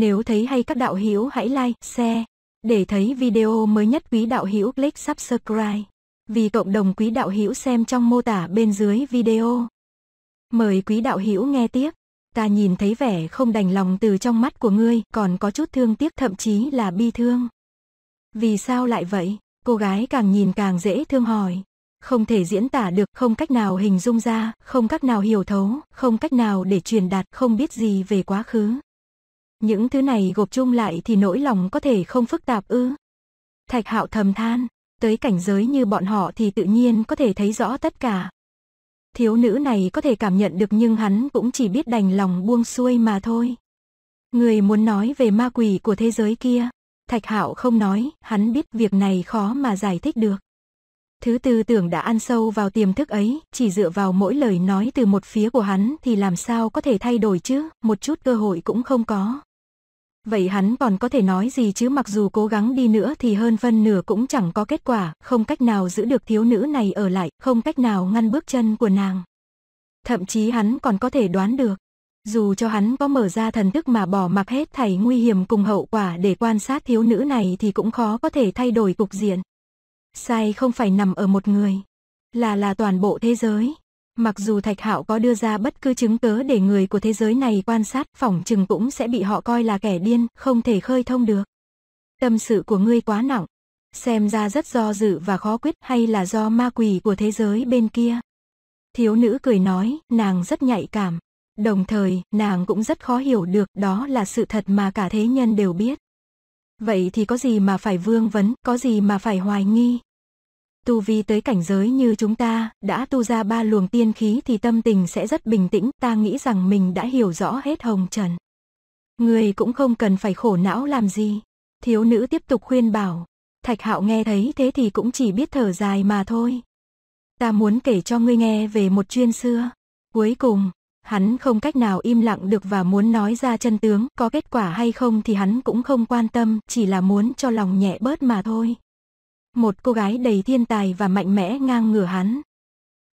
Nếu thấy hay các đạo hữu hãy like, share. Để thấy video mới nhất quý đạo hữu click subscribe. Vì cộng đồng quý đạo hữu xem trong mô tả bên dưới video. Mời quý đạo hữu nghe tiếp. Ta nhìn thấy vẻ không đành lòng từ trong mắt của ngươi, còn có chút thương tiếc thậm chí là bi thương. Vì sao lại vậy? Cô gái càng nhìn càng dễ thương hỏi. Không thể diễn tả được, không cách nào hình dung ra, không cách nào hiểu thấu, không cách nào để truyền đạt, không biết gì về quá khứ. Những thứ này gộp chung lại thì nỗi lòng có thể không phức tạp ư. Thạch hạo thầm than, tới cảnh giới như bọn họ thì tự nhiên có thể thấy rõ tất cả. Thiếu nữ này có thể cảm nhận được nhưng hắn cũng chỉ biết đành lòng buông xuôi mà thôi. Người muốn nói về ma quỷ của thế giới kia, Thạch Hạo không nói, hắn biết việc này khó mà giải thích được. Thứ tư tưởng đã ăn sâu vào tiềm thức ấy, chỉ dựa vào mỗi lời nói từ một phía của hắn thì làm sao có thể thay đổi chứ, một chút cơ hội cũng không có vậy hắn còn có thể nói gì chứ mặc dù cố gắng đi nữa thì hơn phân nửa cũng chẳng có kết quả, không cách nào giữ được thiếu nữ này ở lại, không cách nào ngăn bước chân của nàng. Thậm chí hắn còn có thể đoán được, dù cho hắn có mở ra thần thức mà bỏ mặc hết thảy nguy hiểm cùng hậu quả để quan sát thiếu nữ này thì cũng khó có thể thay đổi cục diện. Sai không phải nằm ở một người, là là toàn bộ thế giới. Mặc dù Thạch Hạo có đưa ra bất cứ chứng cớ để người của thế giới này quan sát, phỏng chừng cũng sẽ bị họ coi là kẻ điên, không thể khơi thông được. Tâm sự của ngươi quá nặng, xem ra rất do dự và khó quyết hay là do ma quỷ của thế giới bên kia. Thiếu nữ cười nói, nàng rất nhạy cảm. Đồng thời, nàng cũng rất khó hiểu được đó là sự thật mà cả thế nhân đều biết. Vậy thì có gì mà phải vương vấn, có gì mà phải hoài nghi tu vi tới cảnh giới như chúng ta, đã tu ra ba luồng tiên khí thì tâm tình sẽ rất bình tĩnh, ta nghĩ rằng mình đã hiểu rõ hết hồng trần. Người cũng không cần phải khổ não làm gì. Thiếu nữ tiếp tục khuyên bảo, Thạch Hạo nghe thấy thế thì cũng chỉ biết thở dài mà thôi. Ta muốn kể cho ngươi nghe về một chuyên xưa. Cuối cùng, hắn không cách nào im lặng được và muốn nói ra chân tướng, có kết quả hay không thì hắn cũng không quan tâm, chỉ là muốn cho lòng nhẹ bớt mà thôi một cô gái đầy thiên tài và mạnh mẽ ngang ngửa hắn.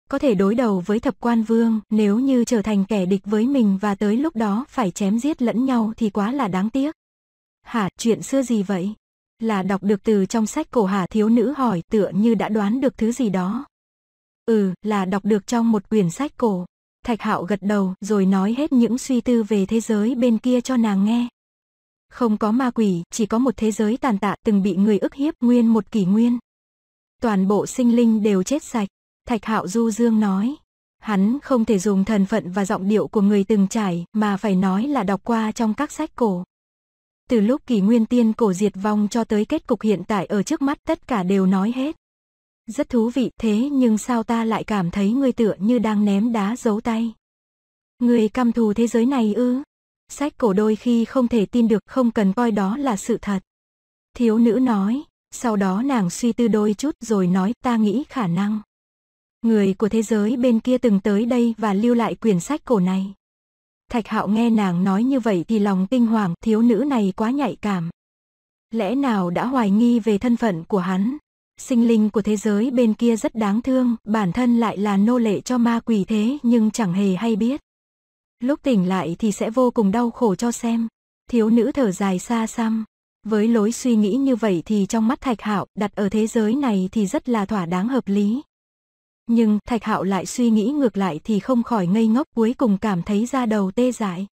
Có thể đối đầu với thập quan vương, nếu như trở thành kẻ địch với mình và tới lúc đó phải chém giết lẫn nhau thì quá là đáng tiếc. Hả, chuyện xưa gì vậy? Là đọc được từ trong sách cổ hả thiếu nữ hỏi tựa như đã đoán được thứ gì đó. Ừ, là đọc được trong một quyển sách cổ. Thạch Hạo gật đầu rồi nói hết những suy tư về thế giới bên kia cho nàng nghe. Không có ma quỷ, chỉ có một thế giới tàn tạ từng bị người ức hiếp nguyên một kỷ nguyên. Toàn bộ sinh linh đều chết sạch, Thạch Hạo Du Dương nói. Hắn không thể dùng thần phận và giọng điệu của người từng trải mà phải nói là đọc qua trong các sách cổ. Từ lúc kỷ nguyên tiên cổ diệt vong cho tới kết cục hiện tại ở trước mắt tất cả đều nói hết. Rất thú vị thế nhưng sao ta lại cảm thấy ngươi tựa như đang ném đá giấu tay. Người căm thù thế giới này ư? Sách cổ đôi khi không thể tin được không cần coi đó là sự thật. Thiếu nữ nói, sau đó nàng suy tư đôi chút rồi nói ta nghĩ khả năng. Người của thế giới bên kia từng tới đây và lưu lại quyển sách cổ này. Thạch hạo nghe nàng nói như vậy thì lòng kinh hoàng thiếu nữ này quá nhạy cảm. Lẽ nào đã hoài nghi về thân phận của hắn? Sinh linh của thế giới bên kia rất đáng thương, bản thân lại là nô lệ cho ma quỷ thế nhưng chẳng hề hay biết. Lúc tỉnh lại thì sẽ vô cùng đau khổ cho xem. Thiếu nữ thở dài xa xăm. Với lối suy nghĩ như vậy thì trong mắt Thạch Hạo, đặt ở thế giới này thì rất là thỏa đáng hợp lý. Nhưng Thạch Hạo lại suy nghĩ ngược lại thì không khỏi ngây ngốc cuối cùng cảm thấy da đầu tê dại.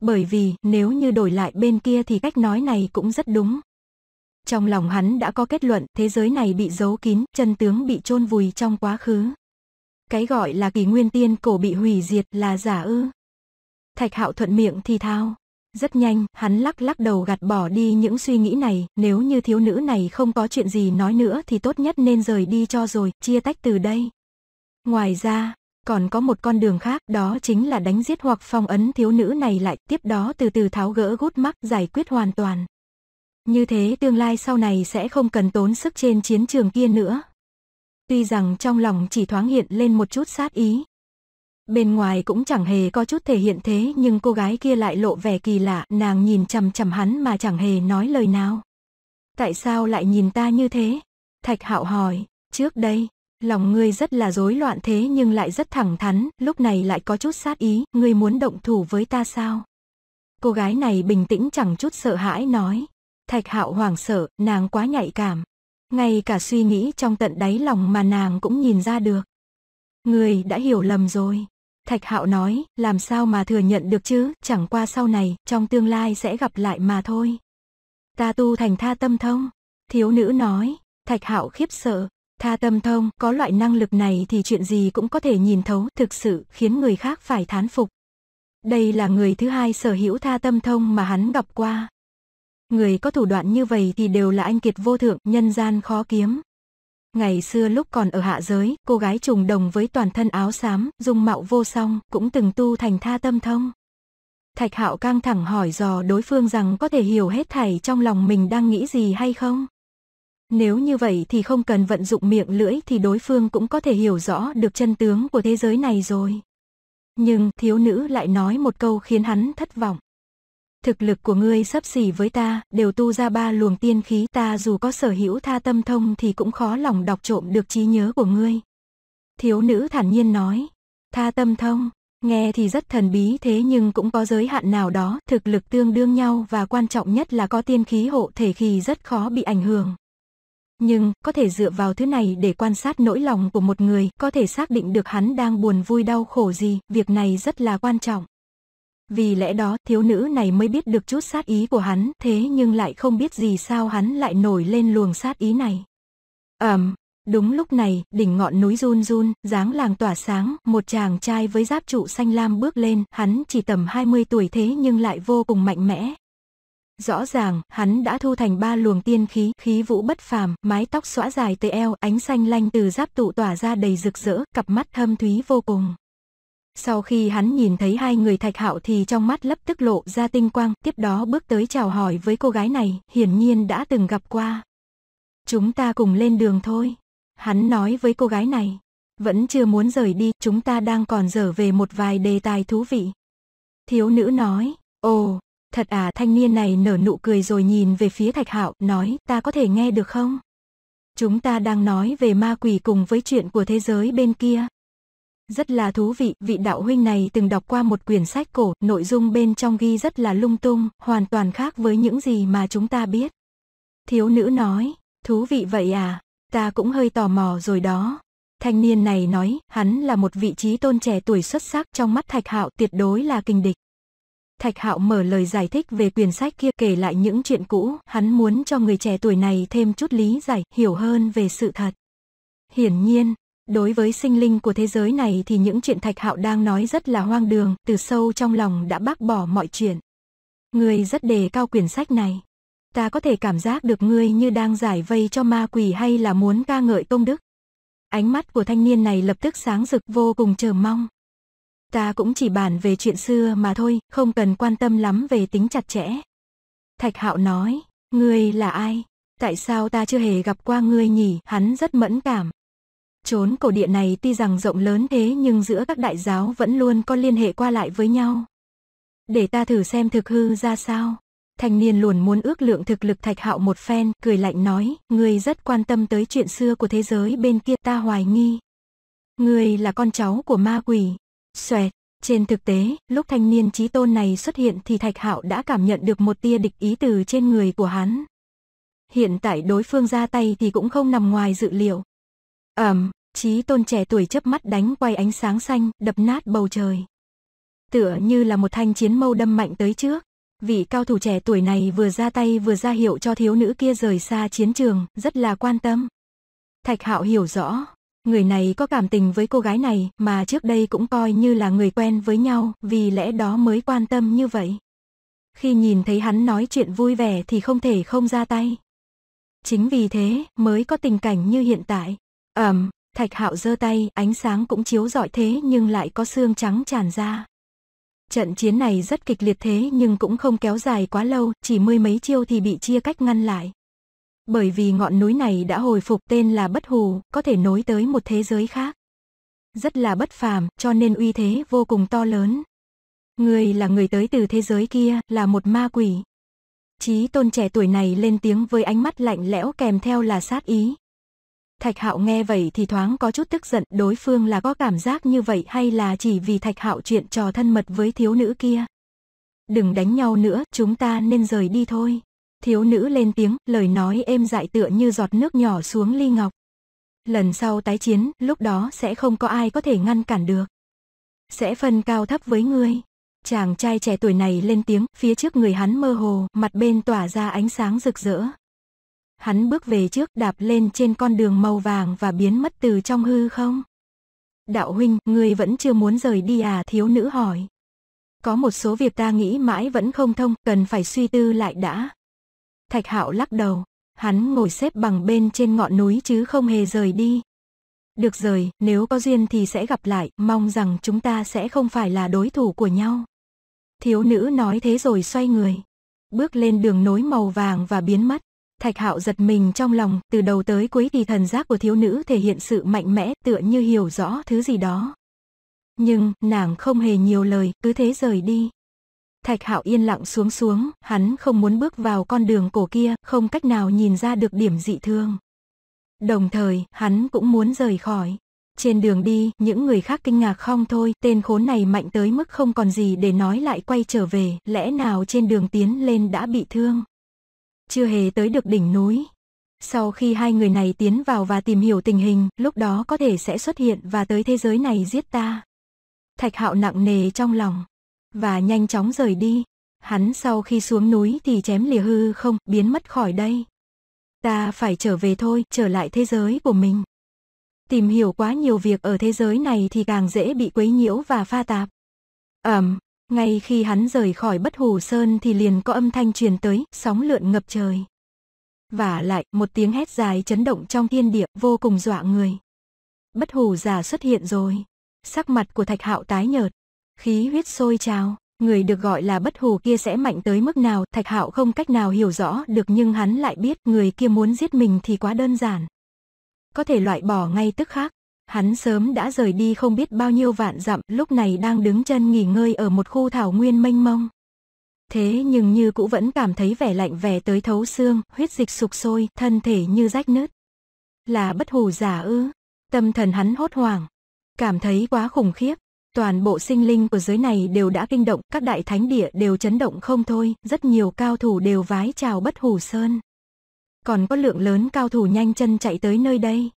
Bởi vì nếu như đổi lại bên kia thì cách nói này cũng rất đúng. Trong lòng hắn đã có kết luận thế giới này bị giấu kín, chân tướng bị chôn vùi trong quá khứ. Cái gọi là kỳ nguyên tiên cổ bị hủy diệt là giả ư. Thạch Hạo thuận miệng thì thao. Rất nhanh, hắn lắc lắc đầu gạt bỏ đi những suy nghĩ này, nếu như thiếu nữ này không có chuyện gì nói nữa thì tốt nhất nên rời đi cho rồi, chia tách từ đây. Ngoài ra, còn có một con đường khác, đó chính là đánh giết hoặc phong ấn thiếu nữ này lại, tiếp đó từ từ tháo gỡ gút mắc, giải quyết hoàn toàn. Như thế tương lai sau này sẽ không cần tốn sức trên chiến trường kia nữa. Tuy rằng trong lòng chỉ thoáng hiện lên một chút sát ý, bên ngoài cũng chẳng hề có chút thể hiện thế nhưng cô gái kia lại lộ vẻ kỳ lạ, nàng nhìn chằm chằm hắn mà chẳng hề nói lời nào. Tại sao lại nhìn ta như thế? Thạch hạo hỏi, trước đây, lòng ngươi rất là rối loạn thế nhưng lại rất thẳng thắn, lúc này lại có chút sát ý, ngươi muốn động thủ với ta sao? Cô gái này bình tĩnh chẳng chút sợ hãi nói. Thạch hạo hoảng sợ, nàng quá nhạy cảm. Ngay cả suy nghĩ trong tận đáy lòng mà nàng cũng nhìn ra được. Người đã hiểu lầm rồi. Thạch Hạo nói, làm sao mà thừa nhận được chứ, chẳng qua sau này, trong tương lai sẽ gặp lại mà thôi. Ta tu thành tha tâm thông, thiếu nữ nói, Thạch Hạo khiếp sợ, tha tâm thông, có loại năng lực này thì chuyện gì cũng có thể nhìn thấu, thực sự khiến người khác phải thán phục. Đây là người thứ hai sở hữu tha tâm thông mà hắn gặp qua. Người có thủ đoạn như vậy thì đều là anh kiệt vô thượng, nhân gian khó kiếm. Ngày xưa lúc còn ở hạ giới, cô gái trùng đồng với toàn thân áo xám, dung mạo vô song, cũng từng tu thành tha tâm thông. Thạch Hạo căng thẳng hỏi dò đối phương rằng có thể hiểu hết thảy trong lòng mình đang nghĩ gì hay không. Nếu như vậy thì không cần vận dụng miệng lưỡi thì đối phương cũng có thể hiểu rõ được chân tướng của thế giới này rồi. Nhưng thiếu nữ lại nói một câu khiến hắn thất vọng thực lực của ngươi sắp xỉ với ta, đều tu ra ba luồng tiên khí ta dù có sở hữu tha tâm thông thì cũng khó lòng đọc trộm được trí nhớ của ngươi. Thiếu nữ thản nhiên nói, tha tâm thông, nghe thì rất thần bí thế nhưng cũng có giới hạn nào đó, thực lực tương đương nhau và quan trọng nhất là có tiên khí hộ thể khi rất khó bị ảnh hưởng. Nhưng, có thể dựa vào thứ này để quan sát nỗi lòng của một người, có thể xác định được hắn đang buồn vui đau khổ gì, việc này rất là quan trọng. Vì lẽ đó, thiếu nữ này mới biết được chút sát ý của hắn, thế nhưng lại không biết gì sao hắn lại nổi lên luồng sát ý này. Ẩm, um, Đúng lúc này, đỉnh ngọn núi run run, dáng làng tỏa sáng, một chàng trai với giáp trụ xanh lam bước lên, hắn chỉ tầm 20 tuổi thế nhưng lại vô cùng mạnh mẽ. Rõ ràng, hắn đã thu thành ba luồng tiên khí, khí vũ bất phàm, mái tóc xõa dài tê eo, ánh xanh lanh từ giáp tụ tỏa ra đầy rực rỡ, cặp mắt thâm thúy vô cùng. Sau khi hắn nhìn thấy hai người Thạch Hạo thì trong mắt lấp tức lộ ra tinh quang, tiếp đó bước tới chào hỏi với cô gái này, hiển nhiên đã từng gặp qua. Chúng ta cùng lên đường thôi. Hắn nói với cô gái này, vẫn chưa muốn rời đi, chúng ta đang còn dở về một vài đề tài thú vị. Thiếu nữ nói, ồ, thật à thanh niên này nở nụ cười rồi nhìn về phía Thạch Hạo, nói, ta có thể nghe được không? Chúng ta đang nói về ma quỷ cùng với chuyện của thế giới bên kia, rất là thú vị, vị đạo huynh này từng đọc qua một quyển sách cổ, nội dung bên trong ghi rất là lung tung, hoàn toàn khác với những gì mà chúng ta biết. Thiếu nữ nói, thú vị vậy à, ta cũng hơi tò mò rồi đó. Thanh niên này nói, hắn là một vị trí tôn trẻ tuổi xuất sắc trong mắt Thạch Hạo tuyệt đối là kinh địch. Thạch Hạo mở lời giải thích về quyển sách kia kể lại những chuyện cũ, hắn muốn cho người trẻ tuổi này thêm chút lý giải, hiểu hơn về sự thật. Hiển nhiên, Đối với sinh linh của thế giới này thì những chuyện Thạch Hạo đang nói rất là hoang đường, từ sâu trong lòng đã bác bỏ mọi chuyện. người rất đề cao quyển sách này. Ta có thể cảm giác được ngươi như đang giải vây cho ma quỷ hay là muốn ca ngợi công đức. Ánh mắt của thanh niên này lập tức sáng rực vô cùng chờ mong. Ta cũng chỉ bàn về chuyện xưa mà thôi, không cần quan tâm lắm về tính chặt chẽ. Thạch Hạo nói, ngươi là ai? Tại sao ta chưa hề gặp qua ngươi nhỉ? Hắn rất mẫn cảm. Chốn cổ địa này tuy rằng rộng lớn thế nhưng giữa các đại giáo vẫn luôn có liên hệ qua lại với nhau. Để ta thử xem thực hư ra sao. Thành niên luôn muốn ước lượng thực lực thạch hạo một phen, cười lạnh nói, ngươi rất quan tâm tới chuyện xưa của thế giới bên kia ta hoài nghi. Ngươi là con cháu của ma quỷ. Xoẹt, trên thực tế, lúc thanh niên trí tôn này xuất hiện thì thạch hạo đã cảm nhận được một tia địch ý từ trên người của hắn. Hiện tại đối phương ra tay thì cũng không nằm ngoài dự liệu. Ẩm, um, Chí tôn trẻ tuổi chớp mắt đánh quay ánh sáng xanh, đập nát bầu trời. Tựa như là một thanh chiến mâu đâm mạnh tới trước. Vị cao thủ trẻ tuổi này vừa ra tay vừa ra hiệu cho thiếu nữ kia rời xa chiến trường, rất là quan tâm. Thạch Hạo hiểu rõ, người này có cảm tình với cô gái này mà trước đây cũng coi như là người quen với nhau, vì lẽ đó mới quan tâm như vậy. Khi nhìn thấy hắn nói chuyện vui vẻ thì không thể không ra tay. Chính vì thế mới có tình cảnh như hiện tại. Ẩm, um, Thạch Hạo giơ tay, ánh sáng cũng chiếu rọi thế nhưng lại có xương trắng tràn ra. Trận chiến này rất kịch liệt thế nhưng cũng không kéo dài quá lâu, chỉ mười mấy chiêu thì bị chia cách ngăn lại. Bởi vì ngọn núi này đã hồi phục tên là Bất Hù, có thể nối tới một thế giới khác. Rất là bất phàm, cho nên uy thế vô cùng to lớn. Người là người tới từ thế giới kia, là một ma quỷ. Chí tôn trẻ tuổi này lên tiếng với ánh mắt lạnh lẽo kèm theo là sát ý, Thạch Hạo nghe vậy thì thoáng có chút tức giận, đối phương là có cảm giác như vậy hay là chỉ vì Thạch Hạo chuyện trò thân mật với thiếu nữ kia. Đừng đánh nhau nữa, chúng ta nên rời đi thôi. Thiếu nữ lên tiếng, lời nói êm dại tựa như giọt nước nhỏ xuống ly ngọc. Lần sau tái chiến, lúc đó sẽ không có ai có thể ngăn cản được. Sẽ phân cao thấp với ngươi. Chàng trai trẻ tuổi này lên tiếng, phía trước người hắn mơ hồ, mặt bên tỏa ra ánh sáng rực rỡ. Hắn bước về trước đạp lên trên con đường màu vàng và biến mất từ trong hư không. Đạo huynh, ngươi vẫn chưa muốn rời đi à thiếu nữ hỏi. Có một số việc ta nghĩ mãi vẫn không thông, cần phải suy tư lại đã. Thạch hạo lắc đầu, hắn ngồi xếp bằng bên trên ngọn núi chứ không hề rời đi. Được rời nếu có duyên thì sẽ gặp lại, mong rằng chúng ta sẽ không phải là đối thủ của nhau. Thiếu nữ nói thế rồi xoay người, bước lên đường nối màu vàng và biến mất. Thạch Hạo giật mình trong lòng, từ đầu tới cuối thì thần giác của thiếu nữ thể hiện sự mạnh mẽ, tựa như hiểu rõ thứ gì đó. Nhưng, nàng không hề nhiều lời, cứ thế rời đi. Thạch Hạo yên lặng xuống xuống, hắn không muốn bước vào con đường cổ kia, không cách nào nhìn ra được điểm dị thương. Đồng thời, hắn cũng muốn rời khỏi. Trên đường đi, những người khác kinh ngạc không thôi, tên khốn này mạnh tới mức không còn gì để nói lại quay trở về, lẽ nào trên đường tiến lên đã bị thương chưa hề tới được đỉnh núi. Sau khi hai người này tiến vào và tìm hiểu tình hình, lúc đó có thể sẽ xuất hiện và tới thế giới này giết ta. Thạch hạo nặng nề trong lòng, và nhanh chóng rời đi. Hắn sau khi xuống núi thì chém lìa hư không, biến mất khỏi đây. Ta phải trở về thôi, trở lại thế giới của mình. Tìm hiểu quá nhiều việc ở thế giới này thì càng dễ bị quấy nhiễu và pha tạp. Ẩm, um, ngay khi hắn rời khỏi bất hủ sơn thì liền có âm thanh truyền tới, sóng lượn ngập trời. Và lại, một tiếng hét dài chấn động trong thiên địa, vô cùng dọa người. Bất hủ già xuất hiện rồi. Sắc mặt của thạch hạo tái nhợt. Khí huyết sôi trào, người được gọi là bất hủ kia sẽ mạnh tới mức nào, thạch hạo không cách nào hiểu rõ được nhưng hắn lại biết người kia muốn giết mình thì quá đơn giản. Có thể loại bỏ ngay tức khác, Hắn sớm đã rời đi không biết bao nhiêu vạn dặm, lúc này đang đứng chân nghỉ ngơi ở một khu thảo nguyên mênh mông. Thế nhưng như cũ vẫn cảm thấy vẻ lạnh vẻ tới thấu xương, huyết dịch sục sôi, thân thể như rách nứt. Là bất hủ giả ư? Tâm thần hắn hốt hoảng, cảm thấy quá khủng khiếp. Toàn bộ sinh linh của giới này đều đã kinh động, các đại thánh địa đều chấn động không thôi, rất nhiều cao thủ đều vái chào bất hủ sơn. Còn có lượng lớn cao thủ nhanh chân chạy tới nơi đây.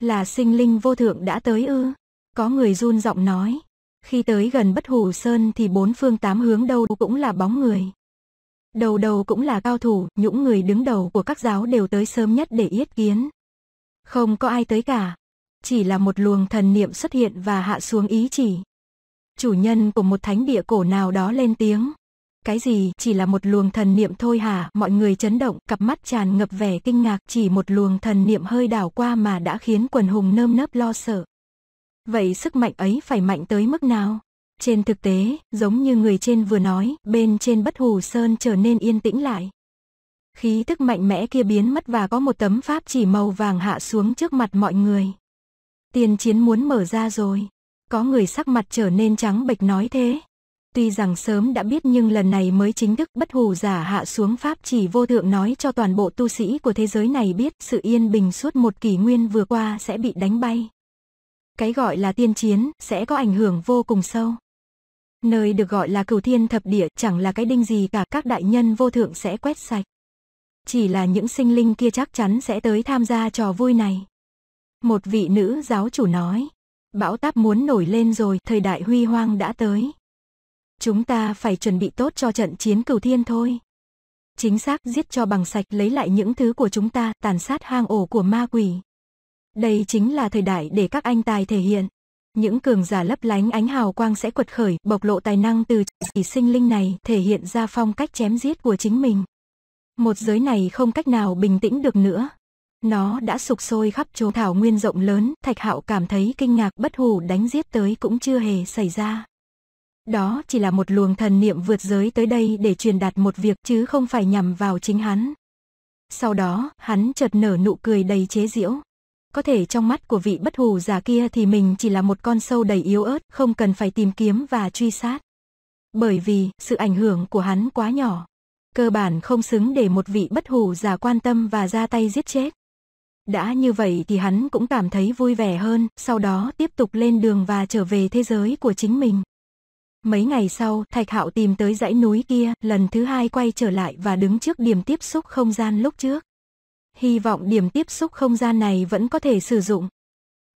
Là sinh linh vô thượng đã tới ư? Có người run giọng nói. Khi tới gần bất hủ sơn thì bốn phương tám hướng đâu cũng là bóng người. Đầu đầu cũng là cao thủ, những người đứng đầu của các giáo đều tới sớm nhất để yết kiến. Không có ai tới cả. Chỉ là một luồng thần niệm xuất hiện và hạ xuống ý chỉ. Chủ nhân của một thánh địa cổ nào đó lên tiếng. Cái gì, chỉ là một luồng thần niệm thôi hả? Mọi người chấn động, cặp mắt tràn ngập vẻ kinh ngạc, chỉ một luồng thần niệm hơi đảo qua mà đã khiến quần hùng nơm nớp lo sợ. Vậy sức mạnh ấy phải mạnh tới mức nào? Trên thực tế, giống như người trên vừa nói, bên trên bất hù sơn trở nên yên tĩnh lại. Khí thức mạnh mẽ kia biến mất và có một tấm pháp chỉ màu vàng hạ xuống trước mặt mọi người. Tiền chiến muốn mở ra rồi. Có người sắc mặt trở nên trắng bệch nói thế. Tuy rằng sớm đã biết nhưng lần này mới chính thức bất hù giả hạ xuống pháp chỉ vô thượng nói cho toàn bộ tu sĩ của thế giới này biết sự yên bình suốt một kỷ nguyên vừa qua sẽ bị đánh bay. Cái gọi là tiên chiến sẽ có ảnh hưởng vô cùng sâu. Nơi được gọi là cửu thiên thập địa chẳng là cái đinh gì cả các đại nhân vô thượng sẽ quét sạch. Chỉ là những sinh linh kia chắc chắn sẽ tới tham gia trò vui này. Một vị nữ giáo chủ nói, bão táp muốn nổi lên rồi, thời đại huy hoang đã tới. Chúng ta phải chuẩn bị tốt cho trận chiến cửu thiên thôi. Chính xác giết cho bằng sạch lấy lại những thứ của chúng ta, tàn sát hang ổ của ma quỷ. Đây chính là thời đại để các anh tài thể hiện. Những cường giả lấp lánh ánh hào quang sẽ quật khởi, bộc lộ tài năng từ chỉ sinh linh này, thể hiện ra phong cách chém giết của chính mình. Một giới này không cách nào bình tĩnh được nữa. Nó đã sục sôi khắp chỗ thảo nguyên rộng lớn, Thạch Hạo cảm thấy kinh ngạc bất hủ đánh giết tới cũng chưa hề xảy ra. Đó chỉ là một luồng thần niệm vượt giới tới đây để truyền đạt một việc chứ không phải nhằm vào chính hắn. Sau đó, hắn chợt nở nụ cười đầy chế giễu. Có thể trong mắt của vị bất hù già kia thì mình chỉ là một con sâu đầy yếu ớt, không cần phải tìm kiếm và truy sát. Bởi vì, sự ảnh hưởng của hắn quá nhỏ. Cơ bản không xứng để một vị bất hù già quan tâm và ra tay giết chết. Đã như vậy thì hắn cũng cảm thấy vui vẻ hơn, sau đó tiếp tục lên đường và trở về thế giới của chính mình. Mấy ngày sau, Thạch Hạo tìm tới dãy núi kia, lần thứ hai quay trở lại và đứng trước điểm tiếp xúc không gian lúc trước. Hy vọng điểm tiếp xúc không gian này vẫn có thể sử dụng.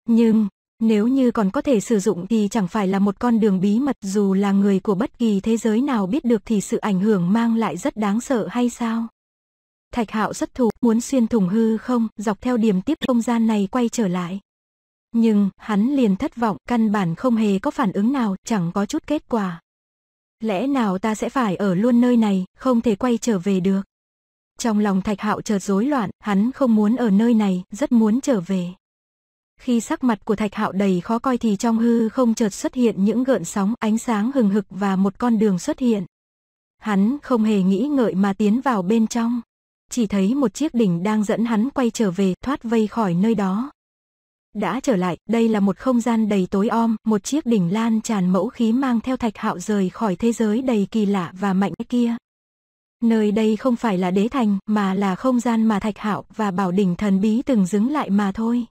Nhưng, nếu như còn có thể sử dụng thì chẳng phải là một con đường bí mật dù là người của bất kỳ thế giới nào biết được thì sự ảnh hưởng mang lại rất đáng sợ hay sao? Thạch Hạo xuất thủ, muốn xuyên thủng hư không, dọc theo điểm tiếp không gian này quay trở lại. Nhưng, hắn liền thất vọng, căn bản không hề có phản ứng nào, chẳng có chút kết quả. Lẽ nào ta sẽ phải ở luôn nơi này, không thể quay trở về được. Trong lòng thạch hạo chợt rối loạn, hắn không muốn ở nơi này, rất muốn trở về. Khi sắc mặt của thạch hạo đầy khó coi thì trong hư không chợt xuất hiện những gợn sóng ánh sáng hừng hực và một con đường xuất hiện. Hắn không hề nghĩ ngợi mà tiến vào bên trong. Chỉ thấy một chiếc đỉnh đang dẫn hắn quay trở về thoát vây khỏi nơi đó. Đã trở lại, đây là một không gian đầy tối om, một chiếc đỉnh lan tràn mẫu khí mang theo thạch hạo rời khỏi thế giới đầy kỳ lạ và mạnh kia. Nơi đây không phải là đế thành, mà là không gian mà thạch hạo và bảo đỉnh thần bí từng dứng lại mà thôi.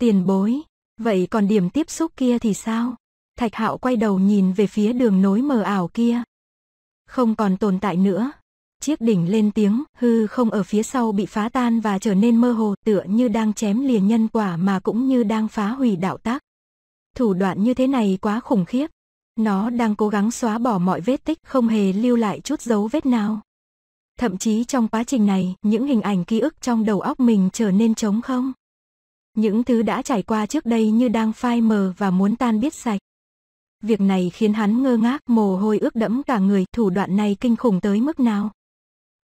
Tiền bối, vậy còn điểm tiếp xúc kia thì sao? Thạch hạo quay đầu nhìn về phía đường nối mờ ảo kia. Không còn tồn tại nữa, Chiếc đỉnh lên tiếng, hư không ở phía sau bị phá tan và trở nên mơ hồ tựa như đang chém liền nhân quả mà cũng như đang phá hủy đạo tác. Thủ đoạn như thế này quá khủng khiếp. Nó đang cố gắng xóa bỏ mọi vết tích không hề lưu lại chút dấu vết nào. Thậm chí trong quá trình này, những hình ảnh ký ức trong đầu óc mình trở nên trống không. Những thứ đã trải qua trước đây như đang phai mờ và muốn tan biết sạch. Việc này khiến hắn ngơ ngác, mồ hôi ướt đẫm cả người, thủ đoạn này kinh khủng tới mức nào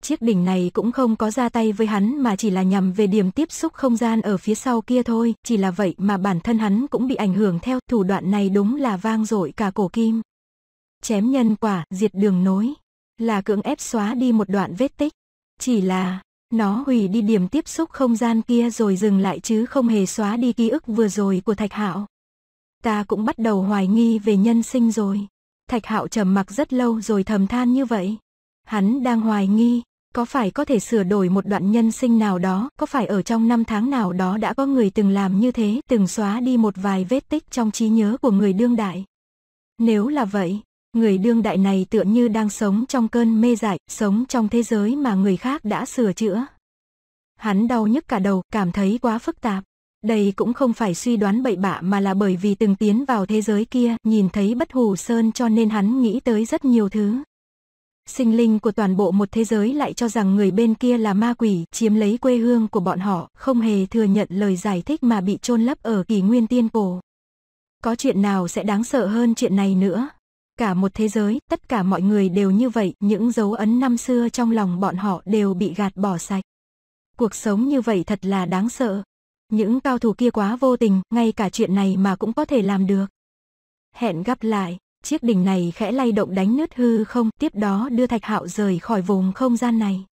chiếc đỉnh này cũng không có ra tay với hắn mà chỉ là nhằm về điểm tiếp xúc không gian ở phía sau kia thôi, chỉ là vậy mà bản thân hắn cũng bị ảnh hưởng theo, thủ đoạn này đúng là vang dội cả cổ kim. Chém nhân quả, diệt đường nối, là cưỡng ép xóa đi một đoạn vết tích, chỉ là nó hủy đi điểm tiếp xúc không gian kia rồi dừng lại chứ không hề xóa đi ký ức vừa rồi của Thạch Hạo. Ta cũng bắt đầu hoài nghi về nhân sinh rồi. Thạch Hạo trầm mặc rất lâu rồi thầm than như vậy. Hắn đang hoài nghi, có phải có thể sửa đổi một đoạn nhân sinh nào đó, có phải ở trong năm tháng nào đó đã có người từng làm như thế, từng xóa đi một vài vết tích trong trí nhớ của người đương đại. Nếu là vậy, người đương đại này tựa như đang sống trong cơn mê dại, sống trong thế giới mà người khác đã sửa chữa. Hắn đau nhức cả đầu, cảm thấy quá phức tạp. Đây cũng không phải suy đoán bậy bạ mà là bởi vì từng tiến vào thế giới kia, nhìn thấy bất hủ sơn cho nên hắn nghĩ tới rất nhiều thứ sinh linh của toàn bộ một thế giới lại cho rằng người bên kia là ma quỷ, chiếm lấy quê hương của bọn họ, không hề thừa nhận lời giải thích mà bị chôn lấp ở kỳ nguyên tiên cổ. Có chuyện nào sẽ đáng sợ hơn chuyện này nữa? Cả một thế giới, tất cả mọi người đều như vậy, những dấu ấn năm xưa trong lòng bọn họ đều bị gạt bỏ sạch. Cuộc sống như vậy thật là đáng sợ. Những cao thủ kia quá vô tình, ngay cả chuyện này mà cũng có thể làm được. Hẹn gặp lại chiếc đỉnh này khẽ lay động đánh nứt hư không, tiếp đó đưa Thạch Hạo rời khỏi vùng không gian này.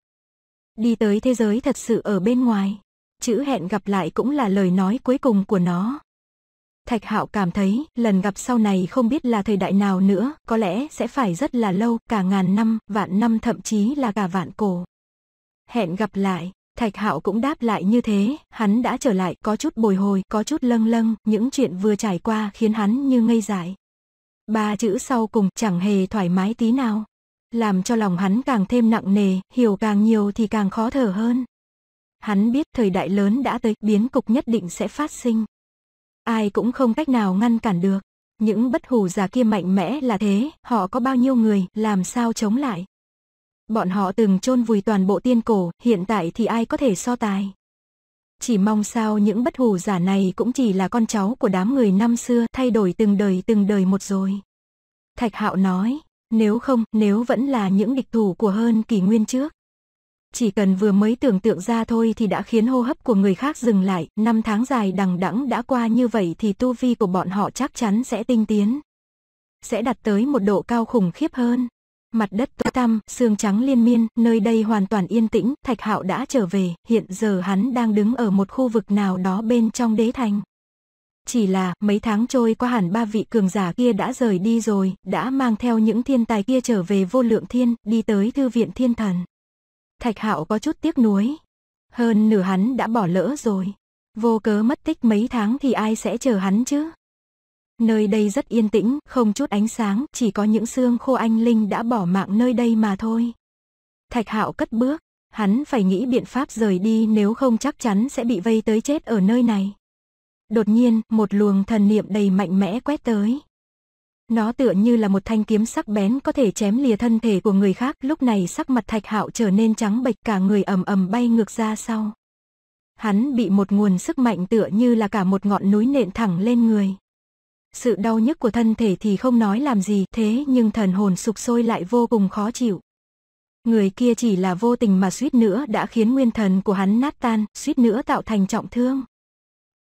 Đi tới thế giới thật sự ở bên ngoài. Chữ hẹn gặp lại cũng là lời nói cuối cùng của nó. Thạch Hạo cảm thấy, lần gặp sau này không biết là thời đại nào nữa, có lẽ sẽ phải rất là lâu, cả ngàn năm, vạn năm thậm chí là cả vạn cổ. Hẹn gặp lại, Thạch Hạo cũng đáp lại như thế, hắn đã trở lại, có chút bồi hồi, có chút lâng lâng, những chuyện vừa trải qua khiến hắn như ngây dại. Ba chữ sau cùng chẳng hề thoải mái tí nào. Làm cho lòng hắn càng thêm nặng nề, hiểu càng nhiều thì càng khó thở hơn. Hắn biết thời đại lớn đã tới, biến cục nhất định sẽ phát sinh. Ai cũng không cách nào ngăn cản được. Những bất hủ giả kia mạnh mẽ là thế, họ có bao nhiêu người, làm sao chống lại. Bọn họ từng chôn vùi toàn bộ tiên cổ, hiện tại thì ai có thể so tài chỉ mong sao những bất hủ giả này cũng chỉ là con cháu của đám người năm xưa thay đổi từng đời từng đời một rồi. Thạch Hạo nói, nếu không, nếu vẫn là những địch thủ của hơn kỷ nguyên trước. Chỉ cần vừa mới tưởng tượng ra thôi thì đã khiến hô hấp của người khác dừng lại, năm tháng dài đằng đẵng đã qua như vậy thì tu vi của bọn họ chắc chắn sẽ tinh tiến. Sẽ đạt tới một độ cao khủng khiếp hơn mặt đất tối tăm, xương trắng liên miên, nơi đây hoàn toàn yên tĩnh, Thạch Hạo đã trở về, hiện giờ hắn đang đứng ở một khu vực nào đó bên trong đế thành. Chỉ là, mấy tháng trôi qua hẳn ba vị cường giả kia đã rời đi rồi, đã mang theo những thiên tài kia trở về vô lượng thiên, đi tới thư viện thiên thần. Thạch Hạo có chút tiếc nuối. Hơn nửa hắn đã bỏ lỡ rồi. Vô cớ mất tích mấy tháng thì ai sẽ chờ hắn chứ? Nơi đây rất yên tĩnh, không chút ánh sáng, chỉ có những xương khô anh linh đã bỏ mạng nơi đây mà thôi. Thạch Hạo cất bước, hắn phải nghĩ biện pháp rời đi nếu không chắc chắn sẽ bị vây tới chết ở nơi này. Đột nhiên, một luồng thần niệm đầy mạnh mẽ quét tới. Nó tựa như là một thanh kiếm sắc bén có thể chém lìa thân thể của người khác, lúc này sắc mặt Thạch Hạo trở nên trắng bệch, cả người ầm ầm bay ngược ra sau. Hắn bị một nguồn sức mạnh tựa như là cả một ngọn núi nện thẳng lên người. Sự đau nhức của thân thể thì không nói làm gì, thế nhưng thần hồn sục sôi lại vô cùng khó chịu. Người kia chỉ là vô tình mà suýt nữa đã khiến nguyên thần của hắn nát tan, suýt nữa tạo thành trọng thương.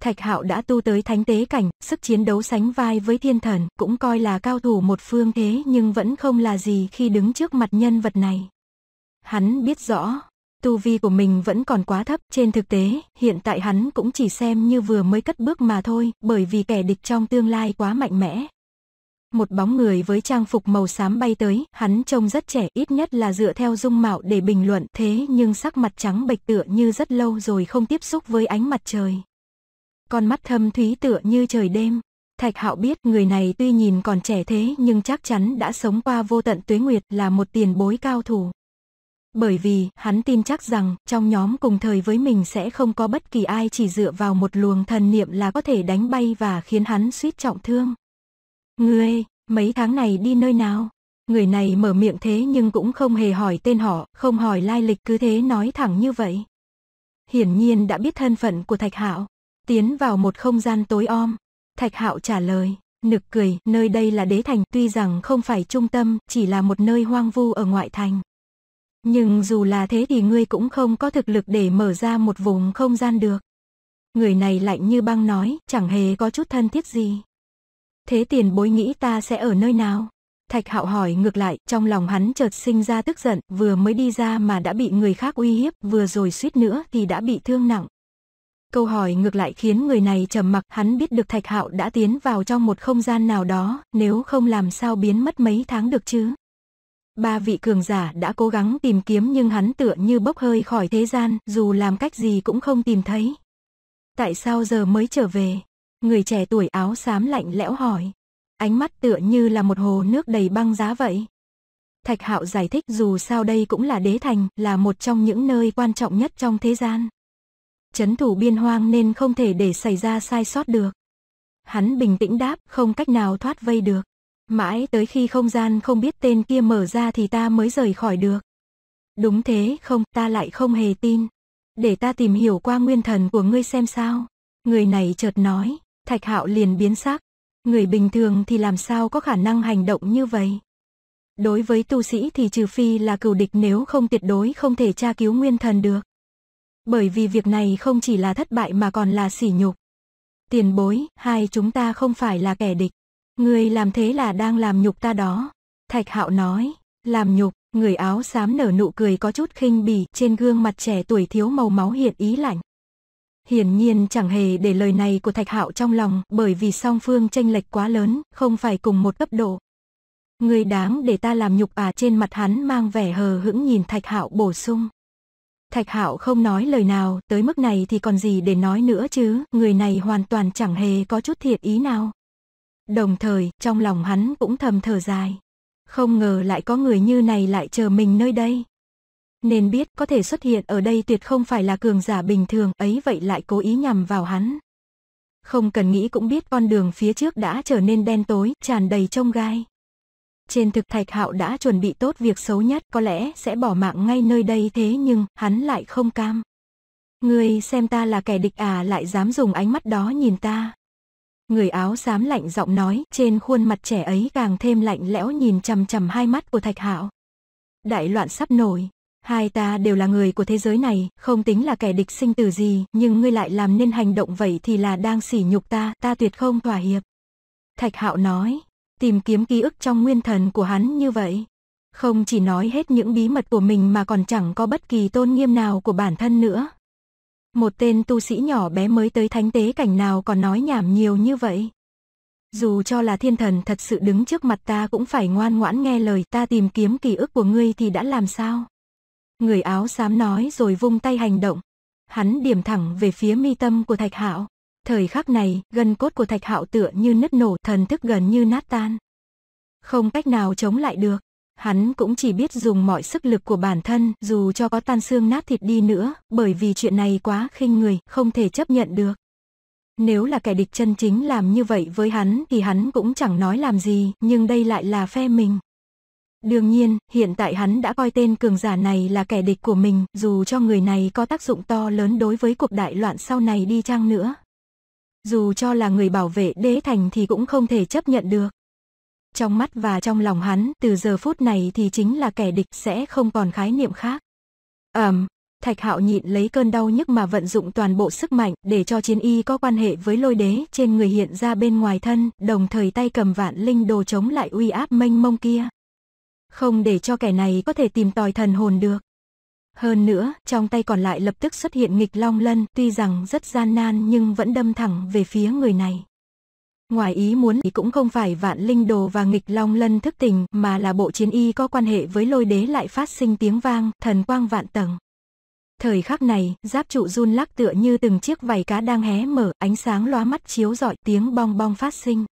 Thạch Hạo đã tu tới thánh tế cảnh, sức chiến đấu sánh vai với thiên thần, cũng coi là cao thủ một phương thế nhưng vẫn không là gì khi đứng trước mặt nhân vật này. Hắn biết rõ, tu vi của mình vẫn còn quá thấp, trên thực tế, hiện tại hắn cũng chỉ xem như vừa mới cất bước mà thôi, bởi vì kẻ địch trong tương lai quá mạnh mẽ. Một bóng người với trang phục màu xám bay tới, hắn trông rất trẻ, ít nhất là dựa theo dung mạo để bình luận, thế nhưng sắc mặt trắng bệch tựa như rất lâu rồi không tiếp xúc với ánh mặt trời. Con mắt thâm thúy tựa như trời đêm, Thạch Hạo biết người này tuy nhìn còn trẻ thế nhưng chắc chắn đã sống qua vô tận tuế nguyệt là một tiền bối cao thủ bởi vì hắn tin chắc rằng trong nhóm cùng thời với mình sẽ không có bất kỳ ai chỉ dựa vào một luồng thần niệm là có thể đánh bay và khiến hắn suýt trọng thương. Ngươi, mấy tháng này đi nơi nào? Người này mở miệng thế nhưng cũng không hề hỏi tên họ, không hỏi lai lịch cứ thế nói thẳng như vậy. Hiển nhiên đã biết thân phận của Thạch Hạo, tiến vào một không gian tối om. Thạch Hạo trả lời, nực cười, nơi đây là đế thành, tuy rằng không phải trung tâm, chỉ là một nơi hoang vu ở ngoại thành. Nhưng dù là thế thì ngươi cũng không có thực lực để mở ra một vùng không gian được. Người này lạnh như băng nói, chẳng hề có chút thân thiết gì. Thế tiền bối nghĩ ta sẽ ở nơi nào? Thạch hạo hỏi ngược lại, trong lòng hắn chợt sinh ra tức giận, vừa mới đi ra mà đã bị người khác uy hiếp, vừa rồi suýt nữa thì đã bị thương nặng. Câu hỏi ngược lại khiến người này trầm mặc, hắn biết được Thạch Hạo đã tiến vào trong một không gian nào đó, nếu không làm sao biến mất mấy tháng được chứ. Ba vị cường giả đã cố gắng tìm kiếm nhưng hắn tựa như bốc hơi khỏi thế gian, dù làm cách gì cũng không tìm thấy. Tại sao giờ mới trở về? Người trẻ tuổi áo xám lạnh lẽo hỏi. Ánh mắt tựa như là một hồ nước đầy băng giá vậy. Thạch Hạo giải thích dù sao đây cũng là đế thành, là một trong những nơi quan trọng nhất trong thế gian. Chấn thủ biên hoang nên không thể để xảy ra sai sót được. Hắn bình tĩnh đáp, không cách nào thoát vây được. Mãi tới khi không gian không biết tên kia mở ra thì ta mới rời khỏi được. Đúng thế không, ta lại không hề tin. Để ta tìm hiểu qua nguyên thần của ngươi xem sao. Người này chợt nói, thạch hạo liền biến sắc. Người bình thường thì làm sao có khả năng hành động như vậy? Đối với tu sĩ thì trừ phi là cừu địch nếu không tuyệt đối không thể tra cứu nguyên thần được. Bởi vì việc này không chỉ là thất bại mà còn là sỉ nhục. Tiền bối, hai chúng ta không phải là kẻ địch. Người làm thế là đang làm nhục ta đó. Thạch hạo nói, làm nhục, người áo xám nở nụ cười có chút khinh bỉ trên gương mặt trẻ tuổi thiếu màu máu hiện ý lạnh. Hiển nhiên chẳng hề để lời này của Thạch Hạo trong lòng, bởi vì song phương tranh lệch quá lớn, không phải cùng một cấp độ. Người đáng để ta làm nhục à trên mặt hắn mang vẻ hờ hững nhìn Thạch Hạo bổ sung. Thạch Hạo không nói lời nào, tới mức này thì còn gì để nói nữa chứ, người này hoàn toàn chẳng hề có chút thiệt ý nào. Đồng thời, trong lòng hắn cũng thầm thở dài. Không ngờ lại có người như này lại chờ mình nơi đây. Nên biết có thể xuất hiện ở đây tuyệt không phải là cường giả bình thường ấy vậy lại cố ý nhằm vào hắn. Không cần nghĩ cũng biết con đường phía trước đã trở nên đen tối, tràn đầy trông gai. Trên thực thạch hạo đã chuẩn bị tốt việc xấu nhất có lẽ sẽ bỏ mạng ngay nơi đây thế nhưng hắn lại không cam. Người xem ta là kẻ địch à lại dám dùng ánh mắt đó nhìn ta. Người áo xám lạnh giọng nói, trên khuôn mặt trẻ ấy càng thêm lạnh lẽo nhìn chằm chằm hai mắt của Thạch Hạo. Đại loạn sắp nổi, hai ta đều là người của thế giới này, không tính là kẻ địch sinh tử gì, nhưng ngươi lại làm nên hành động vậy thì là đang sỉ nhục ta, ta tuyệt không thỏa hiệp. Thạch Hạo nói, tìm kiếm ký ức trong nguyên thần của hắn như vậy. Không chỉ nói hết những bí mật của mình mà còn chẳng có bất kỳ tôn nghiêm nào của bản thân nữa một tên tu sĩ nhỏ bé mới tới thánh tế cảnh nào còn nói nhảm nhiều như vậy. Dù cho là thiên thần thật sự đứng trước mặt ta cũng phải ngoan ngoãn nghe lời ta tìm kiếm ký ức của ngươi thì đã làm sao? Người áo xám nói rồi vung tay hành động. Hắn điểm thẳng về phía mi tâm của Thạch Hạo. Thời khắc này, gần cốt của Thạch Hạo tựa như nứt nổ, thần thức gần như nát tan. Không cách nào chống lại được. Hắn cũng chỉ biết dùng mọi sức lực của bản thân, dù cho có tan xương nát thịt đi nữa, bởi vì chuyện này quá khinh người, không thể chấp nhận được. Nếu là kẻ địch chân chính làm như vậy với hắn thì hắn cũng chẳng nói làm gì, nhưng đây lại là phe mình. Đương nhiên, hiện tại hắn đã coi tên cường giả này là kẻ địch của mình, dù cho người này có tác dụng to lớn đối với cuộc đại loạn sau này đi chăng nữa. Dù cho là người bảo vệ đế thành thì cũng không thể chấp nhận được trong mắt và trong lòng hắn từ giờ phút này thì chính là kẻ địch sẽ không còn khái niệm khác. Ẩm, um, Thạch Hạo nhịn lấy cơn đau nhức mà vận dụng toàn bộ sức mạnh để cho chiến y có quan hệ với lôi đế trên người hiện ra bên ngoài thân, đồng thời tay cầm vạn linh đồ chống lại uy áp mênh mông kia. Không để cho kẻ này có thể tìm tòi thần hồn được. Hơn nữa, trong tay còn lại lập tức xuất hiện nghịch long lân, tuy rằng rất gian nan nhưng vẫn đâm thẳng về phía người này. Ngoài ý muốn thì cũng không phải vạn linh đồ và nghịch long lân thức tình mà là bộ chiến y có quan hệ với lôi đế lại phát sinh tiếng vang, thần quang vạn tầng. Thời khắc này, giáp trụ run lắc tựa như từng chiếc vảy cá đang hé mở, ánh sáng lóa mắt chiếu rọi tiếng bong bong phát sinh.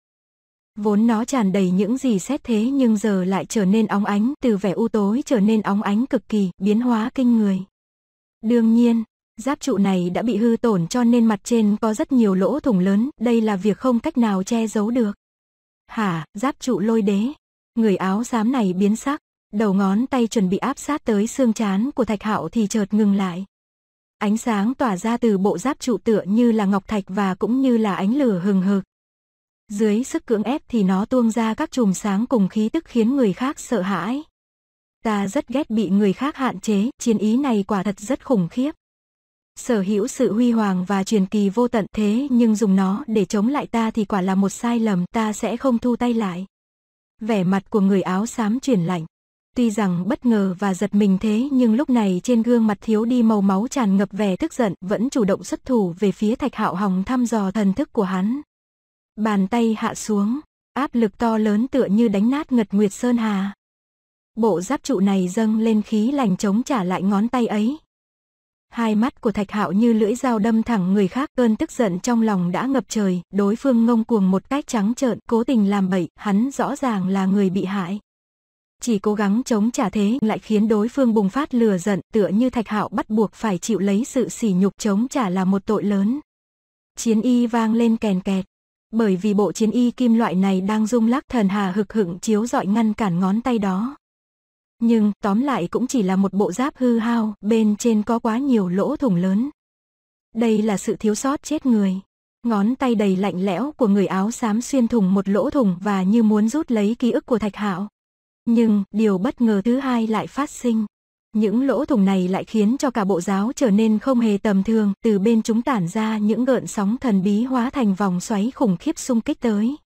Vốn nó tràn đầy những gì xét thế nhưng giờ lại trở nên óng ánh, từ vẻ u tối trở nên óng ánh cực kỳ, biến hóa kinh người. Đương nhiên, Giáp trụ này đã bị hư tổn cho nên mặt trên có rất nhiều lỗ thủng lớn, đây là việc không cách nào che giấu được. Hả, giáp trụ lôi đế. Người áo xám này biến sắc, đầu ngón tay chuẩn bị áp sát tới xương chán của thạch hạo thì chợt ngừng lại. Ánh sáng tỏa ra từ bộ giáp trụ tựa như là ngọc thạch và cũng như là ánh lửa hừng hực. Dưới sức cưỡng ép thì nó tuông ra các chùm sáng cùng khí tức khiến người khác sợ hãi. Ta rất ghét bị người khác hạn chế, chiến ý này quả thật rất khủng khiếp sở hữu sự huy hoàng và truyền kỳ vô tận thế nhưng dùng nó để chống lại ta thì quả là một sai lầm ta sẽ không thu tay lại. Vẻ mặt của người áo xám chuyển lạnh. Tuy rằng bất ngờ và giật mình thế nhưng lúc này trên gương mặt thiếu đi màu máu tràn ngập vẻ tức giận vẫn chủ động xuất thủ về phía thạch hạo hòng thăm dò thần thức của hắn. Bàn tay hạ xuống, áp lực to lớn tựa như đánh nát ngật nguyệt sơn hà. Bộ giáp trụ này dâng lên khí lành chống trả lại ngón tay ấy, hai mắt của Thạch Hạo như lưỡi dao đâm thẳng người khác, cơn tức giận trong lòng đã ngập trời, đối phương ngông cuồng một cách trắng trợn, cố tình làm bậy, hắn rõ ràng là người bị hại. Chỉ cố gắng chống trả thế lại khiến đối phương bùng phát lừa giận, tựa như Thạch Hạo bắt buộc phải chịu lấy sự sỉ nhục chống trả là một tội lớn. Chiến y vang lên kèn kẹt. Bởi vì bộ chiến y kim loại này đang rung lắc thần hà hực hững chiếu dọi ngăn cản ngón tay đó nhưng tóm lại cũng chỉ là một bộ giáp hư hao, bên trên có quá nhiều lỗ thủng lớn. Đây là sự thiếu sót chết người. Ngón tay đầy lạnh lẽo của người áo xám xuyên thủng một lỗ thủng và như muốn rút lấy ký ức của Thạch Hạo. Nhưng, điều bất ngờ thứ hai lại phát sinh. Những lỗ thủng này lại khiến cho cả bộ giáo trở nên không hề tầm thường, từ bên chúng tản ra những gợn sóng thần bí hóa thành vòng xoáy khủng khiếp xung kích tới.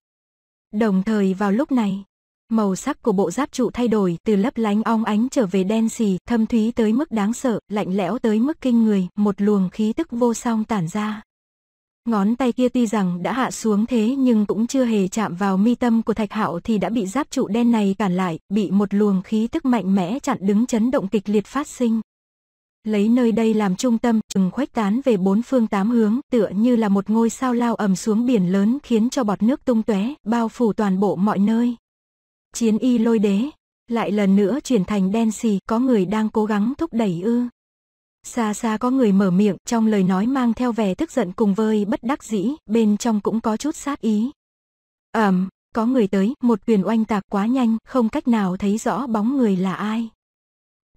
Đồng thời vào lúc này, Màu sắc của bộ giáp trụ thay đổi từ lấp lánh ong ánh trở về đen xì, thâm thúy tới mức đáng sợ, lạnh lẽo tới mức kinh người, một luồng khí tức vô song tản ra. Ngón tay kia tuy rằng đã hạ xuống thế nhưng cũng chưa hề chạm vào mi tâm của Thạch Hạo thì đã bị giáp trụ đen này cản lại, bị một luồng khí tức mạnh mẽ chặn đứng chấn động kịch liệt phát sinh. Lấy nơi đây làm trung tâm, trừng khuếch tán về bốn phương tám hướng, tựa như là một ngôi sao lao ầm xuống biển lớn khiến cho bọt nước tung tóe, bao phủ toàn bộ mọi nơi. Chiến y lôi đế, lại lần nữa chuyển thành đen xì, có người đang cố gắng thúc đẩy ư. Xa xa có người mở miệng, trong lời nói mang theo vẻ tức giận cùng vơi bất đắc dĩ, bên trong cũng có chút sát ý. Ẩm, um, có người tới, một quyền oanh tạc quá nhanh, không cách nào thấy rõ bóng người là ai.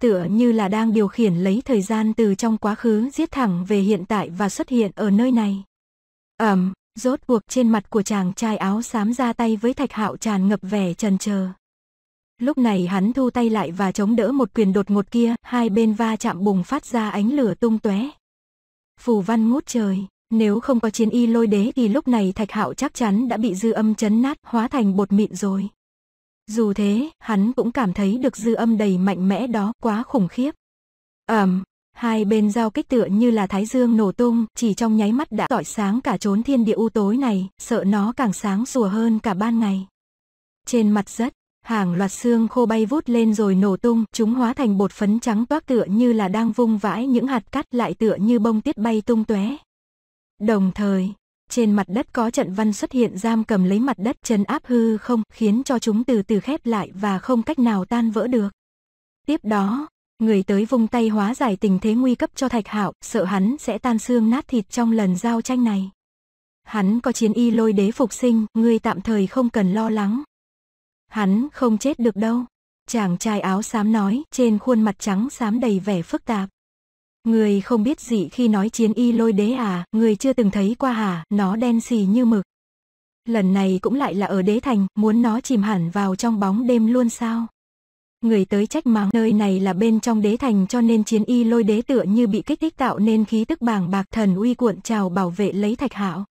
Tựa như là đang điều khiển lấy thời gian từ trong quá khứ giết thẳng về hiện tại và xuất hiện ở nơi này. Ẩm, um, Rốt cuộc trên mặt của chàng trai áo xám ra tay với thạch hạo tràn ngập vẻ trần chờ. Lúc này hắn thu tay lại và chống đỡ một quyền đột ngột kia, hai bên va chạm bùng phát ra ánh lửa tung tóe. Phù văn ngút trời, nếu không có chiến y lôi đế thì lúc này thạch hạo chắc chắn đã bị dư âm chấn nát, hóa thành bột mịn rồi. Dù thế, hắn cũng cảm thấy được dư âm đầy mạnh mẽ đó quá khủng khiếp. ầm um, hai bên giao kích tựa như là thái dương nổ tung, chỉ trong nháy mắt đã tỏi sáng cả chốn thiên địa u tối này, sợ nó càng sáng sủa hơn cả ban ngày. Trên mặt rất, hàng loạt xương khô bay vút lên rồi nổ tung, chúng hóa thành bột phấn trắng toát tựa như là đang vung vãi những hạt cát lại tựa như bông tiết bay tung tóe. Đồng thời, trên mặt đất có trận văn xuất hiện giam cầm lấy mặt đất chân áp hư không, khiến cho chúng từ từ khép lại và không cách nào tan vỡ được. Tiếp đó, người tới vung tay hóa giải tình thế nguy cấp cho Thạch Hạo, sợ hắn sẽ tan xương nát thịt trong lần giao tranh này. Hắn có chiến y lôi đế phục sinh, người tạm thời không cần lo lắng. Hắn không chết được đâu. Chàng trai áo xám nói, trên khuôn mặt trắng xám đầy vẻ phức tạp. Người không biết gì khi nói chiến y lôi đế à, người chưa từng thấy qua hà? nó đen xì như mực. Lần này cũng lại là ở đế thành, muốn nó chìm hẳn vào trong bóng đêm luôn sao? người tới trách mắng nơi này là bên trong đế thành cho nên chiến y lôi đế tựa như bị kích thích tạo nên khí tức bàng bạc thần uy cuộn trào bảo vệ lấy thạch hạo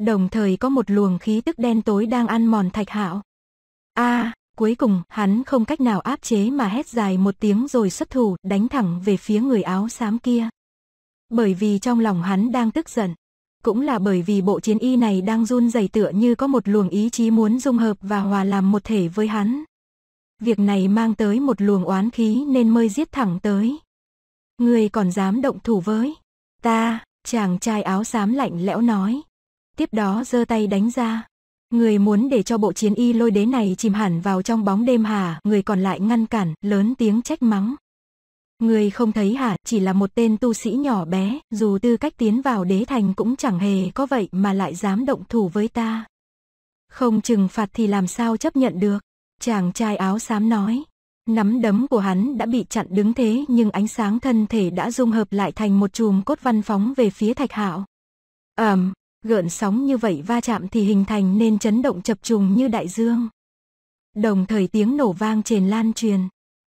đồng thời có một luồng khí tức đen tối đang ăn mòn thạch hạo a à, cuối cùng hắn không cách nào áp chế mà hét dài một tiếng rồi xuất thủ đánh thẳng về phía người áo xám kia bởi vì trong lòng hắn đang tức giận cũng là bởi vì bộ chiến y này đang run rẩy tựa như có một luồng ý chí muốn dung hợp và hòa làm một thể với hắn việc này mang tới một luồng oán khí nên mới giết thẳng tới. Người còn dám động thủ với ta, chàng trai áo xám lạnh lẽo nói. Tiếp đó giơ tay đánh ra. Người muốn để cho bộ chiến y lôi đế này chìm hẳn vào trong bóng đêm hả, người còn lại ngăn cản, lớn tiếng trách mắng. Người không thấy hả, chỉ là một tên tu sĩ nhỏ bé, dù tư cách tiến vào đế thành cũng chẳng hề có vậy mà lại dám động thủ với ta. Không trừng phạt thì làm sao chấp nhận được. Chàng trai áo xám nói. Nắm đấm của hắn đã bị chặn đứng thế nhưng ánh sáng thân thể đã dung hợp lại thành một chùm cốt văn phóng về phía Thạch Hạo. Ầm, um, gợn sóng như vậy va chạm thì hình thành nên chấn động chập trùng như đại dương. Đồng thời tiếng nổ vang trền lan truyền.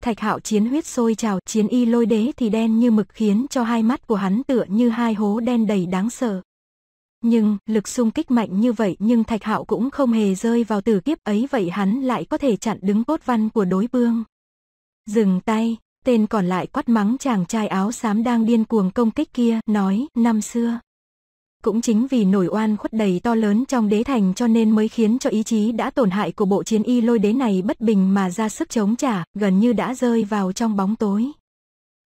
Thạch Hạo chiến huyết sôi trào, chiến y lôi đế thì đen như mực khiến cho hai mắt của hắn tựa như hai hố đen đầy đáng sợ. Nhưng, lực xung kích mạnh như vậy nhưng Thạch Hạo cũng không hề rơi vào tử kiếp ấy vậy hắn lại có thể chặn đứng cốt văn của đối phương. Dừng tay, tên còn lại quát mắng chàng trai áo xám đang điên cuồng công kích kia, nói, năm xưa. Cũng chính vì nổi oan khuất đầy to lớn trong đế thành cho nên mới khiến cho ý chí đã tổn hại của bộ chiến y lôi đế này bất bình mà ra sức chống trả, gần như đã rơi vào trong bóng tối.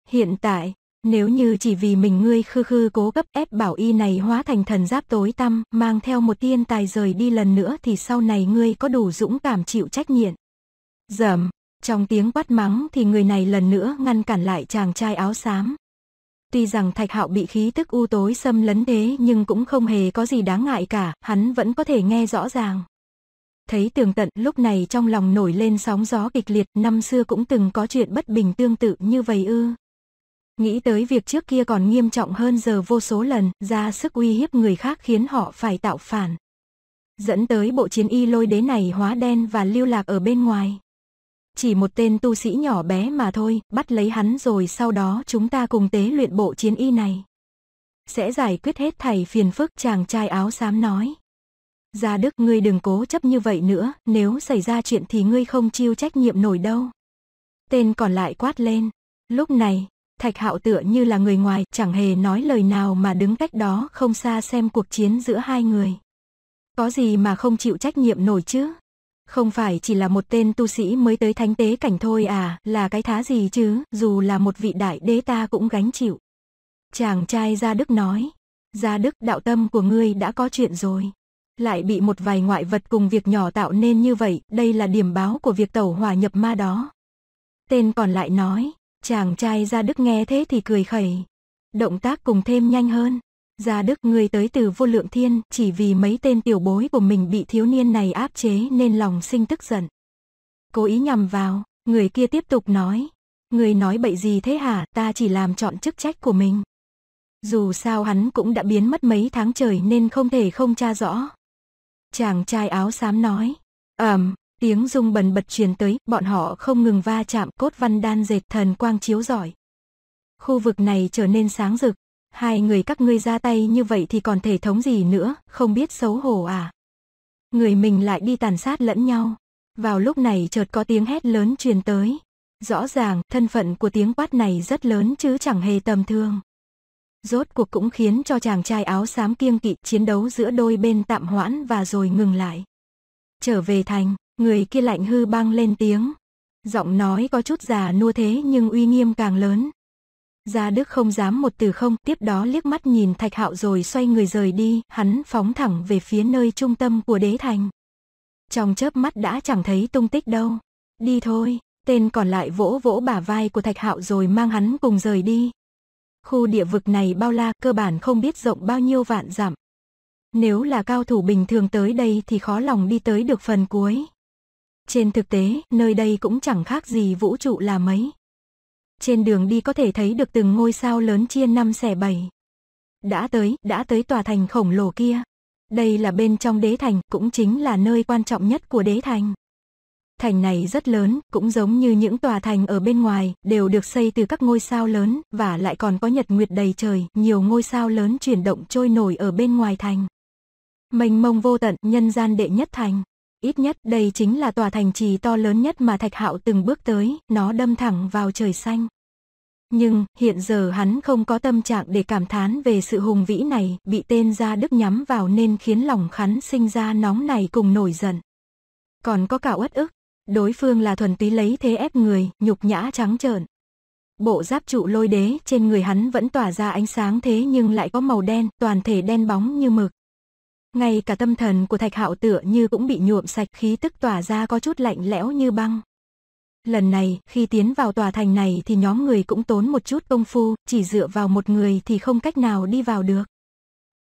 Hiện tại, nếu như chỉ vì mình ngươi khư khư cố gấp ép bảo y này hóa thành thần giáp tối tăm, mang theo một tiên tài rời đi lần nữa thì sau này ngươi có đủ dũng cảm chịu trách nhiệm. Dầm, trong tiếng quát mắng thì người này lần nữa ngăn cản lại chàng trai áo xám. Tuy rằng Thạch Hạo bị khí tức u tối xâm lấn thế nhưng cũng không hề có gì đáng ngại cả, hắn vẫn có thể nghe rõ ràng. Thấy tường tận lúc này trong lòng nổi lên sóng gió kịch liệt, năm xưa cũng từng có chuyện bất bình tương tự như vậy ư nghĩ tới việc trước kia còn nghiêm trọng hơn giờ vô số lần, ra sức uy hiếp người khác khiến họ phải tạo phản. Dẫn tới bộ chiến y lôi đế này hóa đen và lưu lạc ở bên ngoài. Chỉ một tên tu sĩ nhỏ bé mà thôi, bắt lấy hắn rồi sau đó chúng ta cùng tế luyện bộ chiến y này. Sẽ giải quyết hết thầy phiền phức chàng trai áo xám nói. Gia Đức ngươi đừng cố chấp như vậy nữa, nếu xảy ra chuyện thì ngươi không chịu trách nhiệm nổi đâu. Tên còn lại quát lên. Lúc này, Thạch Hạo tựa như là người ngoài, chẳng hề nói lời nào mà đứng cách đó không xa xem cuộc chiến giữa hai người. Có gì mà không chịu trách nhiệm nổi chứ? Không phải chỉ là một tên tu sĩ mới tới thánh tế cảnh thôi à, là cái thá gì chứ, dù là một vị đại đế ta cũng gánh chịu. Chàng trai Gia Đức nói, Gia Đức đạo tâm của ngươi đã có chuyện rồi. Lại bị một vài ngoại vật cùng việc nhỏ tạo nên như vậy, đây là điểm báo của việc tẩu hòa nhập ma đó. Tên còn lại nói, Chàng trai Gia Đức nghe thế thì cười khẩy. Động tác cùng thêm nhanh hơn. Gia Đức người tới từ vô lượng thiên chỉ vì mấy tên tiểu bối của mình bị thiếu niên này áp chế nên lòng sinh tức giận. Cố ý nhằm vào, người kia tiếp tục nói. Người nói bậy gì thế hả, ta chỉ làm chọn chức trách của mình. Dù sao hắn cũng đã biến mất mấy tháng trời nên không thể không tra rõ. Chàng trai áo xám nói. Ẩm, um, Tiếng rung bần bật truyền tới, bọn họ không ngừng va chạm cốt văn đan dệt thần quang chiếu giỏi. Khu vực này trở nên sáng rực, hai người các ngươi ra tay như vậy thì còn thể thống gì nữa, không biết xấu hổ à. Người mình lại đi tàn sát lẫn nhau. Vào lúc này chợt có tiếng hét lớn truyền tới. Rõ ràng, thân phận của tiếng quát này rất lớn chứ chẳng hề tầm thường. Rốt cuộc cũng khiến cho chàng trai áo xám kiêng kỵ chiến đấu giữa đôi bên tạm hoãn và rồi ngừng lại. Trở về thành, Người kia lạnh hư băng lên tiếng. Giọng nói có chút già nua thế nhưng uy nghiêm càng lớn. Gia Đức không dám một từ không, tiếp đó liếc mắt nhìn Thạch Hạo rồi xoay người rời đi, hắn phóng thẳng về phía nơi trung tâm của đế thành. Trong chớp mắt đã chẳng thấy tung tích đâu. Đi thôi, tên còn lại vỗ vỗ bả vai của Thạch Hạo rồi mang hắn cùng rời đi. Khu địa vực này bao la, cơ bản không biết rộng bao nhiêu vạn dặm. Nếu là cao thủ bình thường tới đây thì khó lòng đi tới được phần cuối. Trên thực tế, nơi đây cũng chẳng khác gì vũ trụ là mấy. Trên đường đi có thể thấy được từng ngôi sao lớn chia năm xẻ bảy. Đã tới, đã tới tòa thành khổng lồ kia. Đây là bên trong đế thành, cũng chính là nơi quan trọng nhất của đế thành. Thành này rất lớn, cũng giống như những tòa thành ở bên ngoài, đều được xây từ các ngôi sao lớn, và lại còn có nhật nguyệt đầy trời, nhiều ngôi sao lớn chuyển động trôi nổi ở bên ngoài thành. Mênh mông vô tận, nhân gian đệ nhất thành. Ít nhất đây chính là tòa thành trì to lớn nhất mà Thạch Hạo từng bước tới, nó đâm thẳng vào trời xanh. Nhưng, hiện giờ hắn không có tâm trạng để cảm thán về sự hùng vĩ này, bị tên gia đức nhắm vào nên khiến lòng hắn sinh ra nóng này cùng nổi giận. Còn có cả uất ức, đối phương là thuần túy lấy thế ép người, nhục nhã trắng trợn. Bộ giáp trụ lôi đế trên người hắn vẫn tỏa ra ánh sáng thế nhưng lại có màu đen, toàn thể đen bóng như mực ngay cả tâm thần của Thạch Hạo tựa như cũng bị nhuộm sạch khí tức tỏa ra có chút lạnh lẽo như băng. Lần này, khi tiến vào tòa thành này thì nhóm người cũng tốn một chút công phu, chỉ dựa vào một người thì không cách nào đi vào được.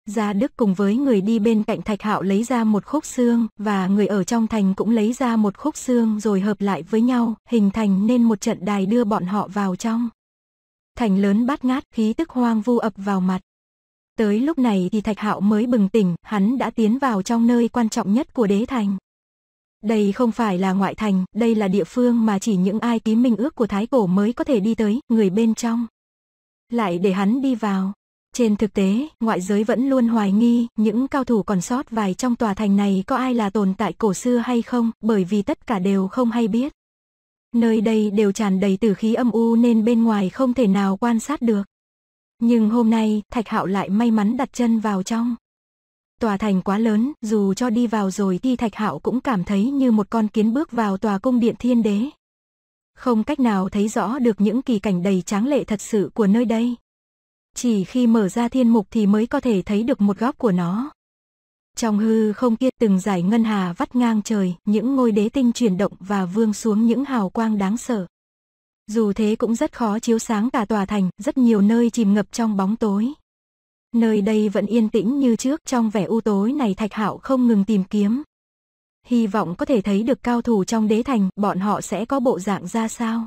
Gia Đức cùng với người đi bên cạnh Thạch Hạo lấy ra một khúc xương, và người ở trong thành cũng lấy ra một khúc xương rồi hợp lại với nhau, hình thành nên một trận đài đưa bọn họ vào trong. Thành lớn bát ngát, khí tức hoang vu ập vào mặt. Tới lúc này thì Thạch Hạo mới bừng tỉnh, hắn đã tiến vào trong nơi quan trọng nhất của đế thành. Đây không phải là ngoại thành, đây là địa phương mà chỉ những ai ký minh ước của Thái Cổ mới có thể đi tới, người bên trong. Lại để hắn đi vào. Trên thực tế, ngoại giới vẫn luôn hoài nghi, những cao thủ còn sót vài trong tòa thành này có ai là tồn tại cổ xưa hay không, bởi vì tất cả đều không hay biết. Nơi đây đều tràn đầy tử khí âm u nên bên ngoài không thể nào quan sát được. Nhưng hôm nay, Thạch Hạo lại may mắn đặt chân vào trong. Tòa thành quá lớn, dù cho đi vào rồi thì Thạch Hạo cũng cảm thấy như một con kiến bước vào tòa cung điện thiên đế. Không cách nào thấy rõ được những kỳ cảnh đầy tráng lệ thật sự của nơi đây. Chỉ khi mở ra thiên mục thì mới có thể thấy được một góc của nó. Trong hư không kia từng giải ngân hà vắt ngang trời, những ngôi đế tinh chuyển động và vương xuống những hào quang đáng sợ dù thế cũng rất khó chiếu sáng cả tòa thành, rất nhiều nơi chìm ngập trong bóng tối. Nơi đây vẫn yên tĩnh như trước trong vẻ u tối này Thạch Hạo không ngừng tìm kiếm. Hy vọng có thể thấy được cao thủ trong đế thành, bọn họ sẽ có bộ dạng ra sao.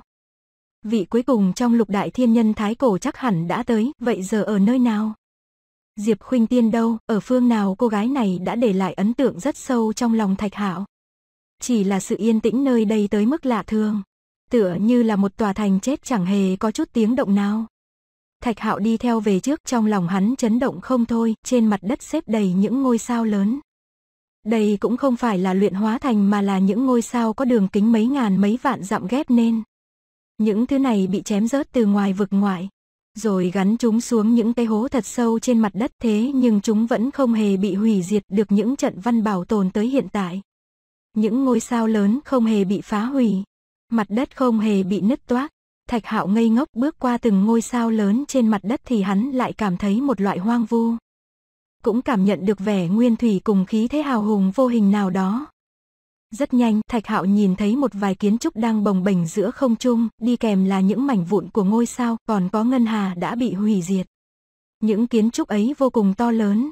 Vị cuối cùng trong lục đại thiên nhân thái cổ chắc hẳn đã tới, vậy giờ ở nơi nào? Diệp Khuynh Tiên đâu, ở phương nào cô gái này đã để lại ấn tượng rất sâu trong lòng Thạch Hạo. Chỉ là sự yên tĩnh nơi đây tới mức lạ thường tựa như là một tòa thành chết chẳng hề có chút tiếng động nào. Thạch Hạo đi theo về trước, trong lòng hắn chấn động không thôi, trên mặt đất xếp đầy những ngôi sao lớn. Đây cũng không phải là luyện hóa thành mà là những ngôi sao có đường kính mấy ngàn mấy vạn dặm ghép nên. Những thứ này bị chém rớt từ ngoài vực ngoại, rồi gắn chúng xuống những cái hố thật sâu trên mặt đất thế nhưng chúng vẫn không hề bị hủy diệt được những trận văn bảo tồn tới hiện tại. Những ngôi sao lớn không hề bị phá hủy, mặt đất không hề bị nứt toác. Thạch Hạo ngây ngốc bước qua từng ngôi sao lớn trên mặt đất thì hắn lại cảm thấy một loại hoang vu. Cũng cảm nhận được vẻ nguyên thủy cùng khí thế hào hùng vô hình nào đó. Rất nhanh, Thạch Hạo nhìn thấy một vài kiến trúc đang bồng bềnh giữa không trung, đi kèm là những mảnh vụn của ngôi sao, còn có ngân hà đã bị hủy diệt. Những kiến trúc ấy vô cùng to lớn.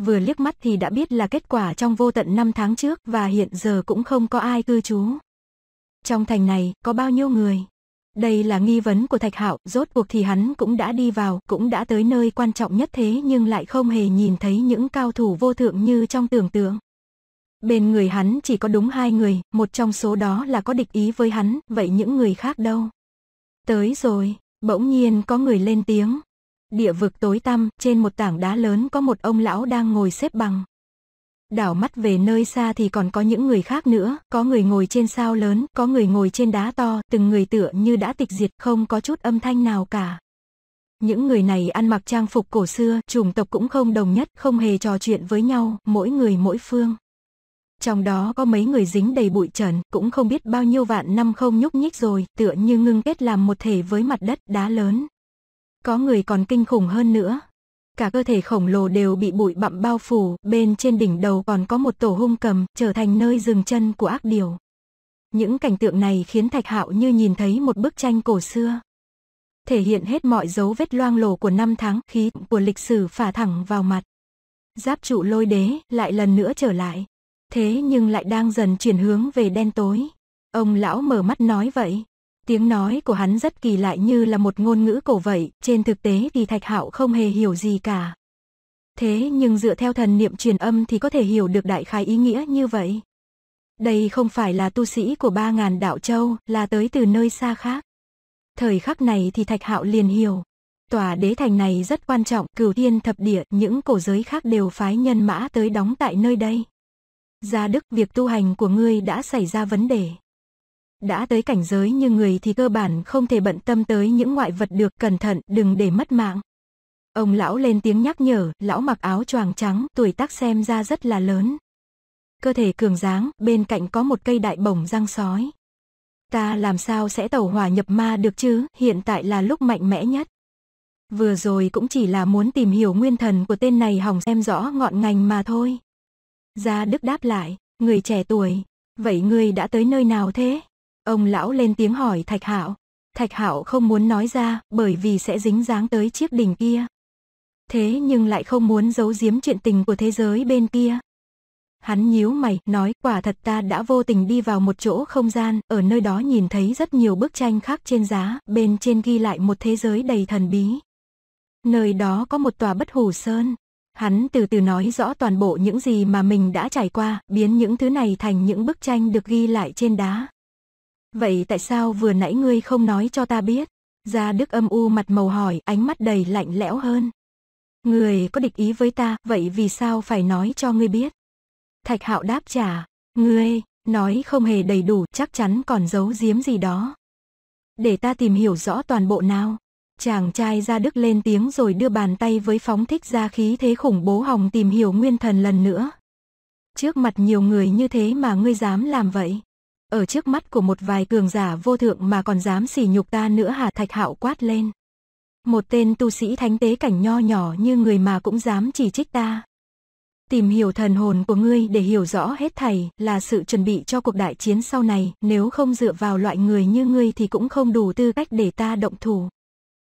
Vừa liếc mắt thì đã biết là kết quả trong vô tận năm tháng trước và hiện giờ cũng không có ai cư trú. Trong thành này có bao nhiêu người? Đây là nghi vấn của Thạch Hạo, rốt cuộc thì hắn cũng đã đi vào, cũng đã tới nơi quan trọng nhất thế nhưng lại không hề nhìn thấy những cao thủ vô thượng như trong tưởng tượng. Bên người hắn chỉ có đúng hai người, một trong số đó là có địch ý với hắn, vậy những người khác đâu? Tới rồi, bỗng nhiên có người lên tiếng. Địa vực tối tăm, trên một tảng đá lớn có một ông lão đang ngồi xếp bằng, đảo mắt về nơi xa thì còn có những người khác nữa, có người ngồi trên sao lớn, có người ngồi trên đá to, từng người tựa như đã tịch diệt, không có chút âm thanh nào cả. Những người này ăn mặc trang phục cổ xưa, chủng tộc cũng không đồng nhất, không hề trò chuyện với nhau, mỗi người mỗi phương. Trong đó có mấy người dính đầy bụi trần, cũng không biết bao nhiêu vạn năm không nhúc nhích rồi, tựa như ngưng kết làm một thể với mặt đất, đá lớn. Có người còn kinh khủng hơn nữa, cả cơ thể khổng lồ đều bị bụi bặm bao phủ, bên trên đỉnh đầu còn có một tổ hung cầm, trở thành nơi dừng chân của ác điều. Những cảnh tượng này khiến Thạch Hạo như nhìn thấy một bức tranh cổ xưa. Thể hiện hết mọi dấu vết loang lổ của năm tháng, khí của lịch sử phả thẳng vào mặt. Giáp trụ lôi đế lại lần nữa trở lại. Thế nhưng lại đang dần chuyển hướng về đen tối. Ông lão mở mắt nói vậy. Tiếng nói của hắn rất kỳ lạ như là một ngôn ngữ cổ vậy, trên thực tế thì Thạch Hạo không hề hiểu gì cả. Thế nhưng dựa theo thần niệm truyền âm thì có thể hiểu được đại khái ý nghĩa như vậy. Đây không phải là tu sĩ của ba ngàn đạo châu, là tới từ nơi xa khác. Thời khắc này thì Thạch Hạo liền hiểu. Tòa đế thành này rất quan trọng, cửu thiên thập địa, những cổ giới khác đều phái nhân mã tới đóng tại nơi đây. Gia đức, việc tu hành của ngươi đã xảy ra vấn đề. Đã tới cảnh giới như người thì cơ bản không thể bận tâm tới những ngoại vật được, cẩn thận, đừng để mất mạng. Ông lão lên tiếng nhắc nhở, lão mặc áo choàng trắng, tuổi tác xem ra rất là lớn. Cơ thể cường tráng, bên cạnh có một cây đại bổng răng sói. Ta làm sao sẽ tẩu hỏa nhập ma được chứ, hiện tại là lúc mạnh mẽ nhất. Vừa rồi cũng chỉ là muốn tìm hiểu nguyên thần của tên này hỏng xem rõ ngọn ngành mà thôi. Gia Đức đáp lại, người trẻ tuổi, vậy ngươi đã tới nơi nào thế? Ông lão lên tiếng hỏi Thạch Hạo. Thạch Hạo không muốn nói ra, bởi vì sẽ dính dáng tới chiếc đỉnh kia. Thế nhưng lại không muốn giấu giếm chuyện tình của thế giới bên kia. Hắn nhíu mày, nói, quả thật ta đã vô tình đi vào một chỗ không gian, ở nơi đó nhìn thấy rất nhiều bức tranh khác trên giá, bên trên ghi lại một thế giới đầy thần bí. Nơi đó có một tòa bất hủ sơn. Hắn từ từ nói rõ toàn bộ những gì mà mình đã trải qua, biến những thứ này thành những bức tranh được ghi lại trên đá. Vậy tại sao vừa nãy ngươi không nói cho ta biết? Gia Đức âm u mặt màu hỏi, ánh mắt đầy lạnh lẽo hơn. Người có địch ý với ta, vậy vì sao phải nói cho ngươi biết? Thạch Hạo đáp trả, ngươi, nói không hề đầy đủ, chắc chắn còn giấu giếm gì đó. Để ta tìm hiểu rõ toàn bộ nào. Chàng trai Gia Đức lên tiếng rồi đưa bàn tay với phóng thích ra khí thế khủng bố hòng tìm hiểu nguyên thần lần nữa. Trước mặt nhiều người như thế mà ngươi dám làm vậy ở trước mắt của một vài cường giả vô thượng mà còn dám sỉ nhục ta nữa hả thạch hạo quát lên. Một tên tu sĩ thánh tế cảnh nho nhỏ như người mà cũng dám chỉ trích ta. Tìm hiểu thần hồn của ngươi để hiểu rõ hết thầy là sự chuẩn bị cho cuộc đại chiến sau này, nếu không dựa vào loại người như ngươi thì cũng không đủ tư cách để ta động thủ.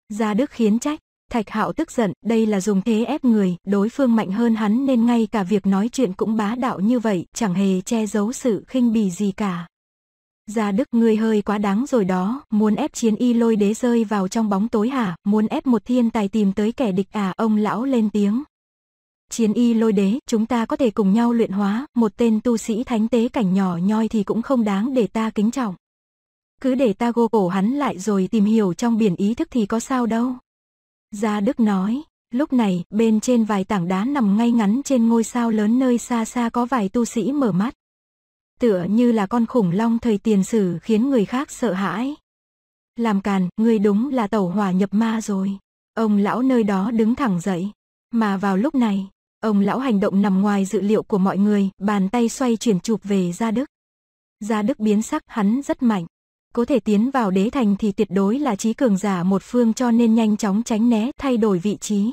Gia Đức khiến trách, Thạch Hạo tức giận, đây là dùng thế ép người, đối phương mạnh hơn hắn nên ngay cả việc nói chuyện cũng bá đạo như vậy, chẳng hề che giấu sự khinh bỉ gì cả. Gia Đức ngươi hơi quá đáng rồi đó, muốn ép chiến y lôi đế rơi vào trong bóng tối hả, muốn ép một thiên tài tìm tới kẻ địch à, ông lão lên tiếng. Chiến y lôi đế, chúng ta có thể cùng nhau luyện hóa, một tên tu sĩ thánh tế cảnh nhỏ nhoi thì cũng không đáng để ta kính trọng. Cứ để ta gô cổ hắn lại rồi tìm hiểu trong biển ý thức thì có sao đâu. Gia Đức nói, lúc này, bên trên vài tảng đá nằm ngay ngắn trên ngôi sao lớn nơi xa xa có vài tu sĩ mở mắt tựa như là con khủng long thời tiền sử khiến người khác sợ hãi. Làm càn, ngươi đúng là tẩu hỏa nhập ma rồi. Ông lão nơi đó đứng thẳng dậy. Mà vào lúc này, ông lão hành động nằm ngoài dự liệu của mọi người, bàn tay xoay chuyển chụp về Gia Đức. Gia Đức biến sắc, hắn rất mạnh. Có thể tiến vào đế thành thì tuyệt đối là trí cường giả một phương cho nên nhanh chóng tránh né, thay đổi vị trí.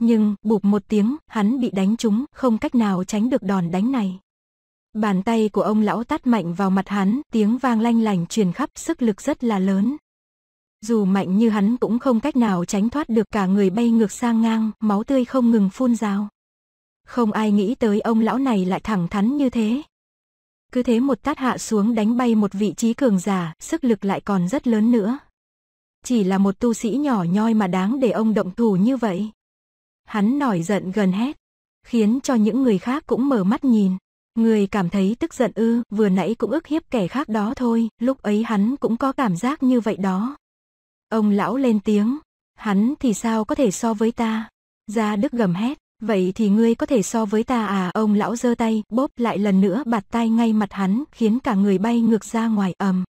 Nhưng, bụp một tiếng, hắn bị đánh trúng, không cách nào tránh được đòn đánh này. Bàn tay của ông lão tát mạnh vào mặt hắn, tiếng vang lanh lành truyền khắp sức lực rất là lớn. Dù mạnh như hắn cũng không cách nào tránh thoát được cả người bay ngược sang ngang, máu tươi không ngừng phun rào. Không ai nghĩ tới ông lão này lại thẳng thắn như thế. Cứ thế một tát hạ xuống đánh bay một vị trí cường giả, sức lực lại còn rất lớn nữa. Chỉ là một tu sĩ nhỏ nhoi mà đáng để ông động thủ như vậy. Hắn nổi giận gần hét, khiến cho những người khác cũng mở mắt nhìn. Người cảm thấy tức giận ư, vừa nãy cũng ức hiếp kẻ khác đó thôi, lúc ấy hắn cũng có cảm giác như vậy đó. Ông lão lên tiếng, hắn thì sao có thể so với ta? Gia Đức gầm hét, vậy thì ngươi có thể so với ta à? Ông lão giơ tay, bóp lại lần nữa bạt tay ngay mặt hắn, khiến cả người bay ngược ra ngoài ầm.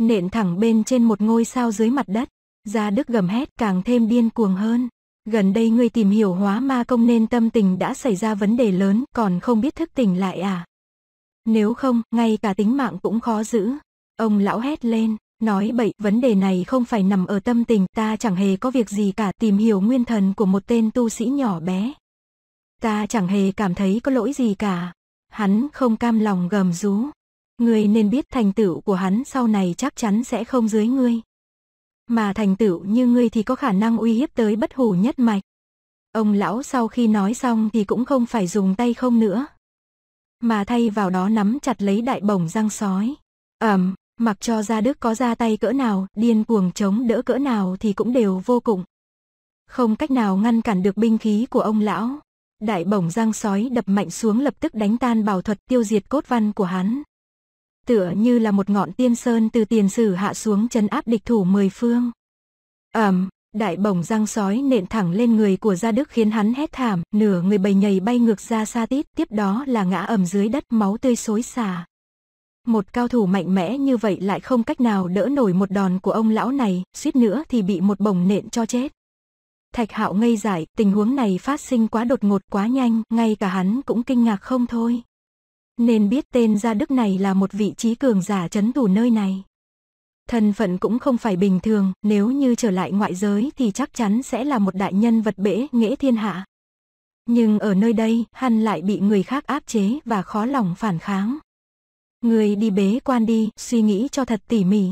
Nện thẳng bên trên một ngôi sao dưới mặt đất. Gia Đức gầm hét càng thêm điên cuồng hơn gần đây ngươi tìm hiểu hóa ma công nên tâm tình đã xảy ra vấn đề lớn, còn không biết thức tỉnh lại à? Nếu không, ngay cả tính mạng cũng khó giữ. Ông lão hét lên, nói bậy, vấn đề này không phải nằm ở tâm tình, ta chẳng hề có việc gì cả, tìm hiểu nguyên thần của một tên tu sĩ nhỏ bé. Ta chẳng hề cảm thấy có lỗi gì cả. Hắn không cam lòng gầm rú. Ngươi nên biết thành tựu của hắn sau này chắc chắn sẽ không dưới ngươi mà thành tựu như ngươi thì có khả năng uy hiếp tới bất hủ nhất mạch. Ông lão sau khi nói xong thì cũng không phải dùng tay không nữa, mà thay vào đó nắm chặt lấy đại bổng răng sói. Ẩm, um, mặc cho gia đức có ra tay cỡ nào, điên cuồng chống đỡ cỡ nào thì cũng đều vô cùng. Không cách nào ngăn cản được binh khí của ông lão. Đại bổng răng sói đập mạnh xuống lập tức đánh tan bảo thuật tiêu diệt cốt văn của hắn tựa như là một ngọn tiên sơn từ tiền sử hạ xuống chấn áp địch thủ mười phương. Ẩm, um, đại bổng răng sói nện thẳng lên người của gia đức khiến hắn hét thảm, nửa người bầy nhầy bay ngược ra xa tít, tiếp đó là ngã ẩm dưới đất máu tươi xối xả. Một cao thủ mạnh mẽ như vậy lại không cách nào đỡ nổi một đòn của ông lão này, suýt nữa thì bị một bổng nện cho chết. Thạch hạo ngây giải, tình huống này phát sinh quá đột ngột quá nhanh, ngay cả hắn cũng kinh ngạc không thôi nên biết tên Gia Đức này là một vị trí cường giả chấn thủ nơi này. Thân phận cũng không phải bình thường, nếu như trở lại ngoại giới thì chắc chắn sẽ là một đại nhân vật bể nghĩa thiên hạ. Nhưng ở nơi đây, hắn lại bị người khác áp chế và khó lòng phản kháng. Người đi bế quan đi, suy nghĩ cho thật tỉ mỉ.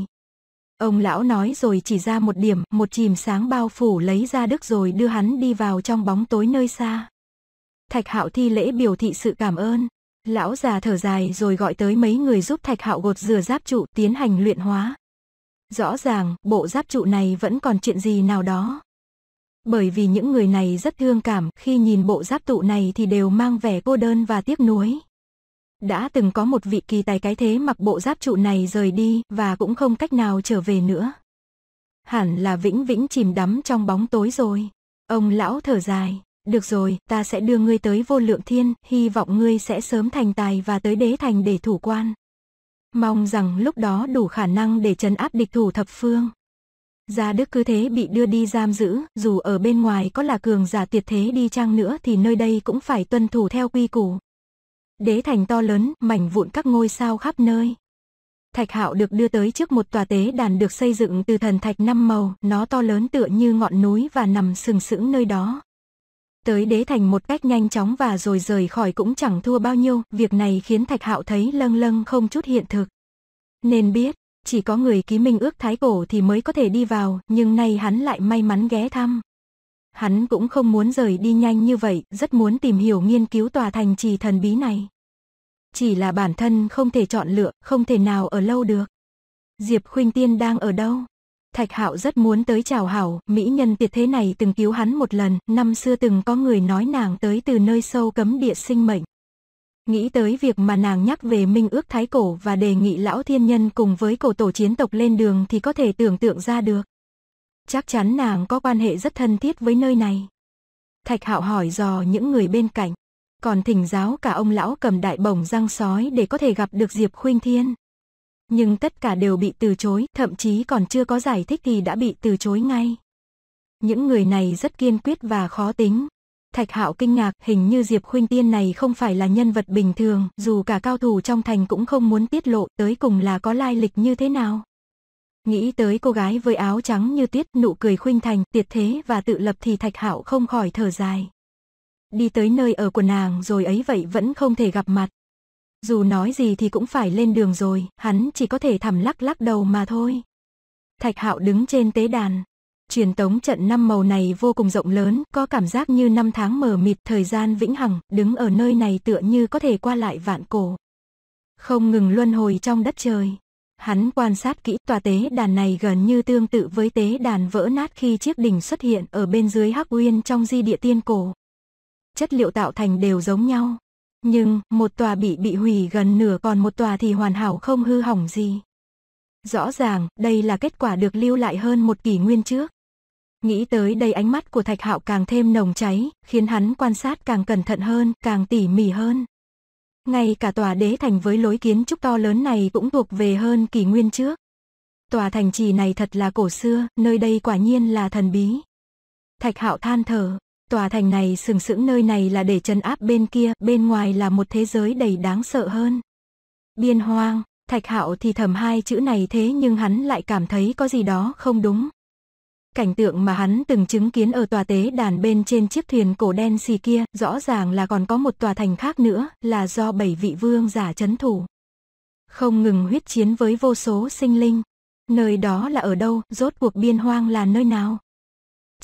Ông lão nói rồi chỉ ra một điểm, một chìm sáng bao phủ lấy ra đức rồi đưa hắn đi vào trong bóng tối nơi xa. Thạch hạo thi lễ biểu thị sự cảm ơn. Lão già thở dài rồi gọi tới mấy người giúp thạch hạo gột rửa giáp trụ tiến hành luyện hóa. Rõ ràng, bộ giáp trụ này vẫn còn chuyện gì nào đó. Bởi vì những người này rất thương cảm, khi nhìn bộ giáp trụ này thì đều mang vẻ cô đơn và tiếc nuối. Đã từng có một vị kỳ tài cái thế mặc bộ giáp trụ này rời đi và cũng không cách nào trở về nữa. Hẳn là vĩnh vĩnh chìm đắm trong bóng tối rồi. Ông lão thở dài. Được rồi, ta sẽ đưa ngươi tới vô lượng thiên, hy vọng ngươi sẽ sớm thành tài và tới đế thành để thủ quan. Mong rằng lúc đó đủ khả năng để trấn áp địch thủ thập phương. Gia Đức cứ thế bị đưa đi giam giữ, dù ở bên ngoài có là cường giả tuyệt thế đi chăng nữa thì nơi đây cũng phải tuân thủ theo quy củ. Đế thành to lớn, mảnh vụn các ngôi sao khắp nơi. Thạch Hạo được đưa tới trước một tòa tế đàn được xây dựng từ thần thạch năm màu, nó to lớn tựa như ngọn núi và nằm sừng sững nơi đó tới đế thành một cách nhanh chóng và rồi rời khỏi cũng chẳng thua bao nhiêu, việc này khiến Thạch Hạo thấy lâng lâng không chút hiện thực. Nên biết, chỉ có người ký minh ước thái cổ thì mới có thể đi vào, nhưng nay hắn lại may mắn ghé thăm. Hắn cũng không muốn rời đi nhanh như vậy, rất muốn tìm hiểu nghiên cứu tòa thành trì thần bí này. Chỉ là bản thân không thể chọn lựa, không thể nào ở lâu được. Diệp Khuynh Tiên đang ở đâu? Thạch Hạo rất muốn tới chào hảo, mỹ nhân tuyệt thế này từng cứu hắn một lần, năm xưa từng có người nói nàng tới từ nơi sâu cấm địa sinh mệnh. Nghĩ tới việc mà nàng nhắc về minh ước thái cổ và đề nghị lão thiên nhân cùng với cổ tổ chiến tộc lên đường thì có thể tưởng tượng ra được. Chắc chắn nàng có quan hệ rất thân thiết với nơi này. Thạch Hạo hỏi dò những người bên cạnh, còn thỉnh giáo cả ông lão cầm đại bổng răng sói để có thể gặp được Diệp Khuynh Thiên nhưng tất cả đều bị từ chối, thậm chí còn chưa có giải thích thì đã bị từ chối ngay. Những người này rất kiên quyết và khó tính. Thạch Hạo kinh ngạc, hình như Diệp Khuynh Tiên này không phải là nhân vật bình thường, dù cả cao thủ trong thành cũng không muốn tiết lộ tới cùng là có lai lịch như thế nào. Nghĩ tới cô gái với áo trắng như tuyết, nụ cười khuynh thành, tiệt thế và tự lập thì Thạch Hạo không khỏi thở dài. Đi tới nơi ở của nàng rồi ấy vậy vẫn không thể gặp mặt, dù nói gì thì cũng phải lên đường rồi, hắn chỉ có thể thầm lắc lắc đầu mà thôi. Thạch Hạo đứng trên tế đàn. Truyền tống trận năm màu này vô cùng rộng lớn, có cảm giác như năm tháng mờ mịt thời gian vĩnh hằng, đứng ở nơi này tựa như có thể qua lại vạn cổ. Không ngừng luân hồi trong đất trời. Hắn quan sát kỹ tòa tế đàn này gần như tương tự với tế đàn vỡ nát khi chiếc đỉnh xuất hiện ở bên dưới Hắc Uyên trong di địa tiên cổ. Chất liệu tạo thành đều giống nhau, nhưng, một tòa bị bị hủy gần nửa còn một tòa thì hoàn hảo không hư hỏng gì. Rõ ràng, đây là kết quả được lưu lại hơn một kỷ nguyên trước. Nghĩ tới đây ánh mắt của Thạch Hạo càng thêm nồng cháy, khiến hắn quan sát càng cẩn thận hơn, càng tỉ mỉ hơn. Ngay cả tòa đế thành với lối kiến trúc to lớn này cũng thuộc về hơn kỷ nguyên trước. Tòa thành trì này thật là cổ xưa, nơi đây quả nhiên là thần bí. Thạch Hạo than thở, Tòa thành này sừng sững nơi này là để chân áp bên kia, bên ngoài là một thế giới đầy đáng sợ hơn. Biên hoang, Thạch Hạo thì thầm hai chữ này thế nhưng hắn lại cảm thấy có gì đó không đúng. Cảnh tượng mà hắn từng chứng kiến ở tòa tế đàn bên trên chiếc thuyền cổ đen xì kia, rõ ràng là còn có một tòa thành khác nữa, là do bảy vị vương giả chấn thủ. Không ngừng huyết chiến với vô số sinh linh. Nơi đó là ở đâu, rốt cuộc biên hoang là nơi nào?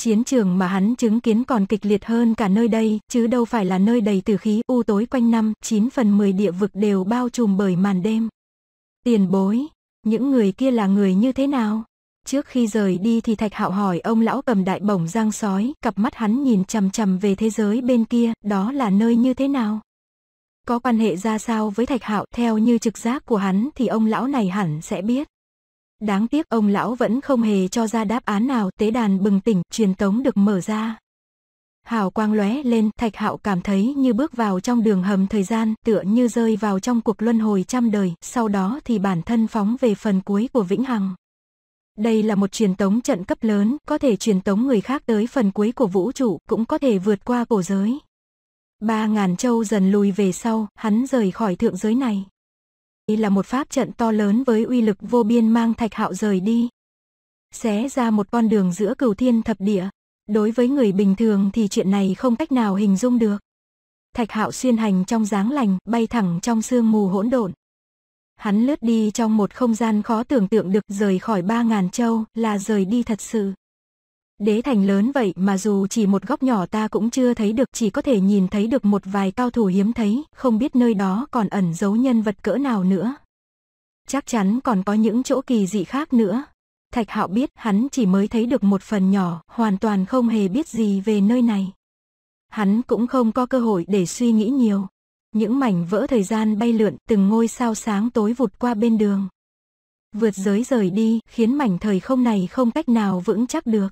chiến trường mà hắn chứng kiến còn kịch liệt hơn cả nơi đây, chứ đâu phải là nơi đầy tử khí u tối quanh năm, 9 phần 10 địa vực đều bao trùm bởi màn đêm. Tiền bối, những người kia là người như thế nào? Trước khi rời đi thì Thạch Hạo hỏi ông lão cầm đại bổng giang sói, cặp mắt hắn nhìn chằm chằm về thế giới bên kia, đó là nơi như thế nào? Có quan hệ ra sao với Thạch Hạo? Theo như trực giác của hắn thì ông lão này hẳn sẽ biết. Đáng tiếc ông lão vẫn không hề cho ra đáp án nào tế đàn bừng tỉnh, truyền tống được mở ra. Hào quang lóe lên, thạch hạo cảm thấy như bước vào trong đường hầm thời gian, tựa như rơi vào trong cuộc luân hồi trăm đời, sau đó thì bản thân phóng về phần cuối của Vĩnh Hằng. Đây là một truyền tống trận cấp lớn, có thể truyền tống người khác tới phần cuối của vũ trụ, cũng có thể vượt qua cổ giới. Ba ngàn châu dần lùi về sau, hắn rời khỏi thượng giới này là một pháp trận to lớn với uy lực vô biên mang Thạch Hạo rời đi. Xé ra một con đường giữa cửu thiên thập địa. Đối với người bình thường thì chuyện này không cách nào hình dung được. Thạch Hạo xuyên hành trong dáng lành, bay thẳng trong sương mù hỗn độn. Hắn lướt đi trong một không gian khó tưởng tượng được rời khỏi ba ngàn châu là rời đi thật sự. Đế thành lớn vậy mà dù chỉ một góc nhỏ ta cũng chưa thấy được chỉ có thể nhìn thấy được một vài cao thủ hiếm thấy, không biết nơi đó còn ẩn giấu nhân vật cỡ nào nữa. Chắc chắn còn có những chỗ kỳ dị khác nữa. Thạch Hạo biết hắn chỉ mới thấy được một phần nhỏ, hoàn toàn không hề biết gì về nơi này. Hắn cũng không có cơ hội để suy nghĩ nhiều. Những mảnh vỡ thời gian bay lượn từng ngôi sao sáng tối vụt qua bên đường. Vượt giới rời đi khiến mảnh thời không này không cách nào vững chắc được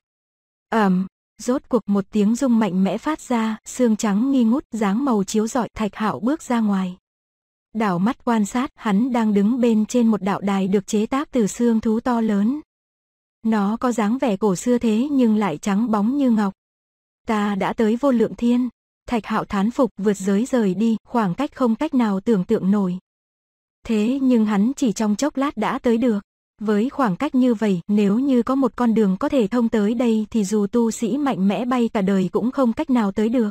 ầm rốt cuộc một tiếng rung mạnh mẽ phát ra xương trắng nghi ngút dáng màu chiếu rọi thạch hạo bước ra ngoài đảo mắt quan sát hắn đang đứng bên trên một đạo đài được chế tác từ xương thú to lớn nó có dáng vẻ cổ xưa thế nhưng lại trắng bóng như ngọc ta đã tới vô lượng thiên thạch hạo thán phục vượt giới rời đi khoảng cách không cách nào tưởng tượng nổi thế nhưng hắn chỉ trong chốc lát đã tới được với khoảng cách như vậy, nếu như có một con đường có thể thông tới đây thì dù tu sĩ mạnh mẽ bay cả đời cũng không cách nào tới được.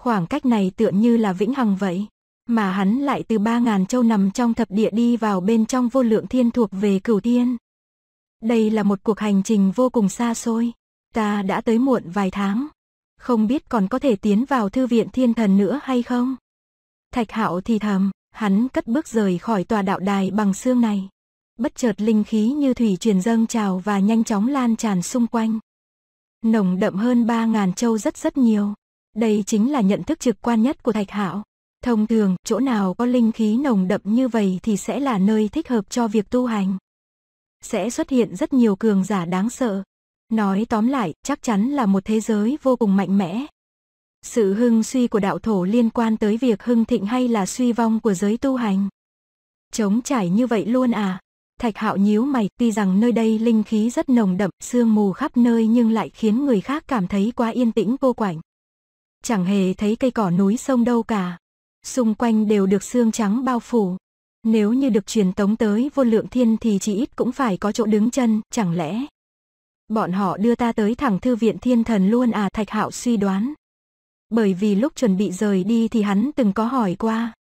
Khoảng cách này tựa như là vĩnh hằng vậy. Mà hắn lại từ ba ngàn châu nằm trong thập địa đi vào bên trong vô lượng thiên thuộc về cửu thiên. Đây là một cuộc hành trình vô cùng xa xôi. Ta đã tới muộn vài tháng. Không biết còn có thể tiến vào thư viện thiên thần nữa hay không? Thạch hạo thì thầm, hắn cất bước rời khỏi tòa đạo đài bằng xương này bất chợt linh khí như thủy truyền dâng trào và nhanh chóng lan tràn xung quanh. Nồng đậm hơn 3.000 châu rất rất nhiều. Đây chính là nhận thức trực quan nhất của Thạch Hạo. Thông thường, chỗ nào có linh khí nồng đậm như vậy thì sẽ là nơi thích hợp cho việc tu hành. Sẽ xuất hiện rất nhiều cường giả đáng sợ. Nói tóm lại, chắc chắn là một thế giới vô cùng mạnh mẽ. Sự hưng suy của đạo thổ liên quan tới việc hưng thịnh hay là suy vong của giới tu hành. Chống trải như vậy luôn à? Thạch Hạo nhíu mày, tuy rằng nơi đây linh khí rất nồng đậm, sương mù khắp nơi nhưng lại khiến người khác cảm thấy quá yên tĩnh cô quạnh. Chẳng hề thấy cây cỏ núi sông đâu cả. Xung quanh đều được sương trắng bao phủ. Nếu như được truyền tống tới vô lượng thiên thì chỉ ít cũng phải có chỗ đứng chân, chẳng lẽ. Bọn họ đưa ta tới thẳng thư viện thiên thần luôn à Thạch Hạo suy đoán. Bởi vì lúc chuẩn bị rời đi thì hắn từng có hỏi qua,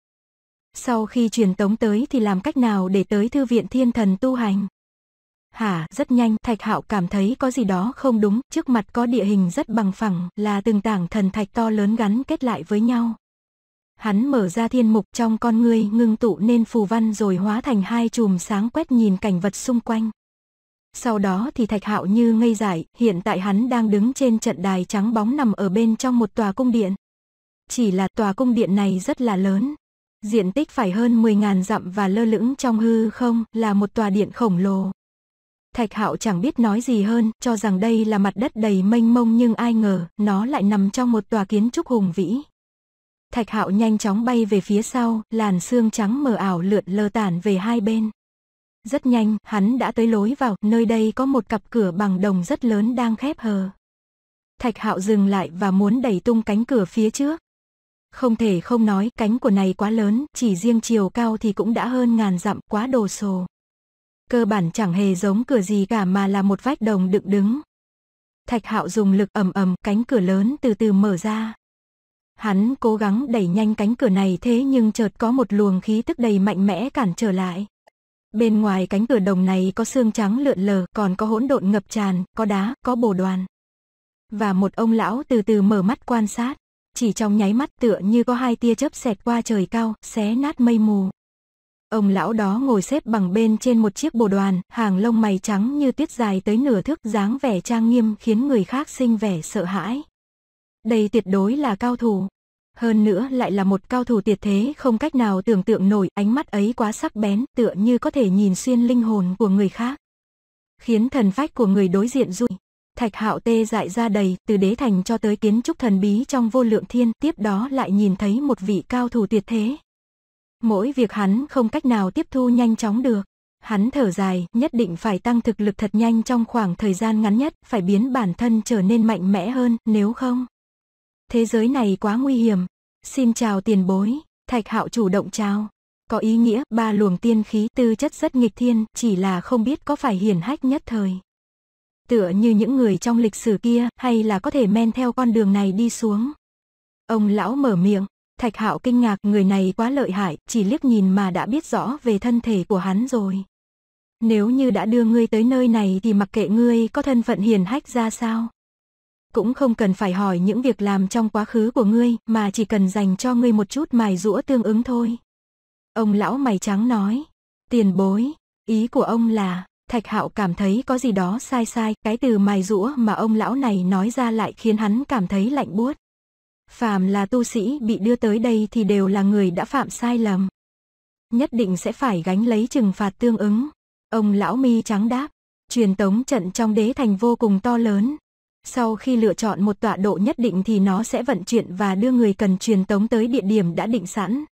sau khi truyền tống tới thì làm cách nào để tới thư viện thiên thần tu hành? Hả, rất nhanh, Thạch Hạo cảm thấy có gì đó không đúng, trước mặt có địa hình rất bằng phẳng, là từng tảng thần thạch to lớn gắn kết lại với nhau. Hắn mở ra thiên mục trong con người ngưng tụ nên phù văn rồi hóa thành hai chùm sáng quét nhìn cảnh vật xung quanh. Sau đó thì Thạch Hạo như ngây dại, hiện tại hắn đang đứng trên trận đài trắng bóng nằm ở bên trong một tòa cung điện. Chỉ là tòa cung điện này rất là lớn diện tích phải hơn 10.000 dặm và lơ lửng trong hư không là một tòa điện khổng lồ. Thạch Hạo chẳng biết nói gì hơn, cho rằng đây là mặt đất đầy mênh mông nhưng ai ngờ, nó lại nằm trong một tòa kiến trúc hùng vĩ. Thạch Hạo nhanh chóng bay về phía sau, làn xương trắng mờ ảo lượn lờ tản về hai bên. Rất nhanh, hắn đã tới lối vào, nơi đây có một cặp cửa bằng đồng rất lớn đang khép hờ. Thạch Hạo dừng lại và muốn đẩy tung cánh cửa phía trước, không thể không nói, cánh của này quá lớn, chỉ riêng chiều cao thì cũng đã hơn ngàn dặm, quá đồ sồ. Cơ bản chẳng hề giống cửa gì cả mà là một vách đồng đựng đứng. Thạch hạo dùng lực ầm ầm, cánh cửa lớn từ từ mở ra. Hắn cố gắng đẩy nhanh cánh cửa này thế nhưng chợt có một luồng khí tức đầy mạnh mẽ cản trở lại. Bên ngoài cánh cửa đồng này có xương trắng lượn lờ, còn có hỗn độn ngập tràn, có đá, có bồ đoàn. Và một ông lão từ từ mở mắt quan sát. Chỉ trong nháy mắt tựa như có hai tia chớp xẹt qua trời cao, xé nát mây mù. Ông lão đó ngồi xếp bằng bên trên một chiếc bồ đoàn, hàng lông mày trắng như tuyết dài tới nửa thước dáng vẻ trang nghiêm khiến người khác sinh vẻ sợ hãi. Đây tuyệt đối là cao thủ. Hơn nữa lại là một cao thủ tuyệt thế không cách nào tưởng tượng nổi, ánh mắt ấy quá sắc bén tựa như có thể nhìn xuyên linh hồn của người khác. Khiến thần phách của người đối diện rụi. Thạch Hạo tê dại ra đầy, từ đế thành cho tới kiến trúc thần bí trong vô lượng thiên, tiếp đó lại nhìn thấy một vị cao thủ tuyệt thế. Mỗi việc hắn không cách nào tiếp thu nhanh chóng được. Hắn thở dài, nhất định phải tăng thực lực thật nhanh trong khoảng thời gian ngắn nhất, phải biến bản thân trở nên mạnh mẽ hơn, nếu không. Thế giới này quá nguy hiểm. Xin chào tiền bối, Thạch Hạo chủ động chào. Có ý nghĩa, ba luồng tiên khí tư chất rất nghịch thiên, chỉ là không biết có phải hiển hách nhất thời tựa như những người trong lịch sử kia, hay là có thể men theo con đường này đi xuống. Ông lão mở miệng, Thạch Hạo kinh ngạc người này quá lợi hại, chỉ liếc nhìn mà đã biết rõ về thân thể của hắn rồi. Nếu như đã đưa ngươi tới nơi này thì mặc kệ ngươi có thân phận hiền hách ra sao. Cũng không cần phải hỏi những việc làm trong quá khứ của ngươi mà chỉ cần dành cho ngươi một chút mài rũa tương ứng thôi. Ông lão mày trắng nói, tiền bối, ý của ông là, Thạch Hạo cảm thấy có gì đó sai sai, cái từ mài rũa mà ông lão này nói ra lại khiến hắn cảm thấy lạnh buốt. Phàm là tu sĩ bị đưa tới đây thì đều là người đã phạm sai lầm. Nhất định sẽ phải gánh lấy trừng phạt tương ứng. Ông lão mi trắng đáp, truyền tống trận trong đế thành vô cùng to lớn. Sau khi lựa chọn một tọa độ nhất định thì nó sẽ vận chuyển và đưa người cần truyền tống tới địa điểm đã định sẵn.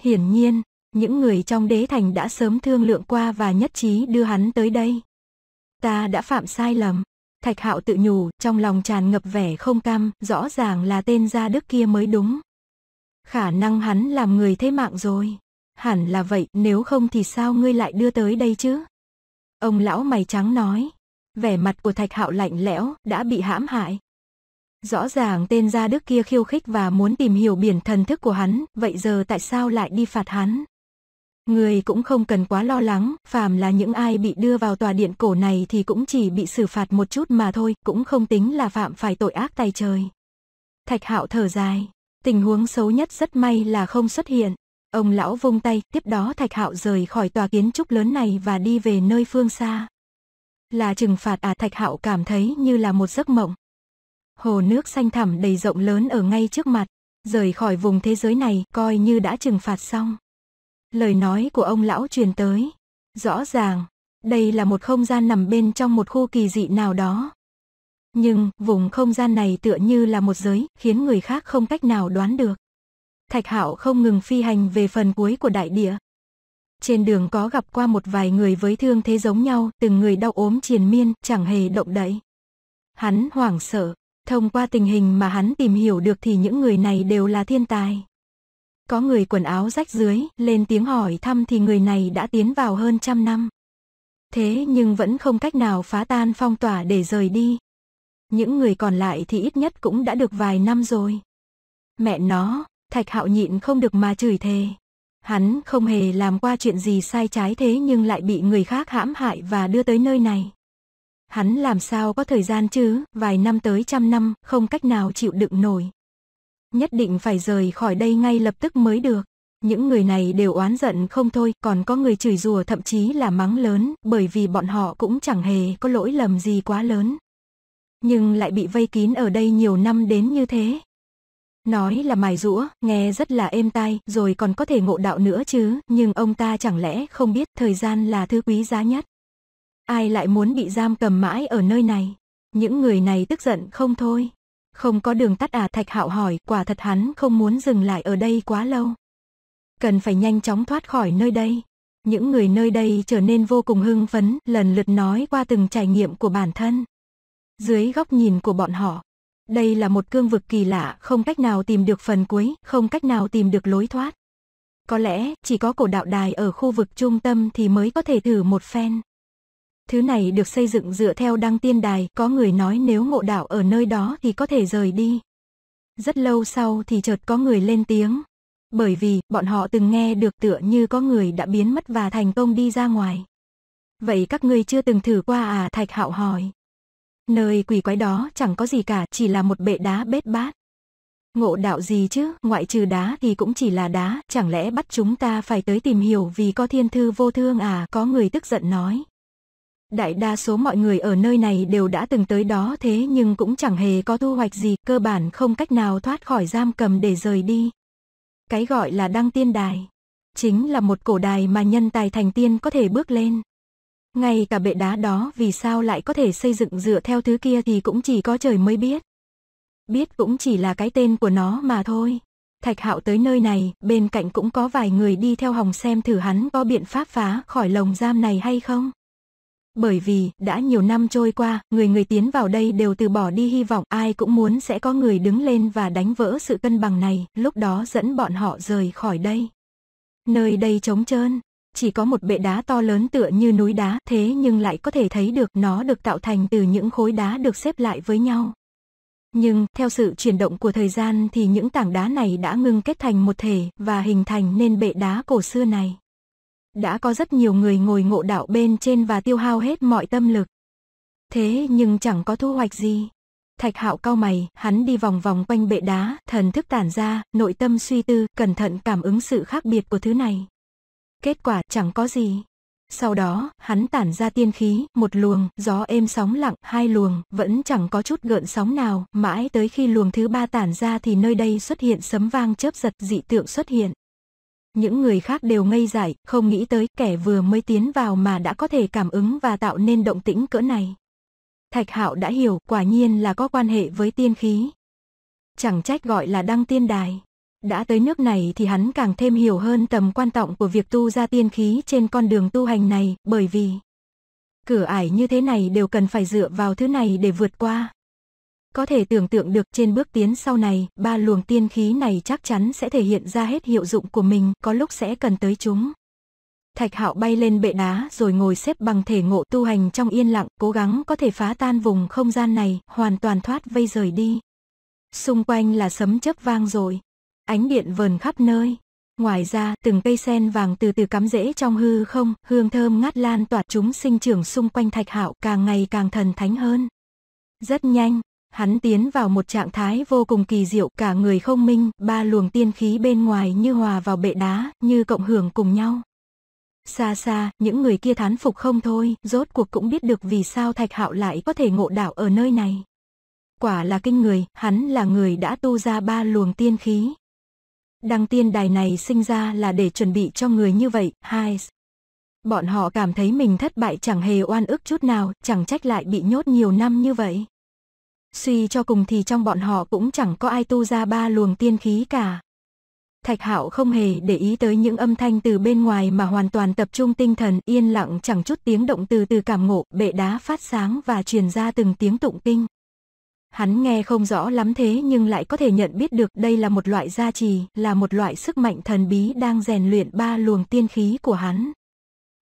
Hiển nhiên, những người trong đế thành đã sớm thương lượng qua và nhất trí đưa hắn tới đây. Ta đã phạm sai lầm. Thạch hạo tự nhủ, trong lòng tràn ngập vẻ không cam, rõ ràng là tên gia đức kia mới đúng. Khả năng hắn làm người thế mạng rồi. Hẳn là vậy, nếu không thì sao ngươi lại đưa tới đây chứ? Ông lão mày trắng nói. Vẻ mặt của thạch hạo lạnh lẽo, đã bị hãm hại. Rõ ràng tên gia đức kia khiêu khích và muốn tìm hiểu biển thần thức của hắn, vậy giờ tại sao lại đi phạt hắn? Người cũng không cần quá lo lắng, phàm là những ai bị đưa vào tòa điện cổ này thì cũng chỉ bị xử phạt một chút mà thôi, cũng không tính là phạm phải tội ác tay trời. Thạch hạo thở dài, tình huống xấu nhất rất may là không xuất hiện. Ông lão vung tay, tiếp đó thạch hạo rời khỏi tòa kiến trúc lớn này và đi về nơi phương xa. Là trừng phạt à thạch hạo cảm thấy như là một giấc mộng. Hồ nước xanh thẳm đầy rộng lớn ở ngay trước mặt, rời khỏi vùng thế giới này coi như đã trừng phạt xong. Lời nói của ông lão truyền tới. Rõ ràng, đây là một không gian nằm bên trong một khu kỳ dị nào đó. Nhưng, vùng không gian này tựa như là một giới, khiến người khác không cách nào đoán được. Thạch Hạo không ngừng phi hành về phần cuối của đại địa. Trên đường có gặp qua một vài người với thương thế giống nhau, từng người đau ốm triền miên, chẳng hề động đậy. Hắn hoảng sợ, thông qua tình hình mà hắn tìm hiểu được thì những người này đều là thiên tài. Có người quần áo rách dưới, lên tiếng hỏi thăm thì người này đã tiến vào hơn trăm năm. Thế nhưng vẫn không cách nào phá tan phong tỏa để rời đi. Những người còn lại thì ít nhất cũng đã được vài năm rồi. Mẹ nó, thạch hạo nhịn không được mà chửi thề. Hắn không hề làm qua chuyện gì sai trái thế nhưng lại bị người khác hãm hại và đưa tới nơi này. Hắn làm sao có thời gian chứ, vài năm tới trăm năm, không cách nào chịu đựng nổi nhất định phải rời khỏi đây ngay lập tức mới được. Những người này đều oán giận không thôi, còn có người chửi rủa thậm chí là mắng lớn, bởi vì bọn họ cũng chẳng hề có lỗi lầm gì quá lớn. Nhưng lại bị vây kín ở đây nhiều năm đến như thế. Nói là mài rũa, nghe rất là êm tai, rồi còn có thể ngộ đạo nữa chứ, nhưng ông ta chẳng lẽ không biết thời gian là thứ quý giá nhất. Ai lại muốn bị giam cầm mãi ở nơi này? Những người này tức giận không thôi. Không có đường tắt à Thạch Hạo hỏi, quả thật hắn không muốn dừng lại ở đây quá lâu. Cần phải nhanh chóng thoát khỏi nơi đây. Những người nơi đây trở nên vô cùng hưng phấn, lần lượt nói qua từng trải nghiệm của bản thân. Dưới góc nhìn của bọn họ, đây là một cương vực kỳ lạ, không cách nào tìm được phần cuối, không cách nào tìm được lối thoát. Có lẽ, chỉ có cổ đạo đài ở khu vực trung tâm thì mới có thể thử một phen. Thứ này được xây dựng dựa theo đăng tiên đài, có người nói nếu ngộ đạo ở nơi đó thì có thể rời đi. Rất lâu sau thì chợt có người lên tiếng. Bởi vì, bọn họ từng nghe được tựa như có người đã biến mất và thành công đi ra ngoài. Vậy các ngươi chưa từng thử qua à? Thạch hạo hỏi. Nơi quỷ quái đó chẳng có gì cả, chỉ là một bệ đá bết bát. Ngộ đạo gì chứ, ngoại trừ đá thì cũng chỉ là đá, chẳng lẽ bắt chúng ta phải tới tìm hiểu vì có thiên thư vô thương à? Có người tức giận nói. Đại đa số mọi người ở nơi này đều đã từng tới đó thế nhưng cũng chẳng hề có thu hoạch gì, cơ bản không cách nào thoát khỏi giam cầm để rời đi. Cái gọi là đăng tiên đài, chính là một cổ đài mà nhân tài thành tiên có thể bước lên. Ngay cả bệ đá đó vì sao lại có thể xây dựng dựa theo thứ kia thì cũng chỉ có trời mới biết. Biết cũng chỉ là cái tên của nó mà thôi. Thạch Hạo tới nơi này, bên cạnh cũng có vài người đi theo hòng xem thử hắn có biện pháp phá khỏi lồng giam này hay không. Bởi vì, đã nhiều năm trôi qua, người người tiến vào đây đều từ bỏ đi hy vọng, ai cũng muốn sẽ có người đứng lên và đánh vỡ sự cân bằng này, lúc đó dẫn bọn họ rời khỏi đây. Nơi đây trống trơn, chỉ có một bệ đá to lớn tựa như núi đá, thế nhưng lại có thể thấy được nó được tạo thành từ những khối đá được xếp lại với nhau. Nhưng, theo sự chuyển động của thời gian thì những tảng đá này đã ngưng kết thành một thể và hình thành nên bệ đá cổ xưa này đã có rất nhiều người ngồi ngộ đạo bên trên và tiêu hao hết mọi tâm lực. Thế nhưng chẳng có thu hoạch gì. Thạch hạo cao mày, hắn đi vòng vòng quanh bệ đá, thần thức tản ra, nội tâm suy tư, cẩn thận cảm ứng sự khác biệt của thứ này. Kết quả chẳng có gì. Sau đó, hắn tản ra tiên khí, một luồng, gió êm sóng lặng, hai luồng, vẫn chẳng có chút gợn sóng nào, mãi tới khi luồng thứ ba tản ra thì nơi đây xuất hiện sấm vang chớp giật dị tượng xuất hiện những người khác đều ngây dại, không nghĩ tới kẻ vừa mới tiến vào mà đã có thể cảm ứng và tạo nên động tĩnh cỡ này. Thạch Hạo đã hiểu, quả nhiên là có quan hệ với tiên khí. Chẳng trách gọi là đăng tiên đài. Đã tới nước này thì hắn càng thêm hiểu hơn tầm quan trọng của việc tu ra tiên khí trên con đường tu hành này, bởi vì cửa ải như thế này đều cần phải dựa vào thứ này để vượt qua. Có thể tưởng tượng được trên bước tiến sau này, ba luồng tiên khí này chắc chắn sẽ thể hiện ra hết hiệu dụng của mình, có lúc sẽ cần tới chúng. Thạch Hạo bay lên bệ đá rồi ngồi xếp bằng thể ngộ tu hành trong yên lặng, cố gắng có thể phá tan vùng không gian này, hoàn toàn thoát vây rời đi. Xung quanh là sấm chớp vang rồi, ánh điện vờn khắp nơi. Ngoài ra, từng cây sen vàng từ từ cắm rễ trong hư không, hương thơm ngát lan tỏa chúng sinh trưởng xung quanh Thạch Hạo, càng ngày càng thần thánh hơn. Rất nhanh, Hắn tiến vào một trạng thái vô cùng kỳ diệu, cả người không minh, ba luồng tiên khí bên ngoài như hòa vào bệ đá, như cộng hưởng cùng nhau. Xa xa, những người kia thán phục không thôi, rốt cuộc cũng biết được vì sao Thạch Hạo lại có thể ngộ đạo ở nơi này. Quả là kinh người, hắn là người đã tu ra ba luồng tiên khí. Đăng tiên đài này sinh ra là để chuẩn bị cho người như vậy, hai. Bọn họ cảm thấy mình thất bại chẳng hề oan ức chút nào, chẳng trách lại bị nhốt nhiều năm như vậy suy cho cùng thì trong bọn họ cũng chẳng có ai tu ra ba luồng tiên khí cả. Thạch Hạo không hề để ý tới những âm thanh từ bên ngoài mà hoàn toàn tập trung tinh thần, yên lặng chẳng chút tiếng động từ từ cảm ngộ, bệ đá phát sáng và truyền ra từng tiếng tụng kinh. Hắn nghe không rõ lắm thế nhưng lại có thể nhận biết được đây là một loại gia trì, là một loại sức mạnh thần bí đang rèn luyện ba luồng tiên khí của hắn.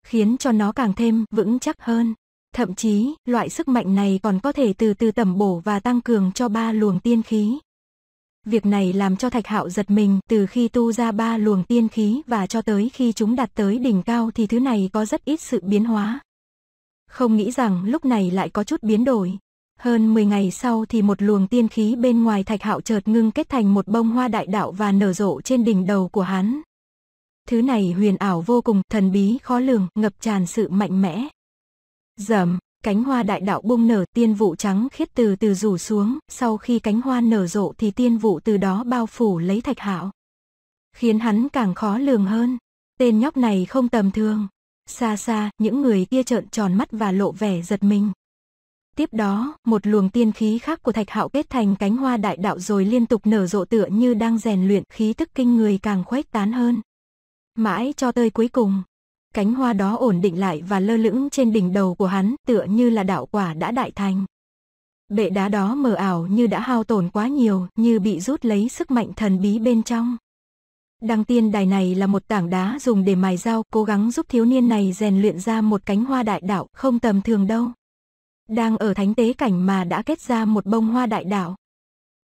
Khiến cho nó càng thêm vững chắc hơn. Thậm chí, loại sức mạnh này còn có thể từ từ tẩm bổ và tăng cường cho ba luồng tiên khí. Việc này làm cho Thạch Hạo giật mình, từ khi tu ra ba luồng tiên khí và cho tới khi chúng đạt tới đỉnh cao thì thứ này có rất ít sự biến hóa. Không nghĩ rằng lúc này lại có chút biến đổi. Hơn 10 ngày sau thì một luồng tiên khí bên ngoài Thạch Hạo chợt ngưng kết thành một bông hoa đại đạo và nở rộ trên đỉnh đầu của hắn. Thứ này huyền ảo vô cùng, thần bí khó lường, ngập tràn sự mạnh mẽ. Dầm, cánh hoa đại đạo bung nở tiên vụ trắng khiết từ từ rủ xuống, sau khi cánh hoa nở rộ thì tiên vụ từ đó bao phủ lấy thạch hạo. Khiến hắn càng khó lường hơn, tên nhóc này không tầm thường. Xa xa, những người kia trợn tròn mắt và lộ vẻ giật mình. Tiếp đó, một luồng tiên khí khác của thạch hạo kết thành cánh hoa đại đạo rồi liên tục nở rộ tựa như đang rèn luyện khí tức kinh người càng khuếch tán hơn. Mãi cho tới cuối cùng, cánh hoa đó ổn định lại và lơ lửng trên đỉnh đầu của hắn tựa như là đạo quả đã đại thành. Bệ đá đó mờ ảo như đã hao tổn quá nhiều, như bị rút lấy sức mạnh thần bí bên trong. Đăng tiên đài này là một tảng đá dùng để mài dao, cố gắng giúp thiếu niên này rèn luyện ra một cánh hoa đại đạo, không tầm thường đâu. Đang ở thánh tế cảnh mà đã kết ra một bông hoa đại đạo.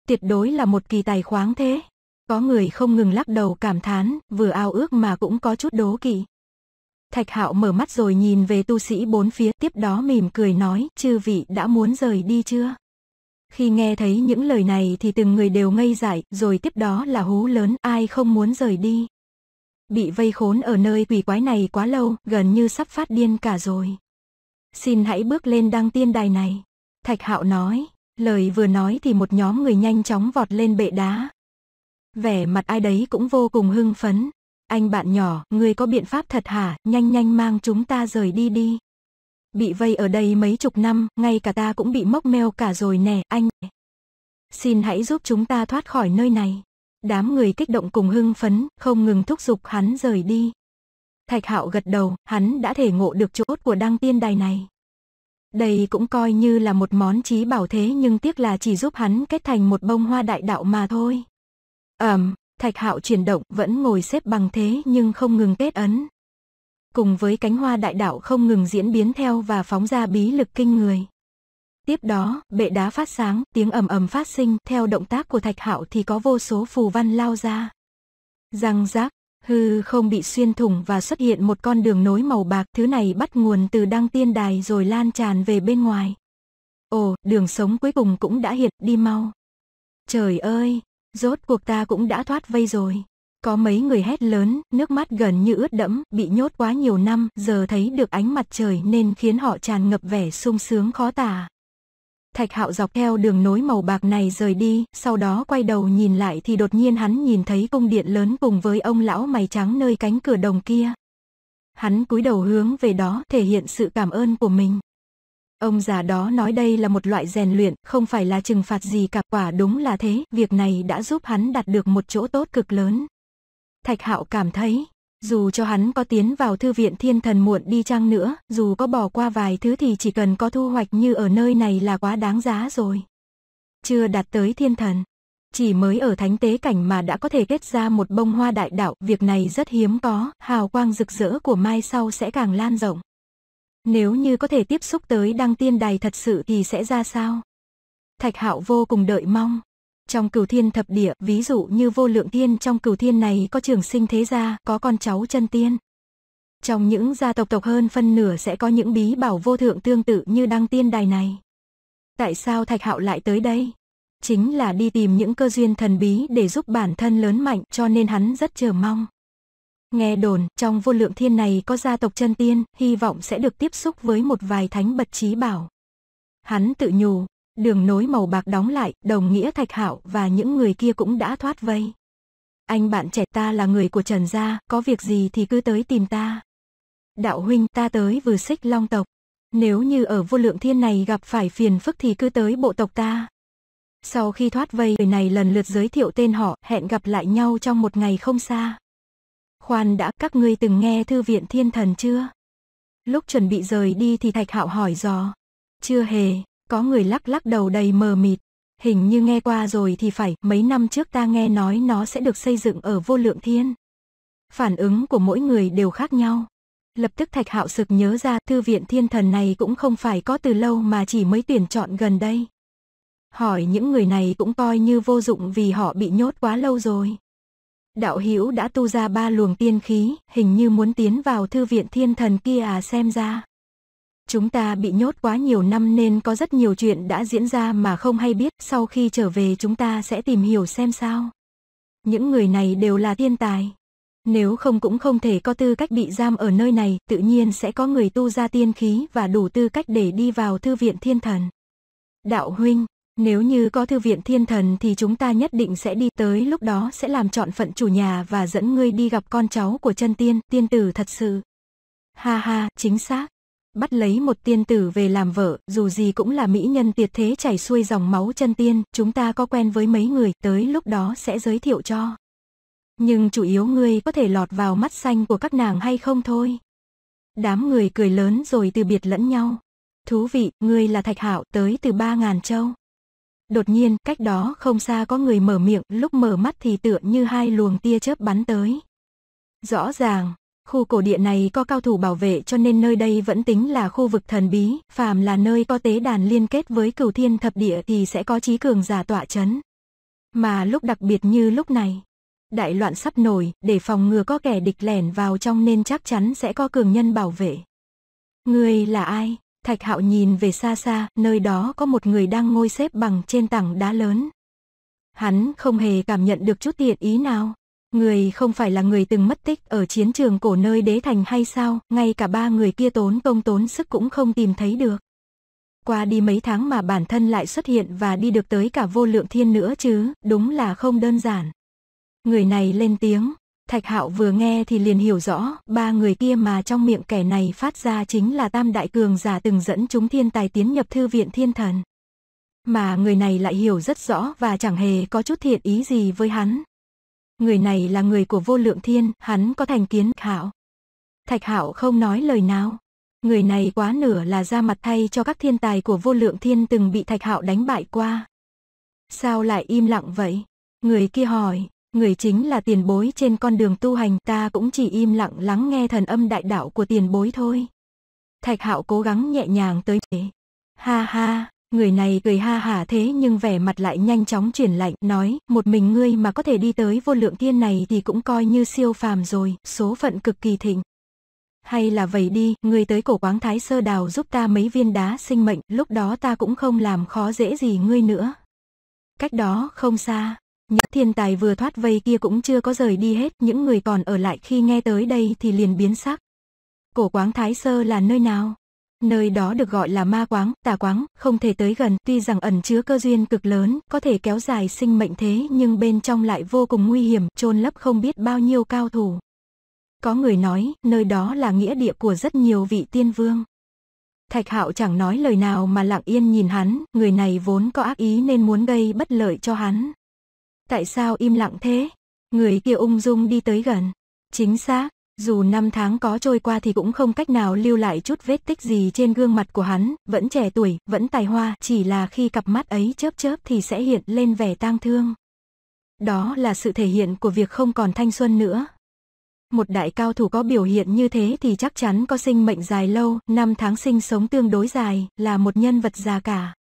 Tuyệt đối là một kỳ tài khoáng thế. Có người không ngừng lắc đầu cảm thán, vừa ao ước mà cũng có chút đố kỵ. Thạch Hạo mở mắt rồi nhìn về tu sĩ bốn phía, tiếp đó mỉm cười nói, chư vị đã muốn rời đi chưa? Khi nghe thấy những lời này thì từng người đều ngây dại, rồi tiếp đó là hú lớn, ai không muốn rời đi. Bị vây khốn ở nơi quỷ quái này quá lâu, gần như sắp phát điên cả rồi. Xin hãy bước lên đăng tiên đài này. Thạch Hạo nói, lời vừa nói thì một nhóm người nhanh chóng vọt lên bệ đá. Vẻ mặt ai đấy cũng vô cùng hưng phấn. Anh bạn nhỏ, ngươi có biện pháp thật hả, nhanh nhanh mang chúng ta rời đi đi. Bị vây ở đây mấy chục năm, ngay cả ta cũng bị mốc meo cả rồi nè, anh. Xin hãy giúp chúng ta thoát khỏi nơi này. Đám người kích động cùng hưng phấn, không ngừng thúc giục hắn rời đi. Thạch Hạo gật đầu, hắn đã thể ngộ được chốt của đăng tiên đài này. Đây cũng coi như là một món trí bảo thế nhưng tiếc là chỉ giúp hắn kết thành một bông hoa đại đạo mà thôi. Ẩm, um, Thạch hạo chuyển động vẫn ngồi xếp bằng thế nhưng không ngừng kết ấn. Cùng với cánh hoa đại đạo không ngừng diễn biến theo và phóng ra bí lực kinh người. Tiếp đó, bệ đá phát sáng, tiếng ầm ầm phát sinh, theo động tác của thạch hạo thì có vô số phù văn lao ra. Răng rác, hư không bị xuyên thủng và xuất hiện một con đường nối màu bạc, thứ này bắt nguồn từ đăng tiên đài rồi lan tràn về bên ngoài. Ồ, đường sống cuối cùng cũng đã hiện, đi mau. Trời ơi, Rốt cuộc ta cũng đã thoát vây rồi. Có mấy người hét lớn, nước mắt gần như ướt đẫm, bị nhốt quá nhiều năm, giờ thấy được ánh mặt trời nên khiến họ tràn ngập vẻ sung sướng khó tả. Thạch hạo dọc theo đường nối màu bạc này rời đi, sau đó quay đầu nhìn lại thì đột nhiên hắn nhìn thấy cung điện lớn cùng với ông lão mày trắng nơi cánh cửa đồng kia. Hắn cúi đầu hướng về đó thể hiện sự cảm ơn của mình, Ông già đó nói đây là một loại rèn luyện, không phải là trừng phạt gì cả, quả đúng là thế, việc này đã giúp hắn đạt được một chỗ tốt cực lớn. Thạch Hạo cảm thấy, dù cho hắn có tiến vào thư viện thiên thần muộn đi chăng nữa, dù có bỏ qua vài thứ thì chỉ cần có thu hoạch như ở nơi này là quá đáng giá rồi. Chưa đạt tới thiên thần, chỉ mới ở thánh tế cảnh mà đã có thể kết ra một bông hoa đại đạo, việc này rất hiếm có, hào quang rực rỡ của mai sau sẽ càng lan rộng. Nếu như có thể tiếp xúc tới đăng tiên đài thật sự thì sẽ ra sao? Thạch hạo vô cùng đợi mong. Trong cửu thiên thập địa, ví dụ như vô lượng thiên trong cửu thiên này có trường sinh thế gia, có con cháu chân tiên. Trong những gia tộc tộc hơn phân nửa sẽ có những bí bảo vô thượng tương tự như đăng tiên đài này. Tại sao Thạch Hạo lại tới đây? Chính là đi tìm những cơ duyên thần bí để giúp bản thân lớn mạnh cho nên hắn rất chờ mong. Nghe đồn, trong vô lượng thiên này có gia tộc chân tiên, hy vọng sẽ được tiếp xúc với một vài thánh bật trí bảo. Hắn tự nhủ, đường nối màu bạc đóng lại, đồng nghĩa thạch hạo và những người kia cũng đã thoát vây. Anh bạn trẻ ta là người của Trần Gia, có việc gì thì cứ tới tìm ta. Đạo huynh ta tới vừa xích long tộc. Nếu như ở vô lượng thiên này gặp phải phiền phức thì cứ tới bộ tộc ta. Sau khi thoát vây người này lần lượt giới thiệu tên họ, hẹn gặp lại nhau trong một ngày không xa. Khoan đã, các ngươi từng nghe thư viện thiên thần chưa? Lúc chuẩn bị rời đi thì Thạch Hạo hỏi dò. Chưa hề, có người lắc lắc đầu đầy mờ mịt. Hình như nghe qua rồi thì phải, mấy năm trước ta nghe nói nó sẽ được xây dựng ở vô lượng thiên. Phản ứng của mỗi người đều khác nhau. Lập tức Thạch Hạo sực nhớ ra thư viện thiên thần này cũng không phải có từ lâu mà chỉ mới tuyển chọn gần đây. Hỏi những người này cũng coi như vô dụng vì họ bị nhốt quá lâu rồi đạo hữu đã tu ra ba luồng tiên khí, hình như muốn tiến vào thư viện thiên thần kia à xem ra. Chúng ta bị nhốt quá nhiều năm nên có rất nhiều chuyện đã diễn ra mà không hay biết, sau khi trở về chúng ta sẽ tìm hiểu xem sao. Những người này đều là thiên tài. Nếu không cũng không thể có tư cách bị giam ở nơi này, tự nhiên sẽ có người tu ra tiên khí và đủ tư cách để đi vào thư viện thiên thần. Đạo huynh, nếu như có thư viện thiên thần thì chúng ta nhất định sẽ đi tới lúc đó sẽ làm chọn phận chủ nhà và dẫn ngươi đi gặp con cháu của chân tiên, tiên tử thật sự. Ha ha, chính xác. Bắt lấy một tiên tử về làm vợ, dù gì cũng là mỹ nhân tuyệt thế chảy xuôi dòng máu chân tiên, chúng ta có quen với mấy người, tới lúc đó sẽ giới thiệu cho. Nhưng chủ yếu ngươi có thể lọt vào mắt xanh của các nàng hay không thôi. Đám người cười lớn rồi từ biệt lẫn nhau. Thú vị, ngươi là Thạch Hạo tới từ ba ngàn châu. Đột nhiên, cách đó không xa có người mở miệng, lúc mở mắt thì tựa như hai luồng tia chớp bắn tới. Rõ ràng, khu cổ địa này có cao thủ bảo vệ cho nên nơi đây vẫn tính là khu vực thần bí, phàm là nơi có tế đàn liên kết với cửu thiên thập địa thì sẽ có trí cường giả tọa chấn. Mà lúc đặc biệt như lúc này, đại loạn sắp nổi, để phòng ngừa có kẻ địch lẻn vào trong nên chắc chắn sẽ có cường nhân bảo vệ. Người là ai? Thạch Hạo nhìn về xa xa, nơi đó có một người đang ngồi xếp bằng trên tảng đá lớn. Hắn không hề cảm nhận được chút tiện ý nào. Người không phải là người từng mất tích ở chiến trường cổ nơi đế thành hay sao, ngay cả ba người kia tốn công tốn sức cũng không tìm thấy được. Qua đi mấy tháng mà bản thân lại xuất hiện và đi được tới cả vô lượng thiên nữa chứ, đúng là không đơn giản. Người này lên tiếng, Thạch Hạo vừa nghe thì liền hiểu rõ, ba người kia mà trong miệng kẻ này phát ra chính là tam đại cường giả từng dẫn chúng thiên tài tiến nhập thư viện thiên thần. Mà người này lại hiểu rất rõ và chẳng hề có chút thiện ý gì với hắn. Người này là người của vô lượng thiên, hắn có thành kiến Hạo. Thạch Hạo không nói lời nào. Người này quá nửa là ra mặt thay cho các thiên tài của vô lượng thiên từng bị Thạch Hạo đánh bại qua. Sao lại im lặng vậy? Người kia hỏi, người chính là tiền bối trên con đường tu hành ta cũng chỉ im lặng lắng nghe thần âm đại đạo của tiền bối thôi. Thạch hạo cố gắng nhẹ nhàng tới thế. Ha ha, người này cười ha hả thế nhưng vẻ mặt lại nhanh chóng chuyển lạnh, nói, một mình ngươi mà có thể đi tới vô lượng thiên này thì cũng coi như siêu phàm rồi, số phận cực kỳ thịnh. Hay là vậy đi, ngươi tới cổ quáng thái sơ đào giúp ta mấy viên đá sinh mệnh, lúc đó ta cũng không làm khó dễ gì ngươi nữa. Cách đó không xa, những thiên tài vừa thoát vây kia cũng chưa có rời đi hết, những người còn ở lại khi nghe tới đây thì liền biến sắc. Cổ quáng Thái Sơ là nơi nào? Nơi đó được gọi là ma quáng, tà quáng, không thể tới gần, tuy rằng ẩn chứa cơ duyên cực lớn, có thể kéo dài sinh mệnh thế nhưng bên trong lại vô cùng nguy hiểm, chôn lấp không biết bao nhiêu cao thủ. Có người nói, nơi đó là nghĩa địa của rất nhiều vị tiên vương. Thạch Hạo chẳng nói lời nào mà lặng yên nhìn hắn, người này vốn có ác ý nên muốn gây bất lợi cho hắn, Tại sao im lặng thế? Người kia ung dung đi tới gần. Chính xác, dù năm tháng có trôi qua thì cũng không cách nào lưu lại chút vết tích gì trên gương mặt của hắn, vẫn trẻ tuổi, vẫn tài hoa, chỉ là khi cặp mắt ấy chớp chớp thì sẽ hiện lên vẻ tang thương. Đó là sự thể hiện của việc không còn thanh xuân nữa. Một đại cao thủ có biểu hiện như thế thì chắc chắn có sinh mệnh dài lâu, năm tháng sinh sống tương đối dài, là một nhân vật già cả.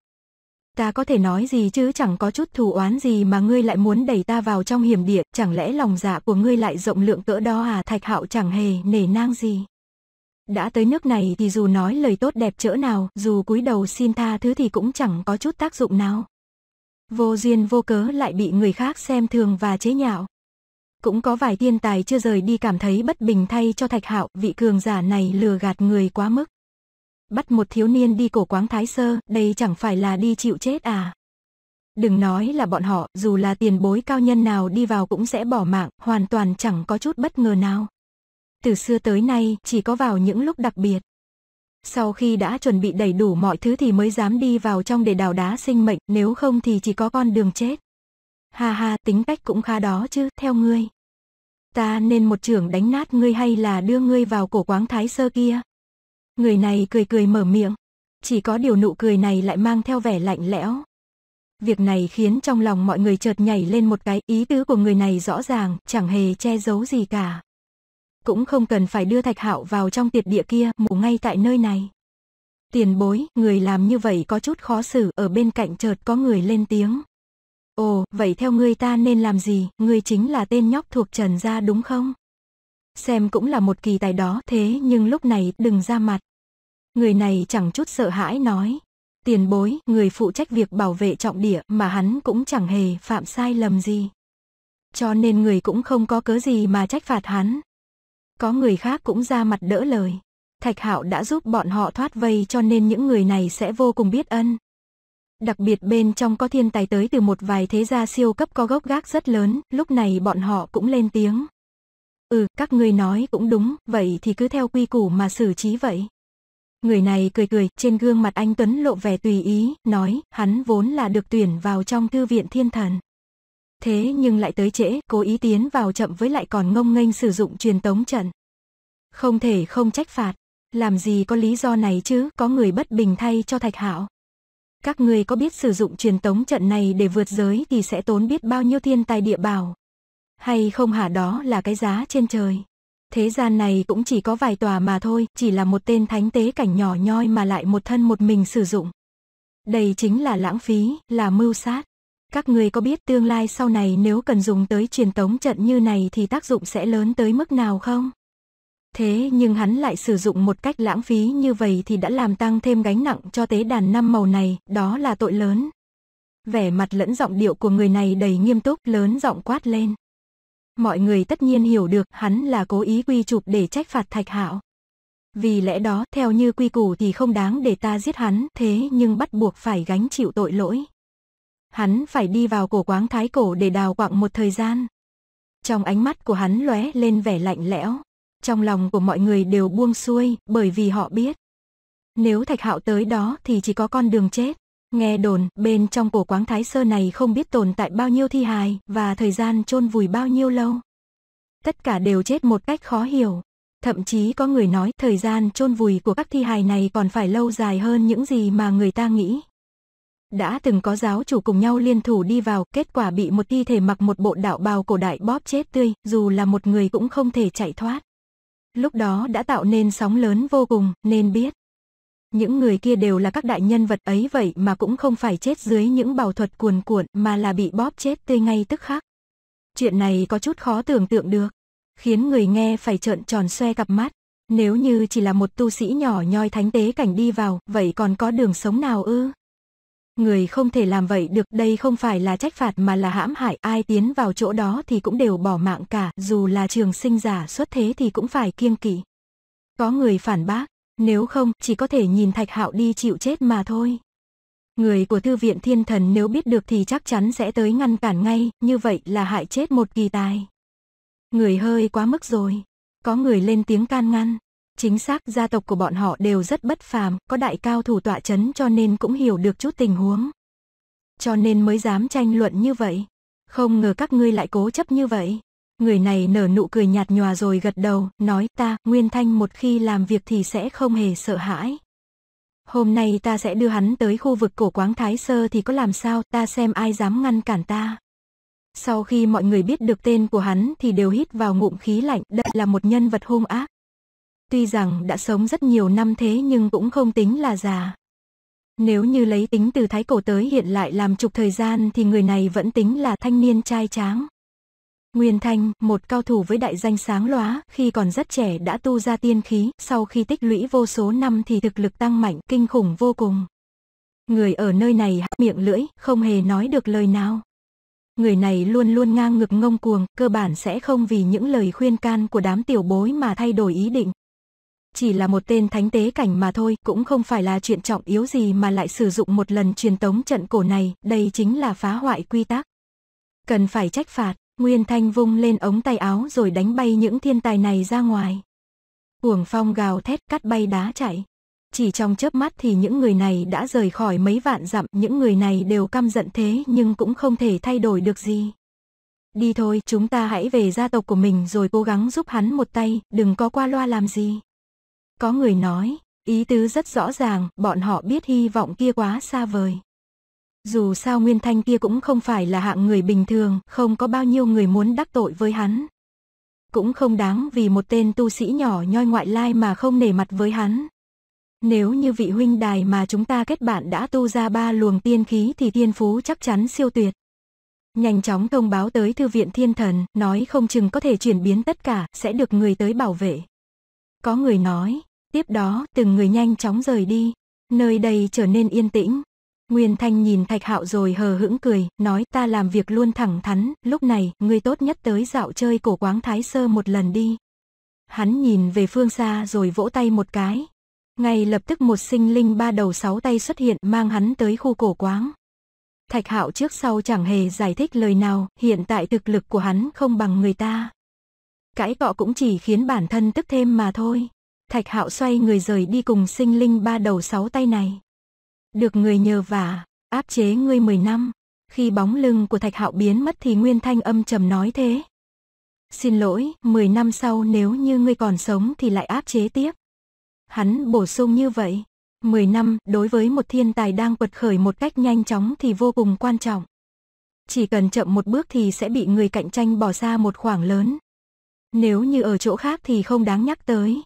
Ta có thể nói gì chứ chẳng có chút thù oán gì mà ngươi lại muốn đẩy ta vào trong hiểm địa, chẳng lẽ lòng dạ của ngươi lại rộng lượng cỡ đó à thạch hạo chẳng hề nể nang gì. Đã tới nước này thì dù nói lời tốt đẹp chỡ nào, dù cúi đầu xin tha thứ thì cũng chẳng có chút tác dụng nào. Vô duyên vô cớ lại bị người khác xem thường và chế nhạo. Cũng có vài thiên tài chưa rời đi cảm thấy bất bình thay cho thạch hạo, vị cường giả này lừa gạt người quá mức. Bắt một thiếu niên đi cổ quáng thái sơ, đây chẳng phải là đi chịu chết à. Đừng nói là bọn họ, dù là tiền bối cao nhân nào đi vào cũng sẽ bỏ mạng, hoàn toàn chẳng có chút bất ngờ nào. Từ xưa tới nay, chỉ có vào những lúc đặc biệt. Sau khi đã chuẩn bị đầy đủ mọi thứ thì mới dám đi vào trong để đào đá sinh mệnh, nếu không thì chỉ có con đường chết. Ha ha, tính cách cũng khá đó chứ, theo ngươi. Ta nên một trưởng đánh nát ngươi hay là đưa ngươi vào cổ quáng thái sơ kia? Người này cười cười mở miệng. Chỉ có điều nụ cười này lại mang theo vẻ lạnh lẽo. Việc này khiến trong lòng mọi người chợt nhảy lên một cái, ý tứ của người này rõ ràng, chẳng hề che giấu gì cả. Cũng không cần phải đưa Thạch Hạo vào trong tiệt địa kia, mù ngay tại nơi này. Tiền bối, người làm như vậy có chút khó xử, ở bên cạnh chợt có người lên tiếng. Ồ, vậy theo ngươi ta nên làm gì, ngươi chính là tên nhóc thuộc Trần gia đúng không? xem cũng là một kỳ tài đó thế nhưng lúc này đừng ra mặt. Người này chẳng chút sợ hãi nói, tiền bối, người phụ trách việc bảo vệ trọng địa mà hắn cũng chẳng hề phạm sai lầm gì. Cho nên người cũng không có cớ gì mà trách phạt hắn. Có người khác cũng ra mặt đỡ lời. Thạch Hạo đã giúp bọn họ thoát vây cho nên những người này sẽ vô cùng biết ân. Đặc biệt bên trong có thiên tài tới từ một vài thế gia siêu cấp có gốc gác rất lớn, lúc này bọn họ cũng lên tiếng. Ừ, các ngươi nói cũng đúng, vậy thì cứ theo quy củ mà xử trí vậy. Người này cười cười, trên gương mặt anh Tuấn lộ vẻ tùy ý, nói, hắn vốn là được tuyển vào trong thư viện thiên thần. Thế nhưng lại tới trễ, cố ý tiến vào chậm với lại còn ngông nghênh sử dụng truyền tống trận. Không thể không trách phạt, làm gì có lý do này chứ, có người bất bình thay cho Thạch Hạo. Các người có biết sử dụng truyền tống trận này để vượt giới thì sẽ tốn biết bao nhiêu thiên tài địa bảo, hay không hả đó là cái giá trên trời. Thế gian này cũng chỉ có vài tòa mà thôi, chỉ là một tên thánh tế cảnh nhỏ nhoi mà lại một thân một mình sử dụng. Đây chính là lãng phí, là mưu sát. Các người có biết tương lai sau này nếu cần dùng tới truyền tống trận như này thì tác dụng sẽ lớn tới mức nào không? Thế nhưng hắn lại sử dụng một cách lãng phí như vậy thì đã làm tăng thêm gánh nặng cho tế đàn năm màu này, đó là tội lớn. Vẻ mặt lẫn giọng điệu của người này đầy nghiêm túc lớn giọng quát lên. Mọi người tất nhiên hiểu được hắn là cố ý quy chụp để trách phạt Thạch Hạo. Vì lẽ đó, theo như quy củ thì không đáng để ta giết hắn, thế nhưng bắt buộc phải gánh chịu tội lỗi. Hắn phải đi vào cổ quáng thái cổ để đào quặng một thời gian. Trong ánh mắt của hắn lóe lên vẻ lạnh lẽo. Trong lòng của mọi người đều buông xuôi, bởi vì họ biết. Nếu Thạch Hạo tới đó thì chỉ có con đường chết. Nghe đồn, bên trong cổ quáng thái sơ này không biết tồn tại bao nhiêu thi hài và thời gian chôn vùi bao nhiêu lâu. Tất cả đều chết một cách khó hiểu. Thậm chí có người nói thời gian chôn vùi của các thi hài này còn phải lâu dài hơn những gì mà người ta nghĩ. Đã từng có giáo chủ cùng nhau liên thủ đi vào, kết quả bị một thi thể mặc một bộ đạo bào cổ đại bóp chết tươi, dù là một người cũng không thể chạy thoát. Lúc đó đã tạo nên sóng lớn vô cùng, nên biết, những người kia đều là các đại nhân vật ấy vậy mà cũng không phải chết dưới những bào thuật cuồn cuộn mà là bị bóp chết tươi ngay tức khắc. Chuyện này có chút khó tưởng tượng được, khiến người nghe phải trợn tròn xoe cặp mắt. Nếu như chỉ là một tu sĩ nhỏ nhoi thánh tế cảnh đi vào, vậy còn có đường sống nào ư? Người không thể làm vậy được, đây không phải là trách phạt mà là hãm hại, ai tiến vào chỗ đó thì cũng đều bỏ mạng cả, dù là trường sinh giả xuất thế thì cũng phải kiêng kỵ. Có người phản bác, nếu không, chỉ có thể nhìn Thạch Hạo đi chịu chết mà thôi. Người của thư viện thiên thần nếu biết được thì chắc chắn sẽ tới ngăn cản ngay, như vậy là hại chết một kỳ tài. Người hơi quá mức rồi. Có người lên tiếng can ngăn. Chính xác gia tộc của bọn họ đều rất bất phàm, có đại cao thủ tọa chấn cho nên cũng hiểu được chút tình huống. Cho nên mới dám tranh luận như vậy. Không ngờ các ngươi lại cố chấp như vậy. Người này nở nụ cười nhạt nhòa rồi gật đầu, nói ta, Nguyên Thanh một khi làm việc thì sẽ không hề sợ hãi. Hôm nay ta sẽ đưa hắn tới khu vực cổ quáng Thái Sơ thì có làm sao, ta xem ai dám ngăn cản ta. Sau khi mọi người biết được tên của hắn thì đều hít vào ngụm khí lạnh, đây là một nhân vật hung ác. Tuy rằng đã sống rất nhiều năm thế nhưng cũng không tính là già. Nếu như lấy tính từ thái cổ tới hiện lại làm chục thời gian thì người này vẫn tính là thanh niên trai tráng. Nguyên Thanh, một cao thủ với đại danh sáng lóa, khi còn rất trẻ đã tu ra tiên khí, sau khi tích lũy vô số năm thì thực lực tăng mạnh, kinh khủng vô cùng. Người ở nơi này há miệng lưỡi, không hề nói được lời nào. Người này luôn luôn ngang ngực ngông cuồng, cơ bản sẽ không vì những lời khuyên can của đám tiểu bối mà thay đổi ý định. Chỉ là một tên thánh tế cảnh mà thôi, cũng không phải là chuyện trọng yếu gì mà lại sử dụng một lần truyền tống trận cổ này, đây chính là phá hoại quy tắc. Cần phải trách phạt. Nguyên Thanh vung lên ống tay áo rồi đánh bay những thiên tài này ra ngoài. Uổng phong gào thét cắt bay đá chạy. Chỉ trong chớp mắt thì những người này đã rời khỏi mấy vạn dặm, những người này đều căm giận thế nhưng cũng không thể thay đổi được gì. Đi thôi, chúng ta hãy về gia tộc của mình rồi cố gắng giúp hắn một tay, đừng có qua loa làm gì. Có người nói, ý tứ rất rõ ràng, bọn họ biết hy vọng kia quá xa vời. Dù sao Nguyên Thanh kia cũng không phải là hạng người bình thường, không có bao nhiêu người muốn đắc tội với hắn. Cũng không đáng vì một tên tu sĩ nhỏ nhoi ngoại lai mà không nể mặt với hắn. Nếu như vị huynh đài mà chúng ta kết bạn đã tu ra ba luồng tiên khí thì tiên phú chắc chắn siêu tuyệt. Nhanh chóng thông báo tới thư viện thiên thần, nói không chừng có thể chuyển biến tất cả, sẽ được người tới bảo vệ. Có người nói, tiếp đó từng người nhanh chóng rời đi, nơi đây trở nên yên tĩnh. Nguyên Thanh nhìn Thạch Hạo rồi hờ hững cười, nói ta làm việc luôn thẳng thắn, lúc này, ngươi tốt nhất tới dạo chơi cổ quáng Thái Sơ một lần đi. Hắn nhìn về phương xa rồi vỗ tay một cái. Ngay lập tức một sinh linh ba đầu sáu tay xuất hiện mang hắn tới khu cổ quáng. Thạch Hạo trước sau chẳng hề giải thích lời nào, hiện tại thực lực của hắn không bằng người ta. Cãi cọ cũng chỉ khiến bản thân tức thêm mà thôi. Thạch Hạo xoay người rời đi cùng sinh linh ba đầu sáu tay này được người nhờ vả, áp chế ngươi 10 năm. Khi bóng lưng của Thạch Hạo biến mất thì Nguyên Thanh âm trầm nói thế. Xin lỗi, 10 năm sau nếu như ngươi còn sống thì lại áp chế tiếp. Hắn bổ sung như vậy. 10 năm, đối với một thiên tài đang quật khởi một cách nhanh chóng thì vô cùng quan trọng. Chỉ cần chậm một bước thì sẽ bị người cạnh tranh bỏ xa một khoảng lớn. Nếu như ở chỗ khác thì không đáng nhắc tới.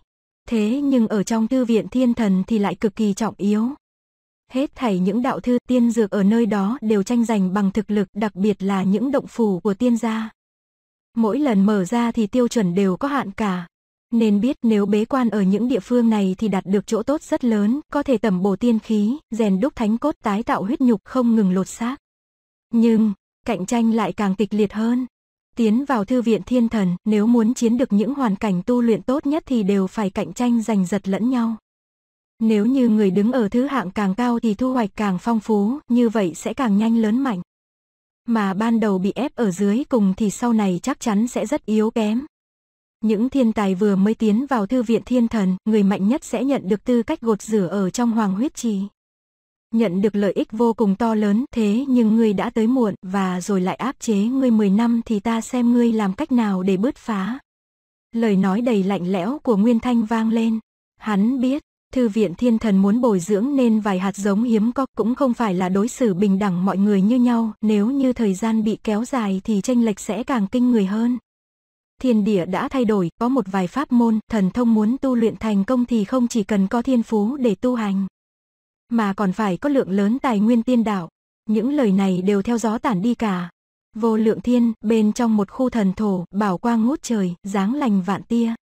Thế nhưng ở trong thư viện thiên thần thì lại cực kỳ trọng yếu. Hết thảy những đạo thư tiên dược ở nơi đó đều tranh giành bằng thực lực đặc biệt là những động phủ của tiên gia. Mỗi lần mở ra thì tiêu chuẩn đều có hạn cả. Nên biết nếu bế quan ở những địa phương này thì đạt được chỗ tốt rất lớn, có thể tẩm bổ tiên khí, rèn đúc thánh cốt tái tạo huyết nhục không ngừng lột xác. Nhưng, cạnh tranh lại càng kịch liệt hơn. Tiến vào thư viện thiên thần, nếu muốn chiến được những hoàn cảnh tu luyện tốt nhất thì đều phải cạnh tranh giành giật lẫn nhau. Nếu như người đứng ở thứ hạng càng cao thì thu hoạch càng phong phú, như vậy sẽ càng nhanh lớn mạnh. Mà ban đầu bị ép ở dưới cùng thì sau này chắc chắn sẽ rất yếu kém. Những thiên tài vừa mới tiến vào thư viện thiên thần, người mạnh nhất sẽ nhận được tư cách gột rửa ở trong hoàng huyết trì. Nhận được lợi ích vô cùng to lớn thế nhưng ngươi đã tới muộn và rồi lại áp chế ngươi 10 năm thì ta xem ngươi làm cách nào để bứt phá. Lời nói đầy lạnh lẽo của Nguyên Thanh vang lên. Hắn biết, Thư viện thiên thần muốn bồi dưỡng nên vài hạt giống hiếm có cũng không phải là đối xử bình đẳng mọi người như nhau, nếu như thời gian bị kéo dài thì tranh lệch sẽ càng kinh người hơn. Thiên địa đã thay đổi, có một vài pháp môn, thần thông muốn tu luyện thành công thì không chỉ cần có thiên phú để tu hành, mà còn phải có lượng lớn tài nguyên tiên đạo. Những lời này đều theo gió tản đi cả. Vô lượng thiên, bên trong một khu thần thổ, bảo quang ngút trời, dáng lành vạn tia.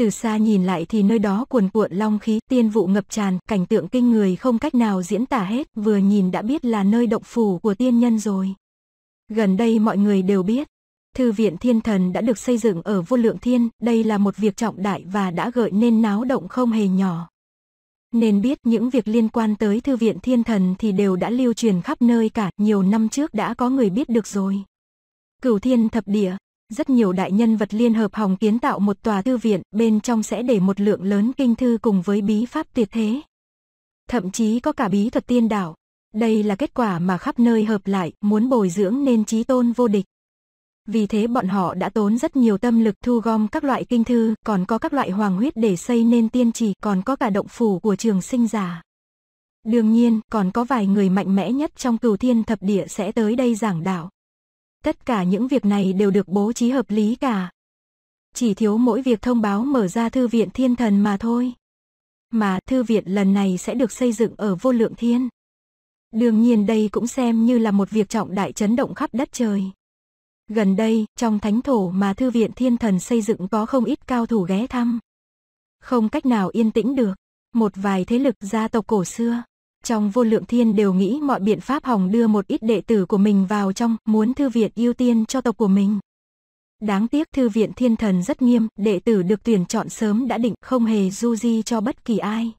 Từ xa nhìn lại thì nơi đó cuồn cuộn long khí, tiên vụ ngập tràn, cảnh tượng kinh người không cách nào diễn tả hết, vừa nhìn đã biết là nơi động phủ của tiên nhân rồi. Gần đây mọi người đều biết, Thư viện Thiên Thần đã được xây dựng ở Vô Lượng Thiên, đây là một việc trọng đại và đã gợi nên náo động không hề nhỏ. Nên biết những việc liên quan tới Thư viện Thiên Thần thì đều đã lưu truyền khắp nơi cả, nhiều năm trước đã có người biết được rồi. Cửu Thiên Thập Địa, rất nhiều đại nhân vật liên hợp hòng kiến tạo một tòa thư viện, bên trong sẽ để một lượng lớn kinh thư cùng với bí pháp tuyệt thế. Thậm chí có cả bí thuật tiên đạo Đây là kết quả mà khắp nơi hợp lại, muốn bồi dưỡng nên trí tôn vô địch. Vì thế bọn họ đã tốn rất nhiều tâm lực thu gom các loại kinh thư, còn có các loại hoàng huyết để xây nên tiên trì, còn có cả động phủ của trường sinh giả. Đương nhiên, còn có vài người mạnh mẽ nhất trong cửu thiên thập địa sẽ tới đây giảng đạo. Tất cả những việc này đều được bố trí hợp lý cả. Chỉ thiếu mỗi việc thông báo mở ra thư viện thiên thần mà thôi. Mà thư viện lần này sẽ được xây dựng ở vô lượng thiên. Đương nhiên đây cũng xem như là một việc trọng đại chấn động khắp đất trời. Gần đây, trong thánh thổ mà thư viện thiên thần xây dựng có không ít cao thủ ghé thăm. Không cách nào yên tĩnh được, một vài thế lực gia tộc cổ xưa, trong vô lượng thiên đều nghĩ mọi biện pháp hòng đưa một ít đệ tử của mình vào trong, muốn thư viện ưu tiên cho tộc của mình. Đáng tiếc thư viện thiên thần rất nghiêm, đệ tử được tuyển chọn sớm đã định không hề du di cho bất kỳ ai.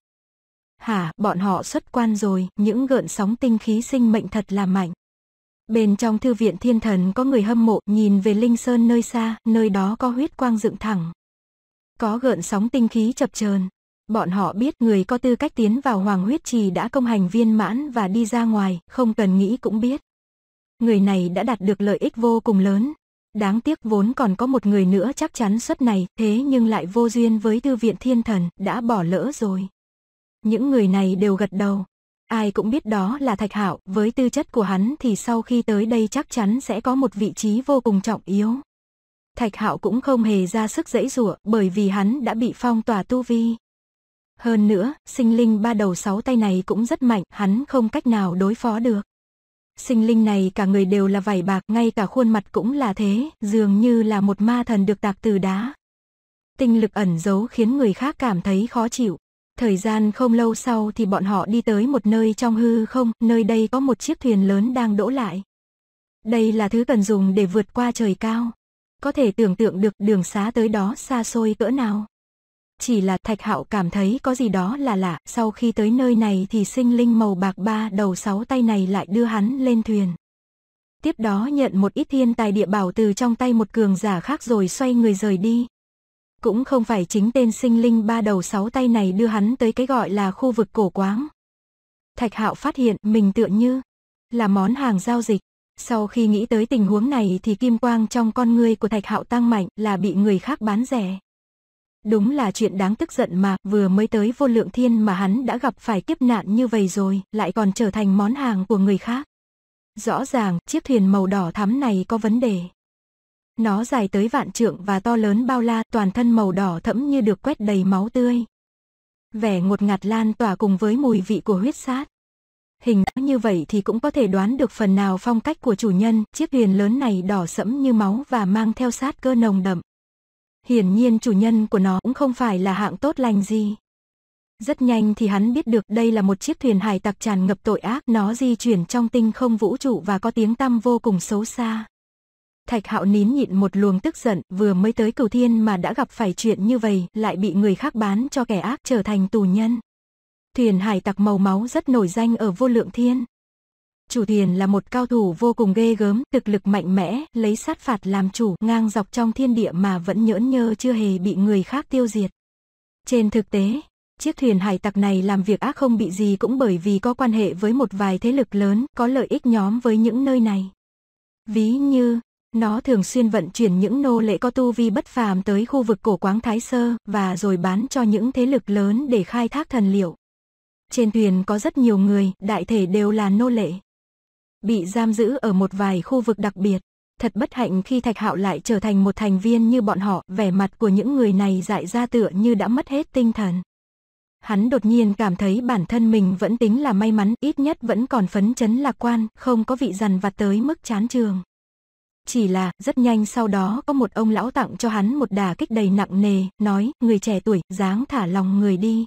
Hả, bọn họ xuất quan rồi, những gợn sóng tinh khí sinh mệnh thật là mạnh. Bên trong thư viện thiên thần có người hâm mộ nhìn về Linh Sơn nơi xa, nơi đó có huyết quang dựng thẳng. Có gợn sóng tinh khí chập chờn Bọn họ biết người có tư cách tiến vào hoàng huyết trì đã công hành viên mãn và đi ra ngoài, không cần nghĩ cũng biết. Người này đã đạt được lợi ích vô cùng lớn. Đáng tiếc vốn còn có một người nữa chắc chắn suất này, thế nhưng lại vô duyên với thư viện thiên thần, đã bỏ lỡ rồi. Những người này đều gật đầu. Ai cũng biết đó là Thạch Hạo, với tư chất của hắn thì sau khi tới đây chắc chắn sẽ có một vị trí vô cùng trọng yếu. Thạch Hạo cũng không hề ra sức dãy dụa bởi vì hắn đã bị phong tỏa tu vi, hơn nữa, sinh linh ba đầu sáu tay này cũng rất mạnh, hắn không cách nào đối phó được. Sinh linh này cả người đều là vảy bạc, ngay cả khuôn mặt cũng là thế, dường như là một ma thần được tạc từ đá. Tinh lực ẩn giấu khiến người khác cảm thấy khó chịu. Thời gian không lâu sau thì bọn họ đi tới một nơi trong hư không, nơi đây có một chiếc thuyền lớn đang đỗ lại. Đây là thứ cần dùng để vượt qua trời cao. Có thể tưởng tượng được đường xá tới đó xa xôi cỡ nào chỉ là Thạch Hạo cảm thấy có gì đó là lạ, sau khi tới nơi này thì sinh linh màu bạc ba đầu sáu tay này lại đưa hắn lên thuyền. Tiếp đó nhận một ít thiên tài địa bảo từ trong tay một cường giả khác rồi xoay người rời đi. Cũng không phải chính tên sinh linh ba đầu sáu tay này đưa hắn tới cái gọi là khu vực cổ quáng. Thạch Hạo phát hiện mình tựa như là món hàng giao dịch. Sau khi nghĩ tới tình huống này thì kim quang trong con người của Thạch Hạo tăng mạnh là bị người khác bán rẻ. Đúng là chuyện đáng tức giận mà, vừa mới tới vô lượng thiên mà hắn đã gặp phải kiếp nạn như vậy rồi, lại còn trở thành món hàng của người khác. Rõ ràng, chiếc thuyền màu đỏ thắm này có vấn đề. Nó dài tới vạn trượng và to lớn bao la, toàn thân màu đỏ thẫm như được quét đầy máu tươi. Vẻ ngột ngạt lan tỏa cùng với mùi vị của huyết sát. Hình dáng như vậy thì cũng có thể đoán được phần nào phong cách của chủ nhân, chiếc thuyền lớn này đỏ sẫm như máu và mang theo sát cơ nồng đậm. Hiển nhiên chủ nhân của nó cũng không phải là hạng tốt lành gì. Rất nhanh thì hắn biết được đây là một chiếc thuyền hải tặc tràn ngập tội ác, nó di chuyển trong tinh không vũ trụ và có tiếng tăm vô cùng xấu xa. Thạch hạo nín nhịn một luồng tức giận, vừa mới tới cửu thiên mà đã gặp phải chuyện như vậy, lại bị người khác bán cho kẻ ác trở thành tù nhân. Thuyền hải tặc màu máu rất nổi danh ở vô lượng thiên chủ thiền là một cao thủ vô cùng ghê gớm, thực lực mạnh mẽ, lấy sát phạt làm chủ, ngang dọc trong thiên địa mà vẫn nhỡn nhơ chưa hề bị người khác tiêu diệt. Trên thực tế, chiếc thuyền hải tặc này làm việc ác không bị gì cũng bởi vì có quan hệ với một vài thế lực lớn, có lợi ích nhóm với những nơi này. Ví như, nó thường xuyên vận chuyển những nô lệ có tu vi bất phàm tới khu vực cổ quáng Thái Sơ và rồi bán cho những thế lực lớn để khai thác thần liệu. Trên thuyền có rất nhiều người, đại thể đều là nô lệ bị giam giữ ở một vài khu vực đặc biệt. Thật bất hạnh khi Thạch Hạo lại trở thành một thành viên như bọn họ, vẻ mặt của những người này dại ra tựa như đã mất hết tinh thần. Hắn đột nhiên cảm thấy bản thân mình vẫn tính là may mắn, ít nhất vẫn còn phấn chấn lạc quan, không có vị dằn vặt tới mức chán trường. Chỉ là, rất nhanh sau đó có một ông lão tặng cho hắn một đà kích đầy nặng nề, nói, người trẻ tuổi, dáng thả lòng người đi.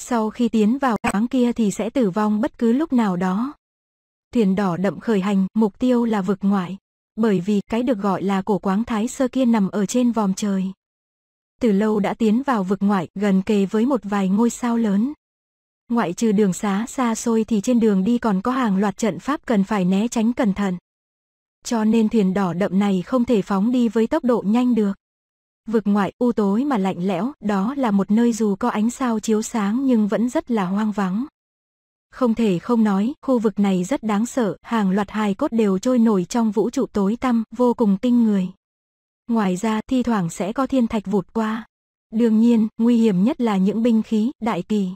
Sau khi tiến vào áng kia thì sẽ tử vong bất cứ lúc nào đó thuyền đỏ đậm khởi hành, mục tiêu là vực ngoại. Bởi vì cái được gọi là cổ quáng thái sơ kia nằm ở trên vòm trời. Từ lâu đã tiến vào vực ngoại, gần kề với một vài ngôi sao lớn. Ngoại trừ đường xá xa xôi thì trên đường đi còn có hàng loạt trận pháp cần phải né tránh cẩn thận. Cho nên thuyền đỏ đậm này không thể phóng đi với tốc độ nhanh được. Vực ngoại u tối mà lạnh lẽo, đó là một nơi dù có ánh sao chiếu sáng nhưng vẫn rất là hoang vắng. Không thể không nói, khu vực này rất đáng sợ, hàng loạt hài cốt đều trôi nổi trong vũ trụ tối tăm, vô cùng tinh người. Ngoài ra, thi thoảng sẽ có thiên thạch vụt qua. Đương nhiên, nguy hiểm nhất là những binh khí, đại kỳ.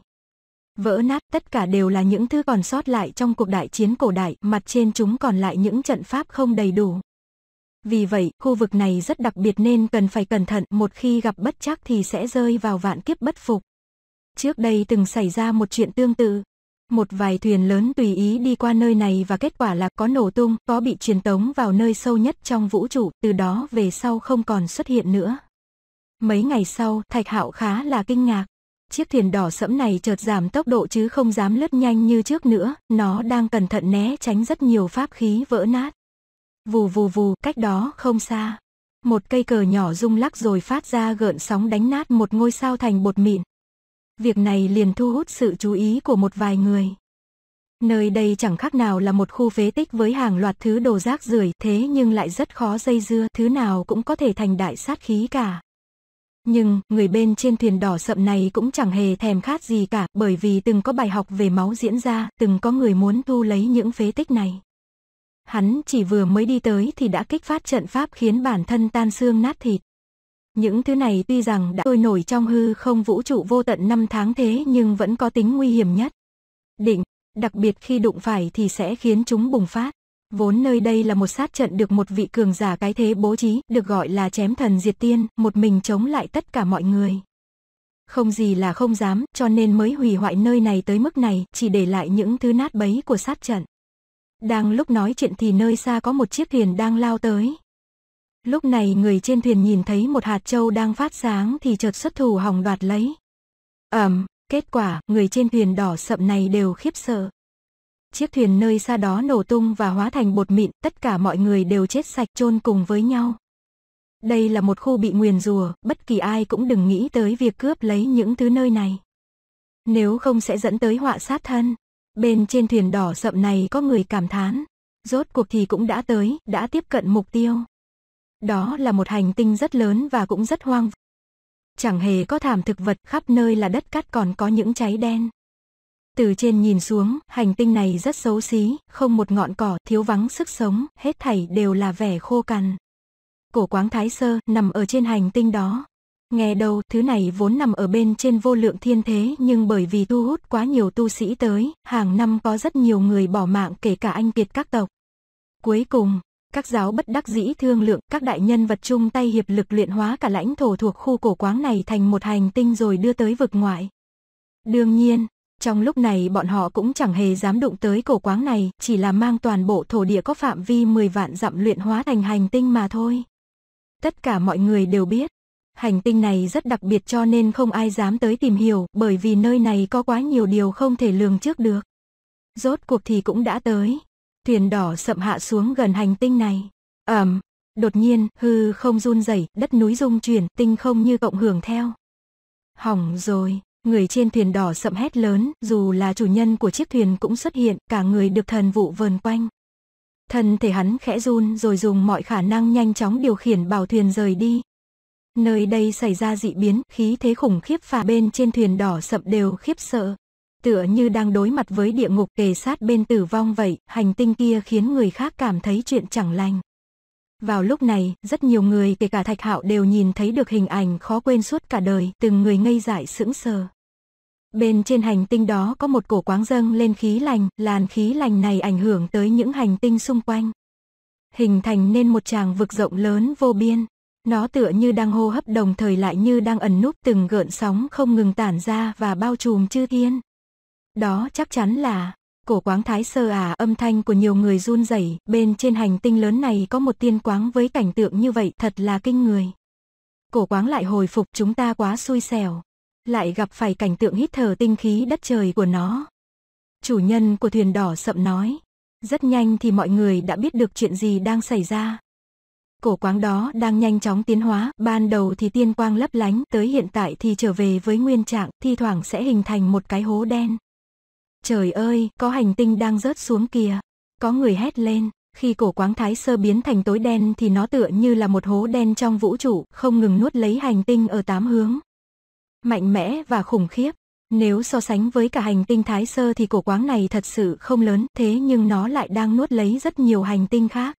Vỡ nát tất cả đều là những thứ còn sót lại trong cuộc đại chiến cổ đại, mặt trên chúng còn lại những trận pháp không đầy đủ. Vì vậy, khu vực này rất đặc biệt nên cần phải cẩn thận, một khi gặp bất chắc thì sẽ rơi vào vạn kiếp bất phục. Trước đây từng xảy ra một chuyện tương tự, một vài thuyền lớn tùy ý đi qua nơi này và kết quả là có nổ tung, có bị truyền tống vào nơi sâu nhất trong vũ trụ, từ đó về sau không còn xuất hiện nữa. Mấy ngày sau, Thạch Hạo khá là kinh ngạc. Chiếc thuyền đỏ sẫm này chợt giảm tốc độ chứ không dám lướt nhanh như trước nữa, nó đang cẩn thận né tránh rất nhiều pháp khí vỡ nát. Vù vù vù, cách đó không xa. Một cây cờ nhỏ rung lắc rồi phát ra gợn sóng đánh nát một ngôi sao thành bột mịn, việc này liền thu hút sự chú ý của một vài người. Nơi đây chẳng khác nào là một khu phế tích với hàng loạt thứ đồ rác rưởi thế nhưng lại rất khó dây dưa, thứ nào cũng có thể thành đại sát khí cả. Nhưng, người bên trên thuyền đỏ sậm này cũng chẳng hề thèm khát gì cả, bởi vì từng có bài học về máu diễn ra, từng có người muốn thu lấy những phế tích này. Hắn chỉ vừa mới đi tới thì đã kích phát trận pháp khiến bản thân tan xương nát thịt. Những thứ này tuy rằng đã trôi nổi trong hư không vũ trụ vô tận năm tháng thế nhưng vẫn có tính nguy hiểm nhất. Định, đặc biệt khi đụng phải thì sẽ khiến chúng bùng phát. Vốn nơi đây là một sát trận được một vị cường giả cái thế bố trí, được gọi là chém thần diệt tiên, một mình chống lại tất cả mọi người. Không gì là không dám, cho nên mới hủy hoại nơi này tới mức này, chỉ để lại những thứ nát bấy của sát trận. Đang lúc nói chuyện thì nơi xa có một chiếc thuyền đang lao tới, Lúc này người trên thuyền nhìn thấy một hạt châu đang phát sáng thì chợt xuất thủ hòng đoạt lấy. Ẩm, um, kết quả, người trên thuyền đỏ sậm này đều khiếp sợ. Chiếc thuyền nơi xa đó nổ tung và hóa thành bột mịn, tất cả mọi người đều chết sạch chôn cùng với nhau. Đây là một khu bị nguyền rùa, bất kỳ ai cũng đừng nghĩ tới việc cướp lấy những thứ nơi này. Nếu không sẽ dẫn tới họa sát thân. Bên trên thuyền đỏ sậm này có người cảm thán. Rốt cuộc thì cũng đã tới, đã tiếp cận mục tiêu. Đó là một hành tinh rất lớn và cũng rất hoang. Chẳng hề có thảm thực vật, khắp nơi là đất cát còn có những cháy đen. Từ trên nhìn xuống, hành tinh này rất xấu xí, không một ngọn cỏ, thiếu vắng sức sống, hết thảy đều là vẻ khô cằn. Cổ quáng thái sơ nằm ở trên hành tinh đó. Nghe đầu, thứ này vốn nằm ở bên trên vô lượng thiên thế nhưng bởi vì thu hút quá nhiều tu sĩ tới, hàng năm có rất nhiều người bỏ mạng kể cả anh kiệt các tộc. Cuối cùng, các giáo bất đắc dĩ thương lượng, các đại nhân vật chung tay hiệp lực luyện hóa cả lãnh thổ thuộc khu cổ quáng này thành một hành tinh rồi đưa tới vực ngoại. Đương nhiên, trong lúc này bọn họ cũng chẳng hề dám đụng tới cổ quáng này, chỉ là mang toàn bộ thổ địa có phạm vi 10 vạn dặm luyện hóa thành hành tinh mà thôi. Tất cả mọi người đều biết, hành tinh này rất đặc biệt cho nên không ai dám tới tìm hiểu, bởi vì nơi này có quá nhiều điều không thể lường trước được. Rốt cuộc thì cũng đã tới thuyền đỏ sậm hạ xuống gần hành tinh này. Ẩm, đột nhiên, hư không run rẩy, đất núi rung chuyển, tinh không như cộng hưởng theo. Hỏng rồi, người trên thuyền đỏ sậm hét lớn, dù là chủ nhân của chiếc thuyền cũng xuất hiện, cả người được thần vụ vờn quanh. Thân thể hắn khẽ run rồi dùng mọi khả năng nhanh chóng điều khiển bảo thuyền rời đi. Nơi đây xảy ra dị biến, khí thế khủng khiếp phả bên trên thuyền đỏ sậm đều khiếp sợ, tựa như đang đối mặt với địa ngục kề sát bên tử vong vậy, hành tinh kia khiến người khác cảm thấy chuyện chẳng lành. Vào lúc này, rất nhiều người kể cả Thạch Hạo đều nhìn thấy được hình ảnh khó quên suốt cả đời, từng người ngây dại sững sờ. Bên trên hành tinh đó có một cổ quáng dâng lên khí lành, làn khí lành này ảnh hưởng tới những hành tinh xung quanh. Hình thành nên một tràng vực rộng lớn vô biên. Nó tựa như đang hô hấp đồng thời lại như đang ẩn núp từng gợn sóng không ngừng tản ra và bao trùm chư thiên. Đó chắc chắn là cổ quáng thái sơ à âm thanh của nhiều người run rẩy bên trên hành tinh lớn này có một tiên quáng với cảnh tượng như vậy thật là kinh người. Cổ quáng lại hồi phục chúng ta quá xui xẻo. Lại gặp phải cảnh tượng hít thở tinh khí đất trời của nó. Chủ nhân của thuyền đỏ sậm nói. Rất nhanh thì mọi người đã biết được chuyện gì đang xảy ra. Cổ quáng đó đang nhanh chóng tiến hóa, ban đầu thì tiên quang lấp lánh, tới hiện tại thì trở về với nguyên trạng, thi thoảng sẽ hình thành một cái hố đen. Trời ơi, có hành tinh đang rớt xuống kìa. Có người hét lên, khi cổ quáng thái sơ biến thành tối đen thì nó tựa như là một hố đen trong vũ trụ, không ngừng nuốt lấy hành tinh ở tám hướng. Mạnh mẽ và khủng khiếp. Nếu so sánh với cả hành tinh thái sơ thì cổ quáng này thật sự không lớn, thế nhưng nó lại đang nuốt lấy rất nhiều hành tinh khác.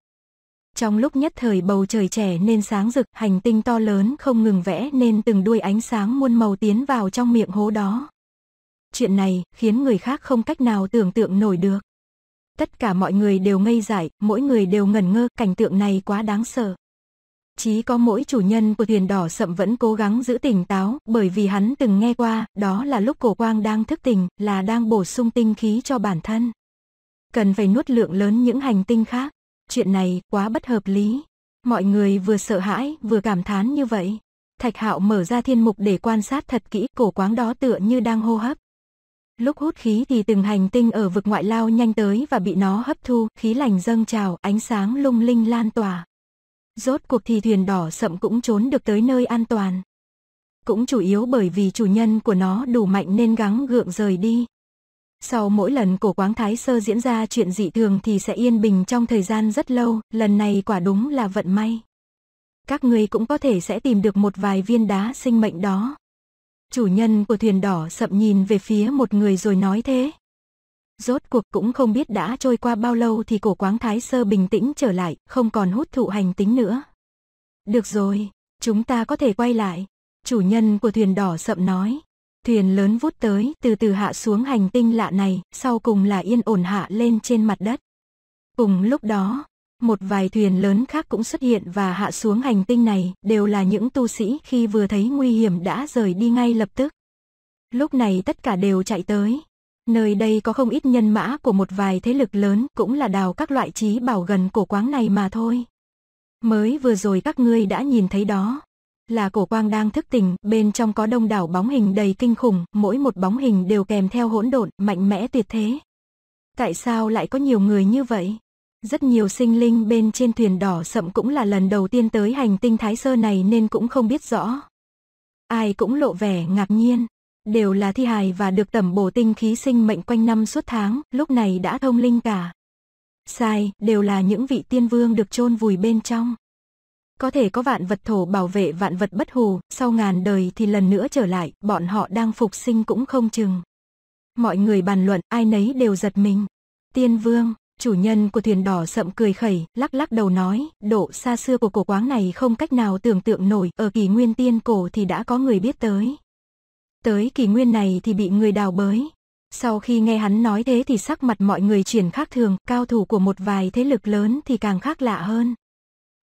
Trong lúc nhất thời bầu trời trẻ nên sáng rực, hành tinh to lớn không ngừng vẽ nên từng đuôi ánh sáng muôn màu tiến vào trong miệng hố đó. Chuyện này khiến người khác không cách nào tưởng tượng nổi được. Tất cả mọi người đều ngây dại, mỗi người đều ngẩn ngơ, cảnh tượng này quá đáng sợ. Chỉ có mỗi chủ nhân của thuyền đỏ sậm vẫn cố gắng giữ tỉnh táo, bởi vì hắn từng nghe qua, đó là lúc cổ quang đang thức tỉnh, là đang bổ sung tinh khí cho bản thân. Cần phải nuốt lượng lớn những hành tinh khác. Chuyện này quá bất hợp lý. Mọi người vừa sợ hãi, vừa cảm thán như vậy. Thạch hạo mở ra thiên mục để quan sát thật kỹ cổ quáng đó tựa như đang hô hấp. Lúc hút khí thì từng hành tinh ở vực ngoại lao nhanh tới và bị nó hấp thu, khí lành dâng trào, ánh sáng lung linh lan tỏa. Rốt cuộc thì thuyền đỏ sậm cũng trốn được tới nơi an toàn. Cũng chủ yếu bởi vì chủ nhân của nó đủ mạnh nên gắng gượng rời đi. Sau mỗi lần cổ quáng thái sơ diễn ra chuyện dị thường thì sẽ yên bình trong thời gian rất lâu, lần này quả đúng là vận may. Các ngươi cũng có thể sẽ tìm được một vài viên đá sinh mệnh đó. Chủ nhân của thuyền đỏ sậm nhìn về phía một người rồi nói thế. Rốt cuộc cũng không biết đã trôi qua bao lâu thì cổ quáng thái sơ bình tĩnh trở lại, không còn hút thụ hành tính nữa. Được rồi, chúng ta có thể quay lại. Chủ nhân của thuyền đỏ sậm nói. Thuyền lớn vút tới, từ từ hạ xuống hành tinh lạ này, sau cùng là yên ổn hạ lên trên mặt đất. Cùng lúc đó, một vài thuyền lớn khác cũng xuất hiện và hạ xuống hành tinh này, đều là những tu sĩ khi vừa thấy nguy hiểm đã rời đi ngay lập tức. Lúc này tất cả đều chạy tới. Nơi đây có không ít nhân mã của một vài thế lực lớn cũng là đào các loại trí bảo gần cổ quáng này mà thôi. Mới vừa rồi các ngươi đã nhìn thấy đó. Là cổ quang đang thức tỉnh, bên trong có đông đảo bóng hình đầy kinh khủng, mỗi một bóng hình đều kèm theo hỗn độn, mạnh mẽ tuyệt thế. Tại sao lại có nhiều người như vậy? Rất nhiều sinh linh bên trên thuyền đỏ sậm cũng là lần đầu tiên tới hành tinh Thái Sơ này nên cũng không biết rõ. Ai cũng lộ vẻ ngạc nhiên, đều là thi hài và được tẩm bổ tinh khí sinh mệnh quanh năm suốt tháng, lúc này đã thông linh cả. Sai, đều là những vị tiên vương được chôn vùi bên trong. Có thể có vạn vật thổ bảo vệ vạn vật bất hù, sau ngàn đời thì lần nữa trở lại, bọn họ đang phục sinh cũng không chừng. Mọi người bàn luận, ai nấy đều giật mình. Tiên vương, Chủ nhân của thuyền đỏ sậm cười khẩy, lắc lắc đầu nói, độ xa xưa của cổ quáng này không cách nào tưởng tượng nổi, ở kỳ nguyên tiên cổ thì đã có người biết tới. Tới kỳ nguyên này thì bị người đào bới. Sau khi nghe hắn nói thế thì sắc mặt mọi người chuyển khác thường, cao thủ của một vài thế lực lớn thì càng khác lạ hơn.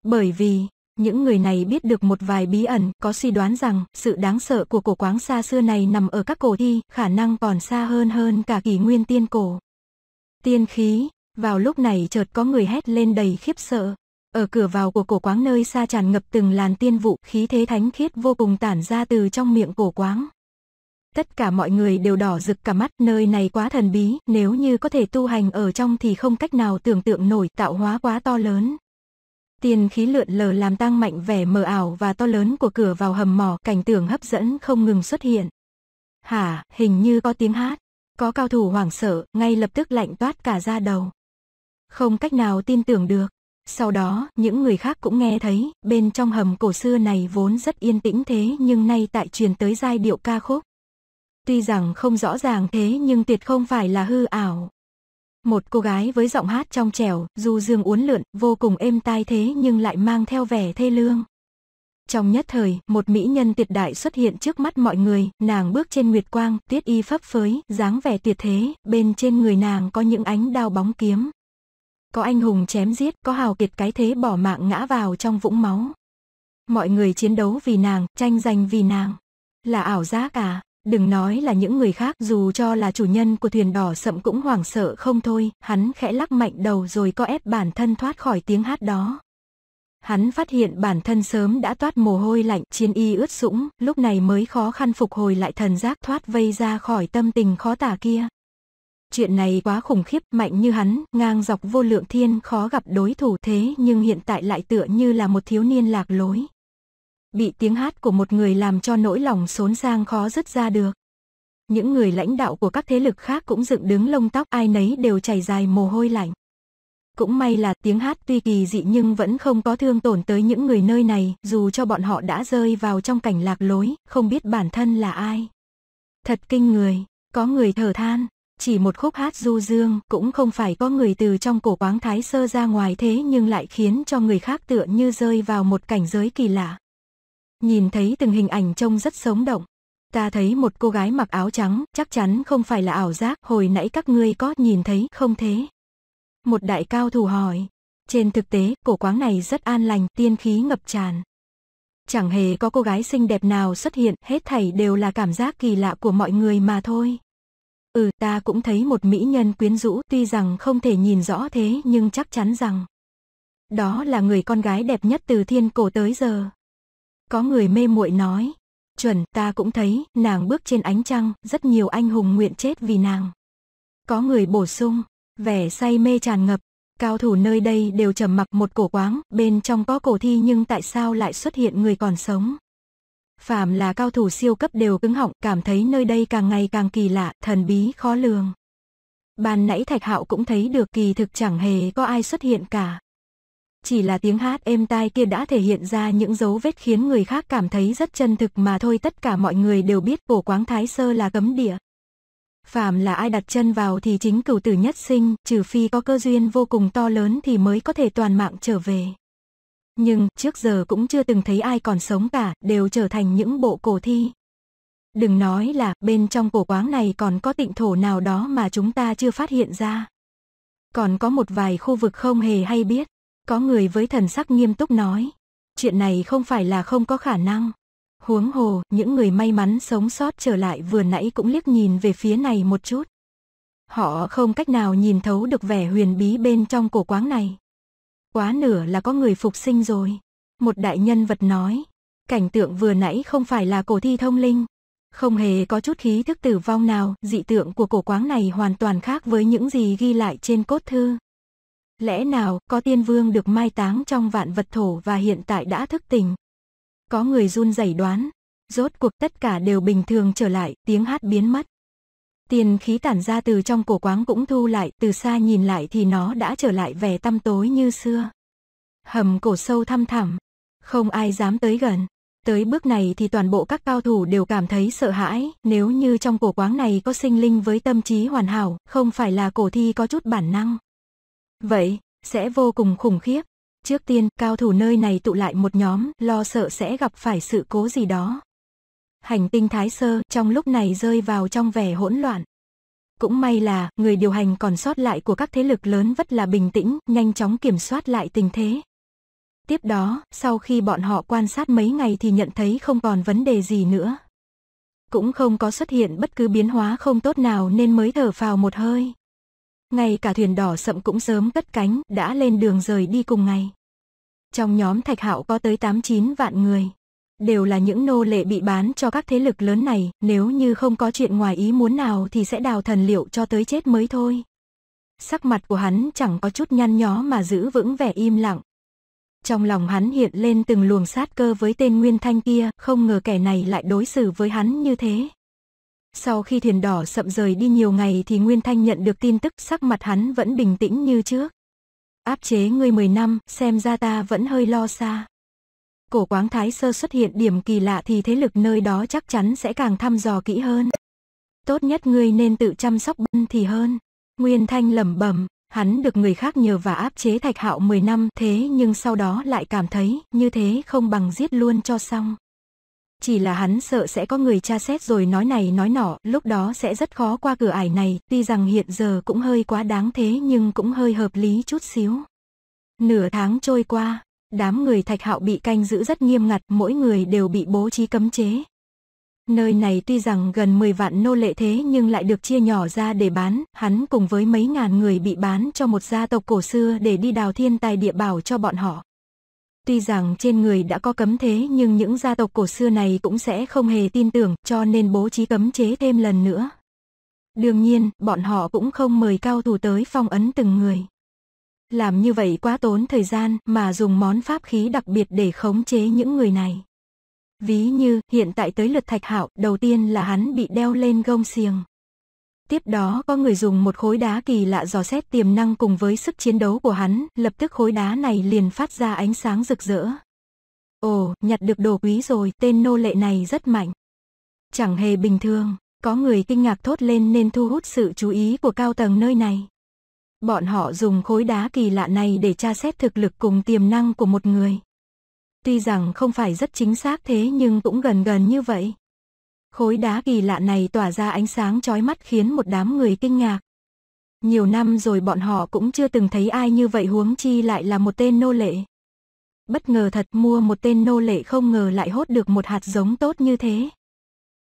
Bởi vì, những người này biết được một vài bí ẩn, có suy đoán rằng sự đáng sợ của cổ quáng xa xưa này nằm ở các cổ thi, khả năng còn xa hơn hơn cả kỳ nguyên tiên cổ. Tiên khí, vào lúc này chợt có người hét lên đầy khiếp sợ. Ở cửa vào của cổ quáng nơi xa tràn ngập từng làn tiên vụ, khí thế thánh khiết vô cùng tản ra từ trong miệng cổ quáng. Tất cả mọi người đều đỏ rực cả mắt, nơi này quá thần bí, nếu như có thể tu hành ở trong thì không cách nào tưởng tượng nổi, tạo hóa quá to lớn. Tiền khí lượn lờ làm tăng mạnh vẻ mờ ảo và to lớn của cửa vào hầm mỏ, cảnh tượng hấp dẫn không ngừng xuất hiện. Hả, hình như có tiếng hát. Có cao thủ hoảng sợ, ngay lập tức lạnh toát cả da đầu không cách nào tin tưởng được. Sau đó, những người khác cũng nghe thấy, bên trong hầm cổ xưa này vốn rất yên tĩnh thế nhưng nay tại truyền tới giai điệu ca khúc. Tuy rằng không rõ ràng thế nhưng tuyệt không phải là hư ảo. Một cô gái với giọng hát trong trẻo, dù dương uốn lượn, vô cùng êm tai thế nhưng lại mang theo vẻ thê lương. Trong nhất thời, một mỹ nhân tuyệt đại xuất hiện trước mắt mọi người, nàng bước trên nguyệt quang, tuyết y phấp phới, dáng vẻ tuyệt thế, bên trên người nàng có những ánh đao bóng kiếm, có anh hùng chém giết, có hào kiệt cái thế bỏ mạng ngã vào trong vũng máu. Mọi người chiến đấu vì nàng, tranh giành vì nàng. Là ảo giác à? Đừng nói là những người khác dù cho là chủ nhân của thuyền đỏ sậm cũng hoảng sợ không thôi, hắn khẽ lắc mạnh đầu rồi có ép bản thân thoát khỏi tiếng hát đó. Hắn phát hiện bản thân sớm đã toát mồ hôi lạnh, chiến y ướt sũng, lúc này mới khó khăn phục hồi lại thần giác thoát vây ra khỏi tâm tình khó tả kia. Chuyện này quá khủng khiếp, mạnh như hắn, ngang dọc vô lượng thiên khó gặp đối thủ thế nhưng hiện tại lại tựa như là một thiếu niên lạc lối. Bị tiếng hát của một người làm cho nỗi lòng xốn sang khó dứt ra được. Những người lãnh đạo của các thế lực khác cũng dựng đứng lông tóc ai nấy đều chảy dài mồ hôi lạnh. Cũng may là tiếng hát tuy kỳ dị nhưng vẫn không có thương tổn tới những người nơi này, dù cho bọn họ đã rơi vào trong cảnh lạc lối, không biết bản thân là ai. Thật kinh người, có người thở than, chỉ một khúc hát du dương cũng không phải có người từ trong cổ quáng thái sơ ra ngoài thế nhưng lại khiến cho người khác tựa như rơi vào một cảnh giới kỳ lạ. Nhìn thấy từng hình ảnh trông rất sống động. Ta thấy một cô gái mặc áo trắng, chắc chắn không phải là ảo giác, hồi nãy các ngươi có nhìn thấy, không thế. Một đại cao thủ hỏi. Trên thực tế, cổ quáng này rất an lành, tiên khí ngập tràn. Chẳng hề có cô gái xinh đẹp nào xuất hiện, hết thảy đều là cảm giác kỳ lạ của mọi người mà thôi. Ừ ta cũng thấy một mỹ nhân quyến rũ tuy rằng không thể nhìn rõ thế nhưng chắc chắn rằng đó là người con gái đẹp nhất từ thiên cổ tới giờ. Có người mê muội nói, chuẩn ta cũng thấy nàng bước trên ánh trăng, rất nhiều anh hùng nguyện chết vì nàng. Có người bổ sung, vẻ say mê tràn ngập, cao thủ nơi đây đều trầm mặc một cổ quáng, bên trong có cổ thi nhưng tại sao lại xuất hiện người còn sống. Phạm là cao thủ siêu cấp đều cứng họng, cảm thấy nơi đây càng ngày càng kỳ lạ, thần bí khó lường. Ban nãy Thạch Hạo cũng thấy được kỳ thực chẳng hề có ai xuất hiện cả. Chỉ là tiếng hát êm tai kia đã thể hiện ra những dấu vết khiến người khác cảm thấy rất chân thực mà thôi tất cả mọi người đều biết cổ quáng Thái Sơ là cấm địa. Phạm là ai đặt chân vào thì chính cửu tử nhất sinh, trừ phi có cơ duyên vô cùng to lớn thì mới có thể toàn mạng trở về nhưng trước giờ cũng chưa từng thấy ai còn sống cả, đều trở thành những bộ cổ thi. Đừng nói là bên trong cổ quáng này còn có tịnh thổ nào đó mà chúng ta chưa phát hiện ra. Còn có một vài khu vực không hề hay biết, có người với thần sắc nghiêm túc nói, chuyện này không phải là không có khả năng. Huống hồ, những người may mắn sống sót trở lại vừa nãy cũng liếc nhìn về phía này một chút. Họ không cách nào nhìn thấu được vẻ huyền bí bên trong cổ quáng này quá nửa là có người phục sinh rồi. Một đại nhân vật nói, cảnh tượng vừa nãy không phải là cổ thi thông linh. Không hề có chút khí thức tử vong nào, dị tượng của cổ quáng này hoàn toàn khác với những gì ghi lại trên cốt thư. Lẽ nào, có tiên vương được mai táng trong vạn vật thổ và hiện tại đã thức tỉnh. Có người run rẩy đoán, rốt cuộc tất cả đều bình thường trở lại, tiếng hát biến mất tiền khí tản ra từ trong cổ quáng cũng thu lại, từ xa nhìn lại thì nó đã trở lại vẻ tăm tối như xưa. Hầm cổ sâu thăm thẳm, không ai dám tới gần. Tới bước này thì toàn bộ các cao thủ đều cảm thấy sợ hãi, nếu như trong cổ quáng này có sinh linh với tâm trí hoàn hảo, không phải là cổ thi có chút bản năng. Vậy, sẽ vô cùng khủng khiếp. Trước tiên, cao thủ nơi này tụ lại một nhóm, lo sợ sẽ gặp phải sự cố gì đó hành tinh Thái Sơ trong lúc này rơi vào trong vẻ hỗn loạn. Cũng may là, người điều hành còn sót lại của các thế lực lớn vất là bình tĩnh, nhanh chóng kiểm soát lại tình thế. Tiếp đó, sau khi bọn họ quan sát mấy ngày thì nhận thấy không còn vấn đề gì nữa. Cũng không có xuất hiện bất cứ biến hóa không tốt nào nên mới thở phào một hơi. Ngay cả thuyền đỏ sậm cũng sớm cất cánh, đã lên đường rời đi cùng ngày. Trong nhóm Thạch Hạo có tới 8-9 vạn người đều là những nô lệ bị bán cho các thế lực lớn này, nếu như không có chuyện ngoài ý muốn nào thì sẽ đào thần liệu cho tới chết mới thôi. Sắc mặt của hắn chẳng có chút nhăn nhó mà giữ vững vẻ im lặng. Trong lòng hắn hiện lên từng luồng sát cơ với tên Nguyên Thanh kia, không ngờ kẻ này lại đối xử với hắn như thế. Sau khi thuyền đỏ sậm rời đi nhiều ngày thì Nguyên Thanh nhận được tin tức sắc mặt hắn vẫn bình tĩnh như trước. Áp chế ngươi 10 năm, xem ra ta vẫn hơi lo xa cổ quáng thái sơ xuất hiện điểm kỳ lạ thì thế lực nơi đó chắc chắn sẽ càng thăm dò kỹ hơn. Tốt nhất ngươi nên tự chăm sóc bân thì hơn. Nguyên Thanh lẩm bẩm, hắn được người khác nhờ và áp chế Thạch Hạo 10 năm thế nhưng sau đó lại cảm thấy như thế không bằng giết luôn cho xong. Chỉ là hắn sợ sẽ có người tra xét rồi nói này nói nọ, lúc đó sẽ rất khó qua cửa ải này, tuy rằng hiện giờ cũng hơi quá đáng thế nhưng cũng hơi hợp lý chút xíu. Nửa tháng trôi qua, đám người thạch hạo bị canh giữ rất nghiêm ngặt, mỗi người đều bị bố trí cấm chế. Nơi này tuy rằng gần 10 vạn nô lệ thế nhưng lại được chia nhỏ ra để bán, hắn cùng với mấy ngàn người bị bán cho một gia tộc cổ xưa để đi đào thiên tài địa bảo cho bọn họ. Tuy rằng trên người đã có cấm thế nhưng những gia tộc cổ xưa này cũng sẽ không hề tin tưởng cho nên bố trí cấm chế thêm lần nữa. Đương nhiên, bọn họ cũng không mời cao thủ tới phong ấn từng người. Làm như vậy quá tốn thời gian mà dùng món pháp khí đặc biệt để khống chế những người này. Ví như, hiện tại tới lượt thạch hạo, đầu tiên là hắn bị đeo lên gông xiềng. Tiếp đó có người dùng một khối đá kỳ lạ dò xét tiềm năng cùng với sức chiến đấu của hắn, lập tức khối đá này liền phát ra ánh sáng rực rỡ. Ồ, nhặt được đồ quý rồi, tên nô lệ này rất mạnh. Chẳng hề bình thường, có người kinh ngạc thốt lên nên thu hút sự chú ý của cao tầng nơi này. Bọn họ dùng khối đá kỳ lạ này để tra xét thực lực cùng tiềm năng của một người. Tuy rằng không phải rất chính xác thế nhưng cũng gần gần như vậy. Khối đá kỳ lạ này tỏa ra ánh sáng chói mắt khiến một đám người kinh ngạc. Nhiều năm rồi bọn họ cũng chưa từng thấy ai như vậy huống chi lại là một tên nô lệ. Bất ngờ thật mua một tên nô lệ không ngờ lại hốt được một hạt giống tốt như thế.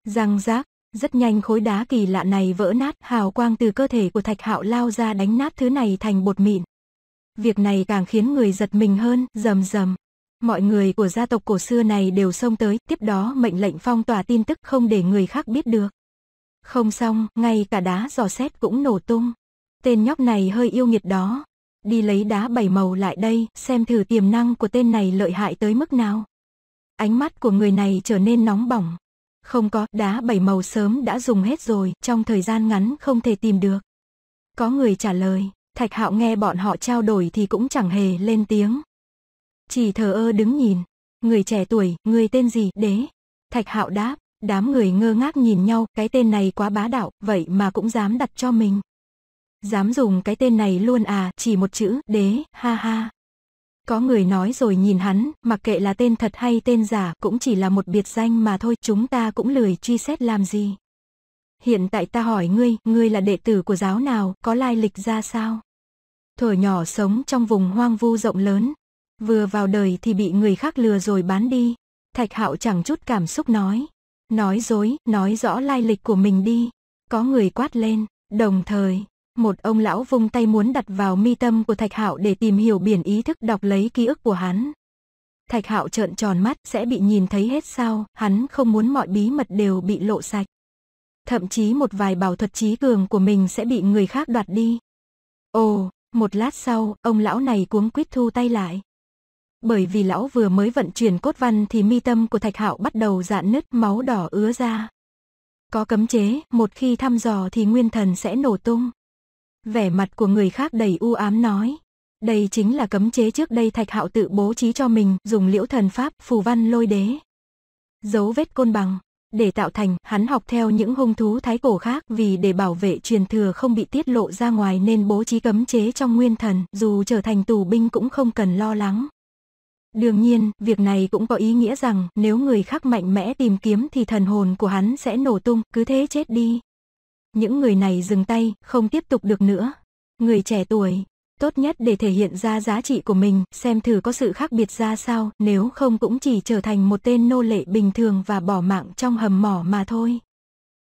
Răng rác, rất nhanh khối đá kỳ lạ này vỡ nát, hào quang từ cơ thể của Thạch Hạo lao ra đánh nát thứ này thành bột mịn. Việc này càng khiến người giật mình hơn, rầm rầm. Mọi người của gia tộc cổ xưa này đều xông tới, tiếp đó mệnh lệnh phong tỏa tin tức không để người khác biết được. Không xong, ngay cả đá giò xét cũng nổ tung. Tên nhóc này hơi yêu nghiệt đó. Đi lấy đá bảy màu lại đây, xem thử tiềm năng của tên này lợi hại tới mức nào. Ánh mắt của người này trở nên nóng bỏng. Không có, đá bảy màu sớm đã dùng hết rồi, trong thời gian ngắn không thể tìm được. Có người trả lời, Thạch Hạo nghe bọn họ trao đổi thì cũng chẳng hề lên tiếng. Chỉ thờ ơ đứng nhìn, người trẻ tuổi, người tên gì, đế. Thạch Hạo đáp, đám người ngơ ngác nhìn nhau, cái tên này quá bá đạo, vậy mà cũng dám đặt cho mình. Dám dùng cái tên này luôn à, chỉ một chữ, đế, ha ha. Có người nói rồi nhìn hắn, mặc kệ là tên thật hay tên giả cũng chỉ là một biệt danh mà thôi, chúng ta cũng lười truy xét làm gì. Hiện tại ta hỏi ngươi, ngươi là đệ tử của giáo nào, có lai lịch ra sao? Thổi nhỏ sống trong vùng hoang vu rộng lớn, vừa vào đời thì bị người khác lừa rồi bán đi. Thạch hạo chẳng chút cảm xúc nói. Nói dối, nói rõ lai lịch của mình đi. Có người quát lên, đồng thời, một ông lão vung tay muốn đặt vào mi tâm của Thạch Hạo để tìm hiểu biển ý thức đọc lấy ký ức của hắn. Thạch Hạo trợn tròn mắt sẽ bị nhìn thấy hết sao, hắn không muốn mọi bí mật đều bị lộ sạch. Thậm chí một vài bảo thuật trí cường của mình sẽ bị người khác đoạt đi. Ồ, một lát sau, ông lão này cuống quýt thu tay lại. Bởi vì lão vừa mới vận chuyển cốt văn thì mi tâm của Thạch Hạo bắt đầu dạn nứt máu đỏ ứa ra. Có cấm chế, một khi thăm dò thì nguyên thần sẽ nổ tung vẻ mặt của người khác đầy u ám nói. Đây chính là cấm chế trước đây Thạch Hạo tự bố trí cho mình, dùng liễu thần pháp, phù văn lôi đế. Dấu vết côn bằng, để tạo thành, hắn học theo những hung thú thái cổ khác vì để bảo vệ truyền thừa không bị tiết lộ ra ngoài nên bố trí cấm chế trong nguyên thần, dù trở thành tù binh cũng không cần lo lắng. Đương nhiên, việc này cũng có ý nghĩa rằng nếu người khác mạnh mẽ tìm kiếm thì thần hồn của hắn sẽ nổ tung, cứ thế chết đi. Những người này dừng tay, không tiếp tục được nữa. Người trẻ tuổi, tốt nhất để thể hiện ra giá trị của mình, xem thử có sự khác biệt ra sao, nếu không cũng chỉ trở thành một tên nô lệ bình thường và bỏ mạng trong hầm mỏ mà thôi.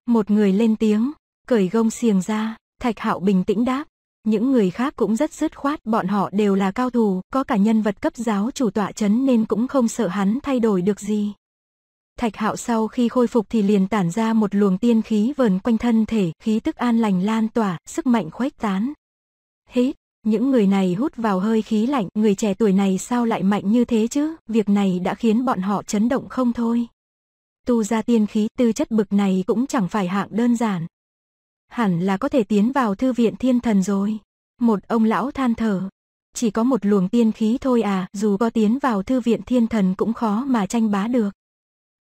Một người lên tiếng, cởi gông xiềng ra, Thạch Hạo bình tĩnh đáp. Những người khác cũng rất dứt khoát, bọn họ đều là cao thủ, có cả nhân vật cấp giáo chủ tọa chấn nên cũng không sợ hắn thay đổi được gì. Thạch hạo sau khi khôi phục thì liền tản ra một luồng tiên khí vờn quanh thân thể, khí tức an lành lan tỏa, sức mạnh khuếch tán. Hít, những người này hút vào hơi khí lạnh, người trẻ tuổi này sao lại mạnh như thế chứ, việc này đã khiến bọn họ chấn động không thôi. Tu ra tiên khí tư chất bực này cũng chẳng phải hạng đơn giản. Hẳn là có thể tiến vào thư viện thiên thần rồi. Một ông lão than thở. Chỉ có một luồng tiên khí thôi à, dù có tiến vào thư viện thiên thần cũng khó mà tranh bá được.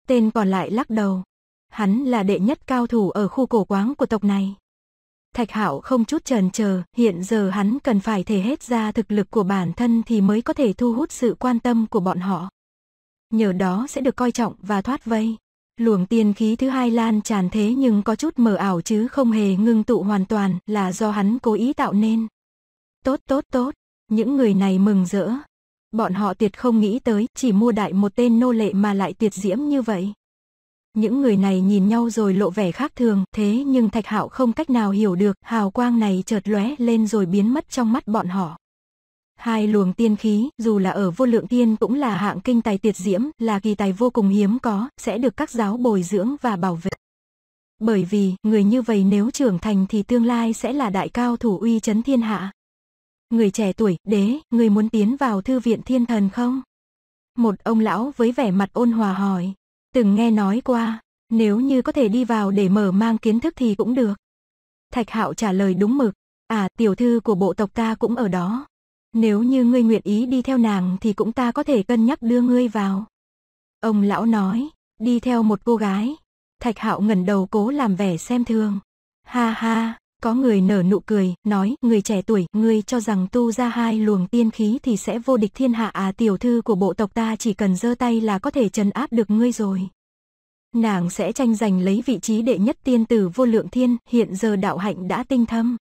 Tên còn lại lắc đầu. Hắn là đệ nhất cao thủ ở khu cổ quáng của tộc này. Thạch Hạo không chút chần chờ, hiện giờ hắn cần phải thể hết ra thực lực của bản thân thì mới có thể thu hút sự quan tâm của bọn họ. Nhờ đó sẽ được coi trọng và thoát vây. Luồng tiên khí thứ hai lan tràn thế nhưng có chút mờ ảo chứ không hề ngưng tụ hoàn toàn là do hắn cố ý tạo nên. Tốt tốt tốt, những người này mừng rỡ, Bọn họ tuyệt không nghĩ tới, chỉ mua đại một tên nô lệ mà lại tuyệt diễm như vậy. Những người này nhìn nhau rồi lộ vẻ khác thường, thế nhưng Thạch Hạo không cách nào hiểu được, hào quang này chợt lóe lên rồi biến mất trong mắt bọn họ. Hai luồng tiên khí, dù là ở vô lượng tiên cũng là hạng kinh tài tuyệt diễm, là kỳ tài vô cùng hiếm có, sẽ được các giáo bồi dưỡng và bảo vệ. Bởi vì, người như vậy nếu trưởng thành thì tương lai sẽ là đại cao thủ uy chấn thiên hạ người trẻ tuổi, đế, người muốn tiến vào thư viện thiên thần không? Một ông lão với vẻ mặt ôn hòa hỏi, từng nghe nói qua, nếu như có thể đi vào để mở mang kiến thức thì cũng được. Thạch hạo trả lời đúng mực, à tiểu thư của bộ tộc ta cũng ở đó. Nếu như ngươi nguyện ý đi theo nàng thì cũng ta có thể cân nhắc đưa ngươi vào. Ông lão nói, đi theo một cô gái. Thạch hạo ngẩn đầu cố làm vẻ xem thường. Ha ha, có người nở nụ cười, nói, người trẻ tuổi, ngươi cho rằng tu ra hai luồng tiên khí thì sẽ vô địch thiên hạ à tiểu thư của bộ tộc ta chỉ cần giơ tay là có thể trấn áp được ngươi rồi. Nàng sẽ tranh giành lấy vị trí đệ nhất tiên tử vô lượng thiên, hiện giờ đạo hạnh đã tinh thâm.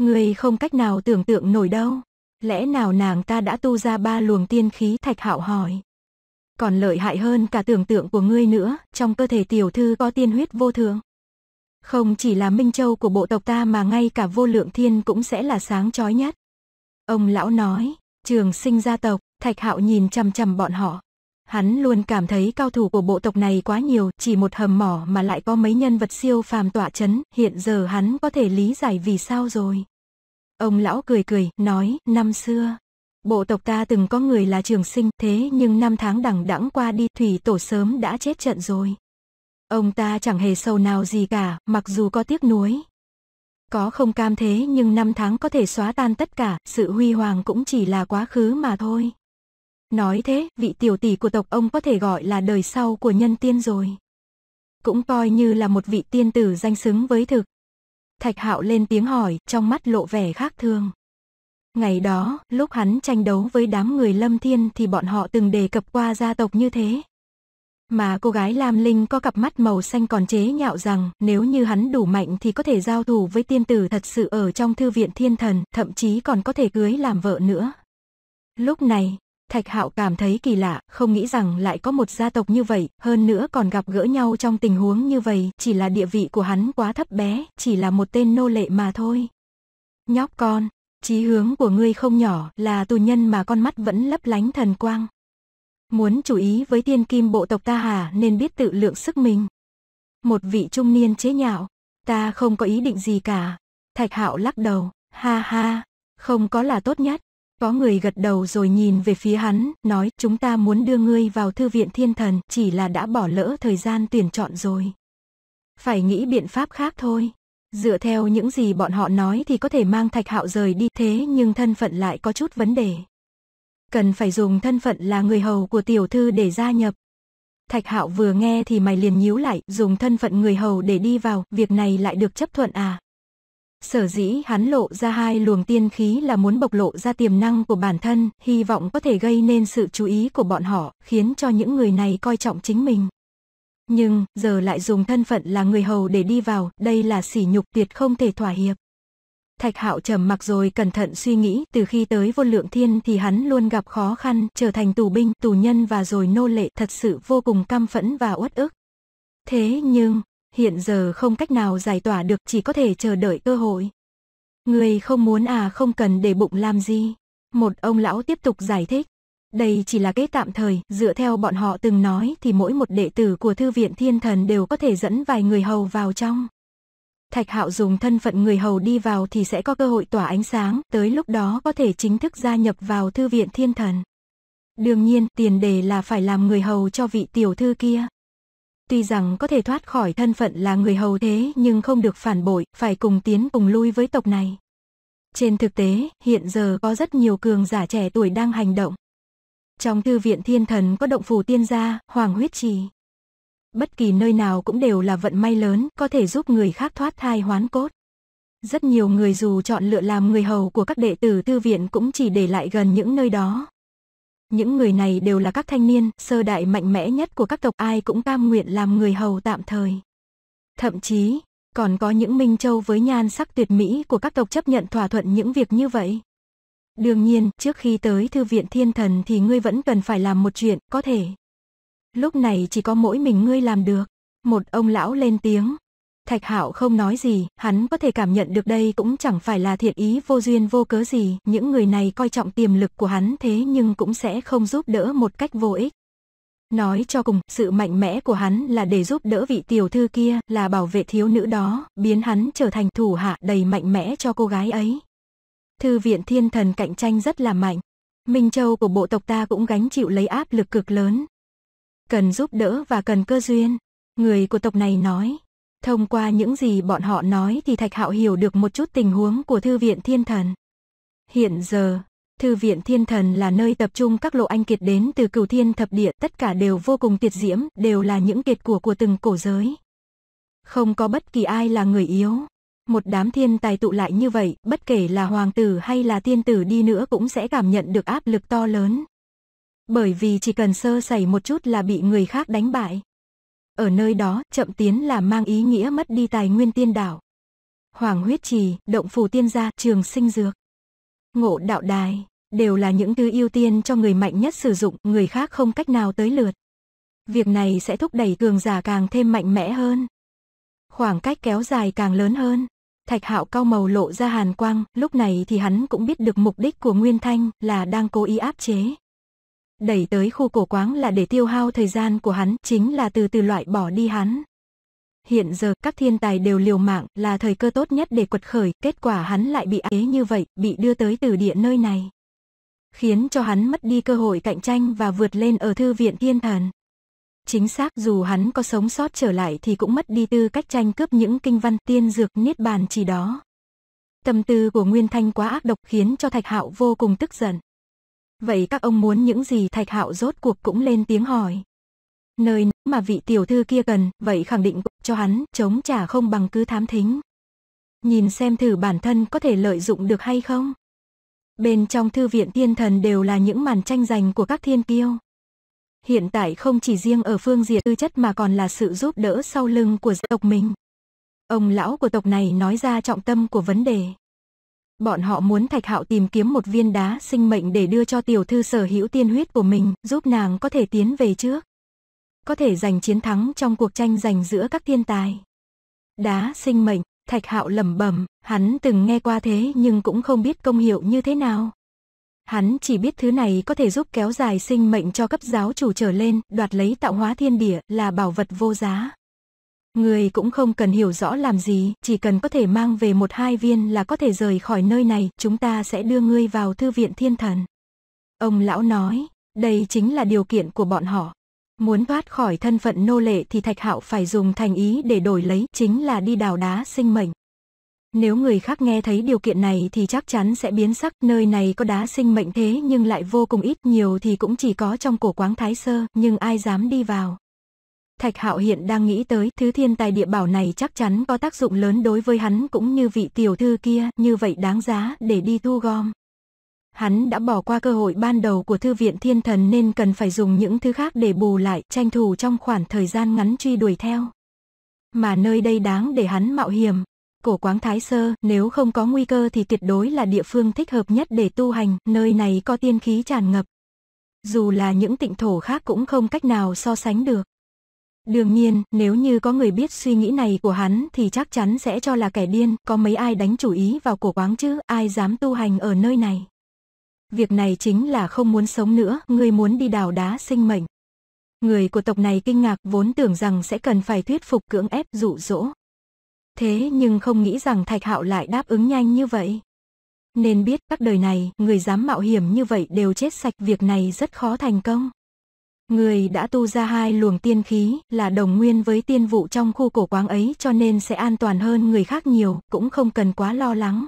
Ngươi không cách nào tưởng tượng nổi đâu. Lẽ nào nàng ta đã tu ra ba luồng tiên khí thạch hạo hỏi. Còn lợi hại hơn cả tưởng tượng của ngươi nữa, trong cơ thể tiểu thư có tiên huyết vô thường. Không chỉ là Minh Châu của bộ tộc ta mà ngay cả vô lượng thiên cũng sẽ là sáng chói nhất. Ông lão nói, trường sinh gia tộc, Thạch Hạo nhìn chằm chằm bọn họ. Hắn luôn cảm thấy cao thủ của bộ tộc này quá nhiều, chỉ một hầm mỏ mà lại có mấy nhân vật siêu phàm tỏa chấn, hiện giờ hắn có thể lý giải vì sao rồi. Ông lão cười cười, nói, năm xưa, bộ tộc ta từng có người là trường sinh, thế nhưng năm tháng đẳng đẵng qua đi, thủy tổ sớm đã chết trận rồi. Ông ta chẳng hề sầu nào gì cả, mặc dù có tiếc nuối. Có không cam thế nhưng năm tháng có thể xóa tan tất cả, sự huy hoàng cũng chỉ là quá khứ mà thôi. Nói thế, vị tiểu tỷ của tộc ông có thể gọi là đời sau của nhân tiên rồi. Cũng coi như là một vị tiên tử danh xứng với thực. Thạch hạo lên tiếng hỏi, trong mắt lộ vẻ khác thường. Ngày đó, lúc hắn tranh đấu với đám người lâm thiên thì bọn họ từng đề cập qua gia tộc như thế mà cô gái Lam Linh có cặp mắt màu xanh còn chế nhạo rằng nếu như hắn đủ mạnh thì có thể giao thủ với tiên tử thật sự ở trong thư viện thiên thần, thậm chí còn có thể cưới làm vợ nữa. Lúc này, Thạch Hạo cảm thấy kỳ lạ, không nghĩ rằng lại có một gia tộc như vậy, hơn nữa còn gặp gỡ nhau trong tình huống như vậy, chỉ là địa vị của hắn quá thấp bé, chỉ là một tên nô lệ mà thôi. Nhóc con, chí hướng của ngươi không nhỏ, là tù nhân mà con mắt vẫn lấp lánh thần quang. Muốn chú ý với tiên kim bộ tộc ta hà nên biết tự lượng sức mình. Một vị trung niên chế nhạo, ta không có ý định gì cả. Thạch hạo lắc đầu, ha ha, không có là tốt nhất. Có người gật đầu rồi nhìn về phía hắn, nói chúng ta muốn đưa ngươi vào thư viện thiên thần, chỉ là đã bỏ lỡ thời gian tuyển chọn rồi. Phải nghĩ biện pháp khác thôi. Dựa theo những gì bọn họ nói thì có thể mang thạch hạo rời đi thế nhưng thân phận lại có chút vấn đề cần phải dùng thân phận là người hầu của tiểu thư để gia nhập. Thạch Hạo vừa nghe thì mày liền nhíu lại, dùng thân phận người hầu để đi vào, việc này lại được chấp thuận à? Sở dĩ hắn lộ ra hai luồng tiên khí là muốn bộc lộ ra tiềm năng của bản thân, hy vọng có thể gây nên sự chú ý của bọn họ, khiến cho những người này coi trọng chính mình. Nhưng, giờ lại dùng thân phận là người hầu để đi vào, đây là sỉ nhục tuyệt không thể thỏa hiệp. Thạch Hạo trầm mặc rồi cẩn thận suy nghĩ, từ khi tới Vô Lượng Thiên thì hắn luôn gặp khó khăn, trở thành tù binh, tù nhân và rồi nô lệ, thật sự vô cùng căm phẫn và uất ức. Thế nhưng, hiện giờ không cách nào giải tỏa được, chỉ có thể chờ đợi cơ hội. Người không muốn à không cần để bụng làm gì. Một ông lão tiếp tục giải thích. Đây chỉ là cái tạm thời, dựa theo bọn họ từng nói thì mỗi một đệ tử của Thư viện Thiên Thần đều có thể dẫn vài người hầu vào trong. Thạch Hạo dùng thân phận người hầu đi vào thì sẽ có cơ hội tỏa ánh sáng, tới lúc đó có thể chính thức gia nhập vào thư viện thiên thần. Đương nhiên, tiền đề là phải làm người hầu cho vị tiểu thư kia. Tuy rằng có thể thoát khỏi thân phận là người hầu thế nhưng không được phản bội, phải cùng tiến cùng lui với tộc này. Trên thực tế, hiện giờ có rất nhiều cường giả trẻ tuổi đang hành động. Trong thư viện thiên thần có động phủ tiên gia, hoàng huyết trì. Bất kỳ nơi nào cũng đều là vận may lớn có thể giúp người khác thoát thai hoán cốt. Rất nhiều người dù chọn lựa làm người hầu của các đệ tử thư viện cũng chỉ để lại gần những nơi đó. Những người này đều là các thanh niên sơ đại mạnh mẽ nhất của các tộc ai cũng cam nguyện làm người hầu tạm thời. Thậm chí, còn có những minh châu với nhan sắc tuyệt mỹ của các tộc chấp nhận thỏa thuận những việc như vậy. Đương nhiên, trước khi tới thư viện thiên thần thì ngươi vẫn cần phải làm một chuyện, có thể Lúc này chỉ có mỗi mình ngươi làm được. Một ông lão lên tiếng. Thạch Hạo không nói gì, hắn có thể cảm nhận được đây cũng chẳng phải là thiện ý vô duyên vô cớ gì, những người này coi trọng tiềm lực của hắn thế nhưng cũng sẽ không giúp đỡ một cách vô ích. Nói cho cùng, sự mạnh mẽ của hắn là để giúp đỡ vị tiểu thư kia, là bảo vệ thiếu nữ đó, biến hắn trở thành thủ hạ đầy mạnh mẽ cho cô gái ấy. Thư viện thiên thần cạnh tranh rất là mạnh. Minh Châu của bộ tộc ta cũng gánh chịu lấy áp lực cực lớn, cần giúp đỡ và cần cơ duyên. Người của tộc này nói, thông qua những gì bọn họ nói thì Thạch Hạo hiểu được một chút tình huống của Thư viện Thiên Thần. Hiện giờ, Thư viện Thiên Thần là nơi tập trung các lộ anh kiệt đến từ cửu thiên thập địa, tất cả đều vô cùng tuyệt diễm, đều là những kiệt của của từng cổ giới. Không có bất kỳ ai là người yếu. Một đám thiên tài tụ lại như vậy, bất kể là hoàng tử hay là tiên tử đi nữa cũng sẽ cảm nhận được áp lực to lớn, bởi vì chỉ cần sơ sẩy một chút là bị người khác đánh bại. Ở nơi đó, chậm tiến là mang ý nghĩa mất đi tài nguyên tiên đảo. Hoàng huyết trì, động phù tiên gia, trường sinh dược, ngộ đạo đài, đều là những thứ ưu tiên cho người mạnh nhất sử dụng, người khác không cách nào tới lượt. Việc này sẽ thúc đẩy cường giả càng thêm mạnh mẽ hơn. Khoảng cách kéo dài càng lớn hơn. Thạch hạo cao màu lộ ra hàn quang, lúc này thì hắn cũng biết được mục đích của Nguyên Thanh là đang cố ý áp chế đẩy tới khu cổ quáng là để tiêu hao thời gian của hắn, chính là từ từ loại bỏ đi hắn. Hiện giờ, các thiên tài đều liều mạng, là thời cơ tốt nhất để quật khởi, kết quả hắn lại bị ế như vậy, bị đưa tới từ địa nơi này. Khiến cho hắn mất đi cơ hội cạnh tranh và vượt lên ở thư viện thiên thần. Chính xác dù hắn có sống sót trở lại thì cũng mất đi tư cách tranh cướp những kinh văn tiên dược niết bàn chỉ đó. Tâm tư của Nguyên Thanh quá ác độc khiến cho Thạch Hạo vô cùng tức giận. Vậy các ông muốn những gì Thạch Hạo rốt cuộc cũng lên tiếng hỏi. Nơi mà vị tiểu thư kia cần, vậy khẳng định cho hắn, chống trả không bằng cứ thám thính. Nhìn xem thử bản thân có thể lợi dụng được hay không. Bên trong thư viện thiên thần đều là những màn tranh giành của các thiên kiêu. Hiện tại không chỉ riêng ở phương diện tư chất mà còn là sự giúp đỡ sau lưng của tộc mình. Ông lão của tộc này nói ra trọng tâm của vấn đề. Bọn họ muốn Thạch Hạo tìm kiếm một viên đá sinh mệnh để đưa cho tiểu thư sở hữu tiên huyết của mình, giúp nàng có thể tiến về trước. Có thể giành chiến thắng trong cuộc tranh giành giữa các thiên tài. Đá sinh mệnh, Thạch Hạo lẩm bẩm, hắn từng nghe qua thế nhưng cũng không biết công hiệu như thế nào. Hắn chỉ biết thứ này có thể giúp kéo dài sinh mệnh cho cấp giáo chủ trở lên, đoạt lấy tạo hóa thiên địa là bảo vật vô giá. Người cũng không cần hiểu rõ làm gì, chỉ cần có thể mang về một hai viên là có thể rời khỏi nơi này, chúng ta sẽ đưa ngươi vào thư viện thiên thần. Ông lão nói, đây chính là điều kiện của bọn họ. Muốn thoát khỏi thân phận nô lệ thì Thạch Hạo phải dùng thành ý để đổi lấy, chính là đi đào đá sinh mệnh. Nếu người khác nghe thấy điều kiện này thì chắc chắn sẽ biến sắc, nơi này có đá sinh mệnh thế nhưng lại vô cùng ít, nhiều thì cũng chỉ có trong cổ quáng thái sơ, nhưng ai dám đi vào. Thạch Hạo hiện đang nghĩ tới thứ thiên tài địa bảo này chắc chắn có tác dụng lớn đối với hắn cũng như vị tiểu thư kia, như vậy đáng giá để đi thu gom. Hắn đã bỏ qua cơ hội ban đầu của thư viện thiên thần nên cần phải dùng những thứ khác để bù lại, tranh thủ trong khoảng thời gian ngắn truy đuổi theo. Mà nơi đây đáng để hắn mạo hiểm. Cổ quáng thái sơ, nếu không có nguy cơ thì tuyệt đối là địa phương thích hợp nhất để tu hành, nơi này có tiên khí tràn ngập. Dù là những tịnh thổ khác cũng không cách nào so sánh được. Đương nhiên, nếu như có người biết suy nghĩ này của hắn thì chắc chắn sẽ cho là kẻ điên, có mấy ai đánh chủ ý vào cổ quáng chứ, ai dám tu hành ở nơi này. Việc này chính là không muốn sống nữa, người muốn đi đào đá sinh mệnh. Người của tộc này kinh ngạc vốn tưởng rằng sẽ cần phải thuyết phục cưỡng ép dụ dỗ. Thế nhưng không nghĩ rằng Thạch Hạo lại đáp ứng nhanh như vậy. Nên biết các đời này, người dám mạo hiểm như vậy đều chết sạch việc này rất khó thành công. Người đã tu ra hai luồng tiên khí là đồng nguyên với tiên vụ trong khu cổ quáng ấy cho nên sẽ an toàn hơn người khác nhiều, cũng không cần quá lo lắng.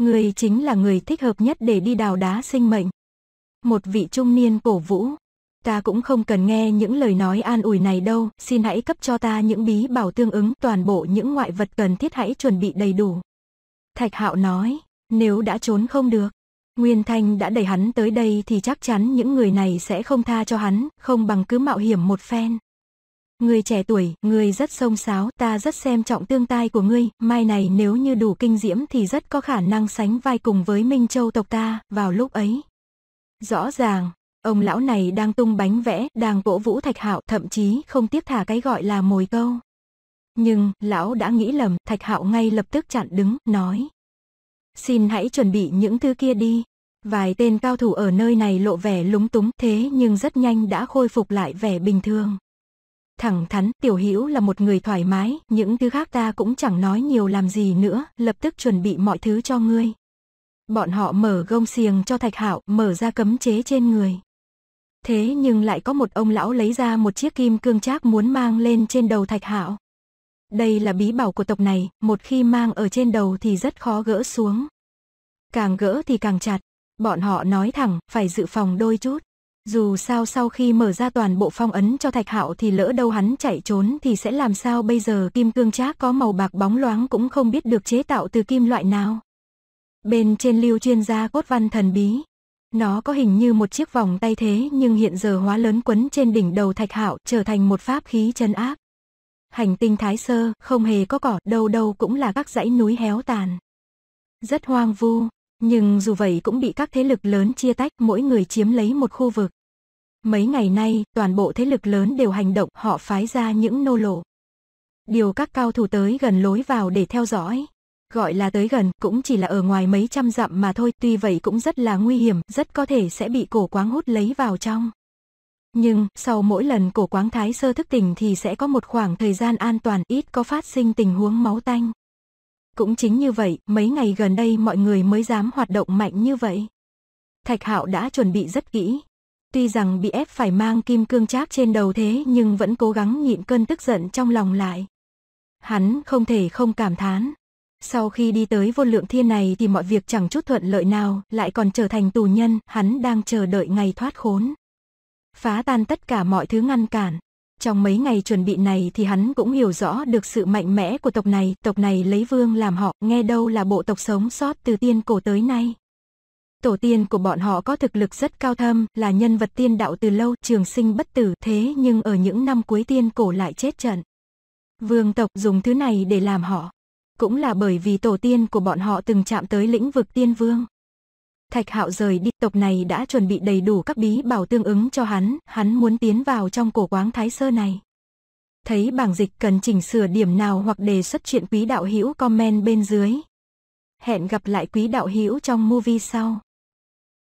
Người chính là người thích hợp nhất để đi đào đá sinh mệnh. Một vị trung niên cổ vũ. Ta cũng không cần nghe những lời nói an ủi này đâu, xin hãy cấp cho ta những bí bảo tương ứng toàn bộ những ngoại vật cần thiết hãy chuẩn bị đầy đủ. Thạch hạo nói, nếu đã trốn không được, Nguyên Thanh đã đẩy hắn tới đây thì chắc chắn những người này sẽ không tha cho hắn, không bằng cứ mạo hiểm một phen. Người trẻ tuổi, người rất sông sáo, ta rất xem trọng tương tai của ngươi, mai này nếu như đủ kinh diễm thì rất có khả năng sánh vai cùng với Minh Châu tộc ta, vào lúc ấy. Rõ ràng, ông lão này đang tung bánh vẽ, đang vỗ vũ Thạch Hạo, thậm chí không tiếc thả cái gọi là mồi câu. Nhưng, lão đã nghĩ lầm, Thạch Hạo ngay lập tức chặn đứng, nói xin hãy chuẩn bị những thứ kia đi. Vài tên cao thủ ở nơi này lộ vẻ lúng túng thế nhưng rất nhanh đã khôi phục lại vẻ bình thường. Thẳng thắn, Tiểu Hữu là một người thoải mái, những thứ khác ta cũng chẳng nói nhiều làm gì nữa, lập tức chuẩn bị mọi thứ cho ngươi. Bọn họ mở gông xiềng cho Thạch Hạo, mở ra cấm chế trên người. Thế nhưng lại có một ông lão lấy ra một chiếc kim cương trác muốn mang lên trên đầu Thạch Hạo. Đây là bí bảo của tộc này, một khi mang ở trên đầu thì rất khó gỡ xuống. Càng gỡ thì càng chặt, bọn họ nói thẳng, phải dự phòng đôi chút. Dù sao sau khi mở ra toàn bộ phong ấn cho Thạch Hạo thì lỡ đâu hắn chạy trốn thì sẽ làm sao bây giờ kim cương trác có màu bạc bóng loáng cũng không biết được chế tạo từ kim loại nào. Bên trên lưu chuyên gia cốt văn thần bí, nó có hình như một chiếc vòng tay thế nhưng hiện giờ hóa lớn quấn trên đỉnh đầu Thạch Hạo trở thành một pháp khí chân áp. Hành tinh Thái Sơ không hề có cỏ, đâu đâu cũng là các dãy núi héo tàn. Rất hoang vu, nhưng dù vậy cũng bị các thế lực lớn chia tách, mỗi người chiếm lấy một khu vực. Mấy ngày nay, toàn bộ thế lực lớn đều hành động, họ phái ra những nô lộ. Điều các cao thủ tới gần lối vào để theo dõi. Gọi là tới gần, cũng chỉ là ở ngoài mấy trăm dặm mà thôi, tuy vậy cũng rất là nguy hiểm, rất có thể sẽ bị cổ quáng hút lấy vào trong. Nhưng, sau mỗi lần cổ quáng thái sơ thức tỉnh thì sẽ có một khoảng thời gian an toàn ít có phát sinh tình huống máu tanh. Cũng chính như vậy, mấy ngày gần đây mọi người mới dám hoạt động mạnh như vậy. Thạch Hạo đã chuẩn bị rất kỹ. Tuy rằng bị ép phải mang kim cương trác trên đầu thế nhưng vẫn cố gắng nhịn cơn tức giận trong lòng lại. Hắn không thể không cảm thán. Sau khi đi tới vô lượng thiên này thì mọi việc chẳng chút thuận lợi nào, lại còn trở thành tù nhân, hắn đang chờ đợi ngày thoát khốn phá tan tất cả mọi thứ ngăn cản. Trong mấy ngày chuẩn bị này thì hắn cũng hiểu rõ được sự mạnh mẽ của tộc này, tộc này lấy vương làm họ, nghe đâu là bộ tộc sống sót từ tiên cổ tới nay. Tổ tiên của bọn họ có thực lực rất cao thâm, là nhân vật tiên đạo từ lâu, trường sinh bất tử, thế nhưng ở những năm cuối tiên cổ lại chết trận. Vương tộc dùng thứ này để làm họ. Cũng là bởi vì tổ tiên của bọn họ từng chạm tới lĩnh vực tiên vương. Thạch Hạo rời đi, tộc này đã chuẩn bị đầy đủ các bí bảo tương ứng cho hắn, hắn muốn tiến vào trong cổ quáng thái sơ này. Thấy bảng dịch cần chỉnh sửa điểm nào hoặc đề xuất chuyện quý đạo hữu comment bên dưới. Hẹn gặp lại quý đạo hữu trong movie sau.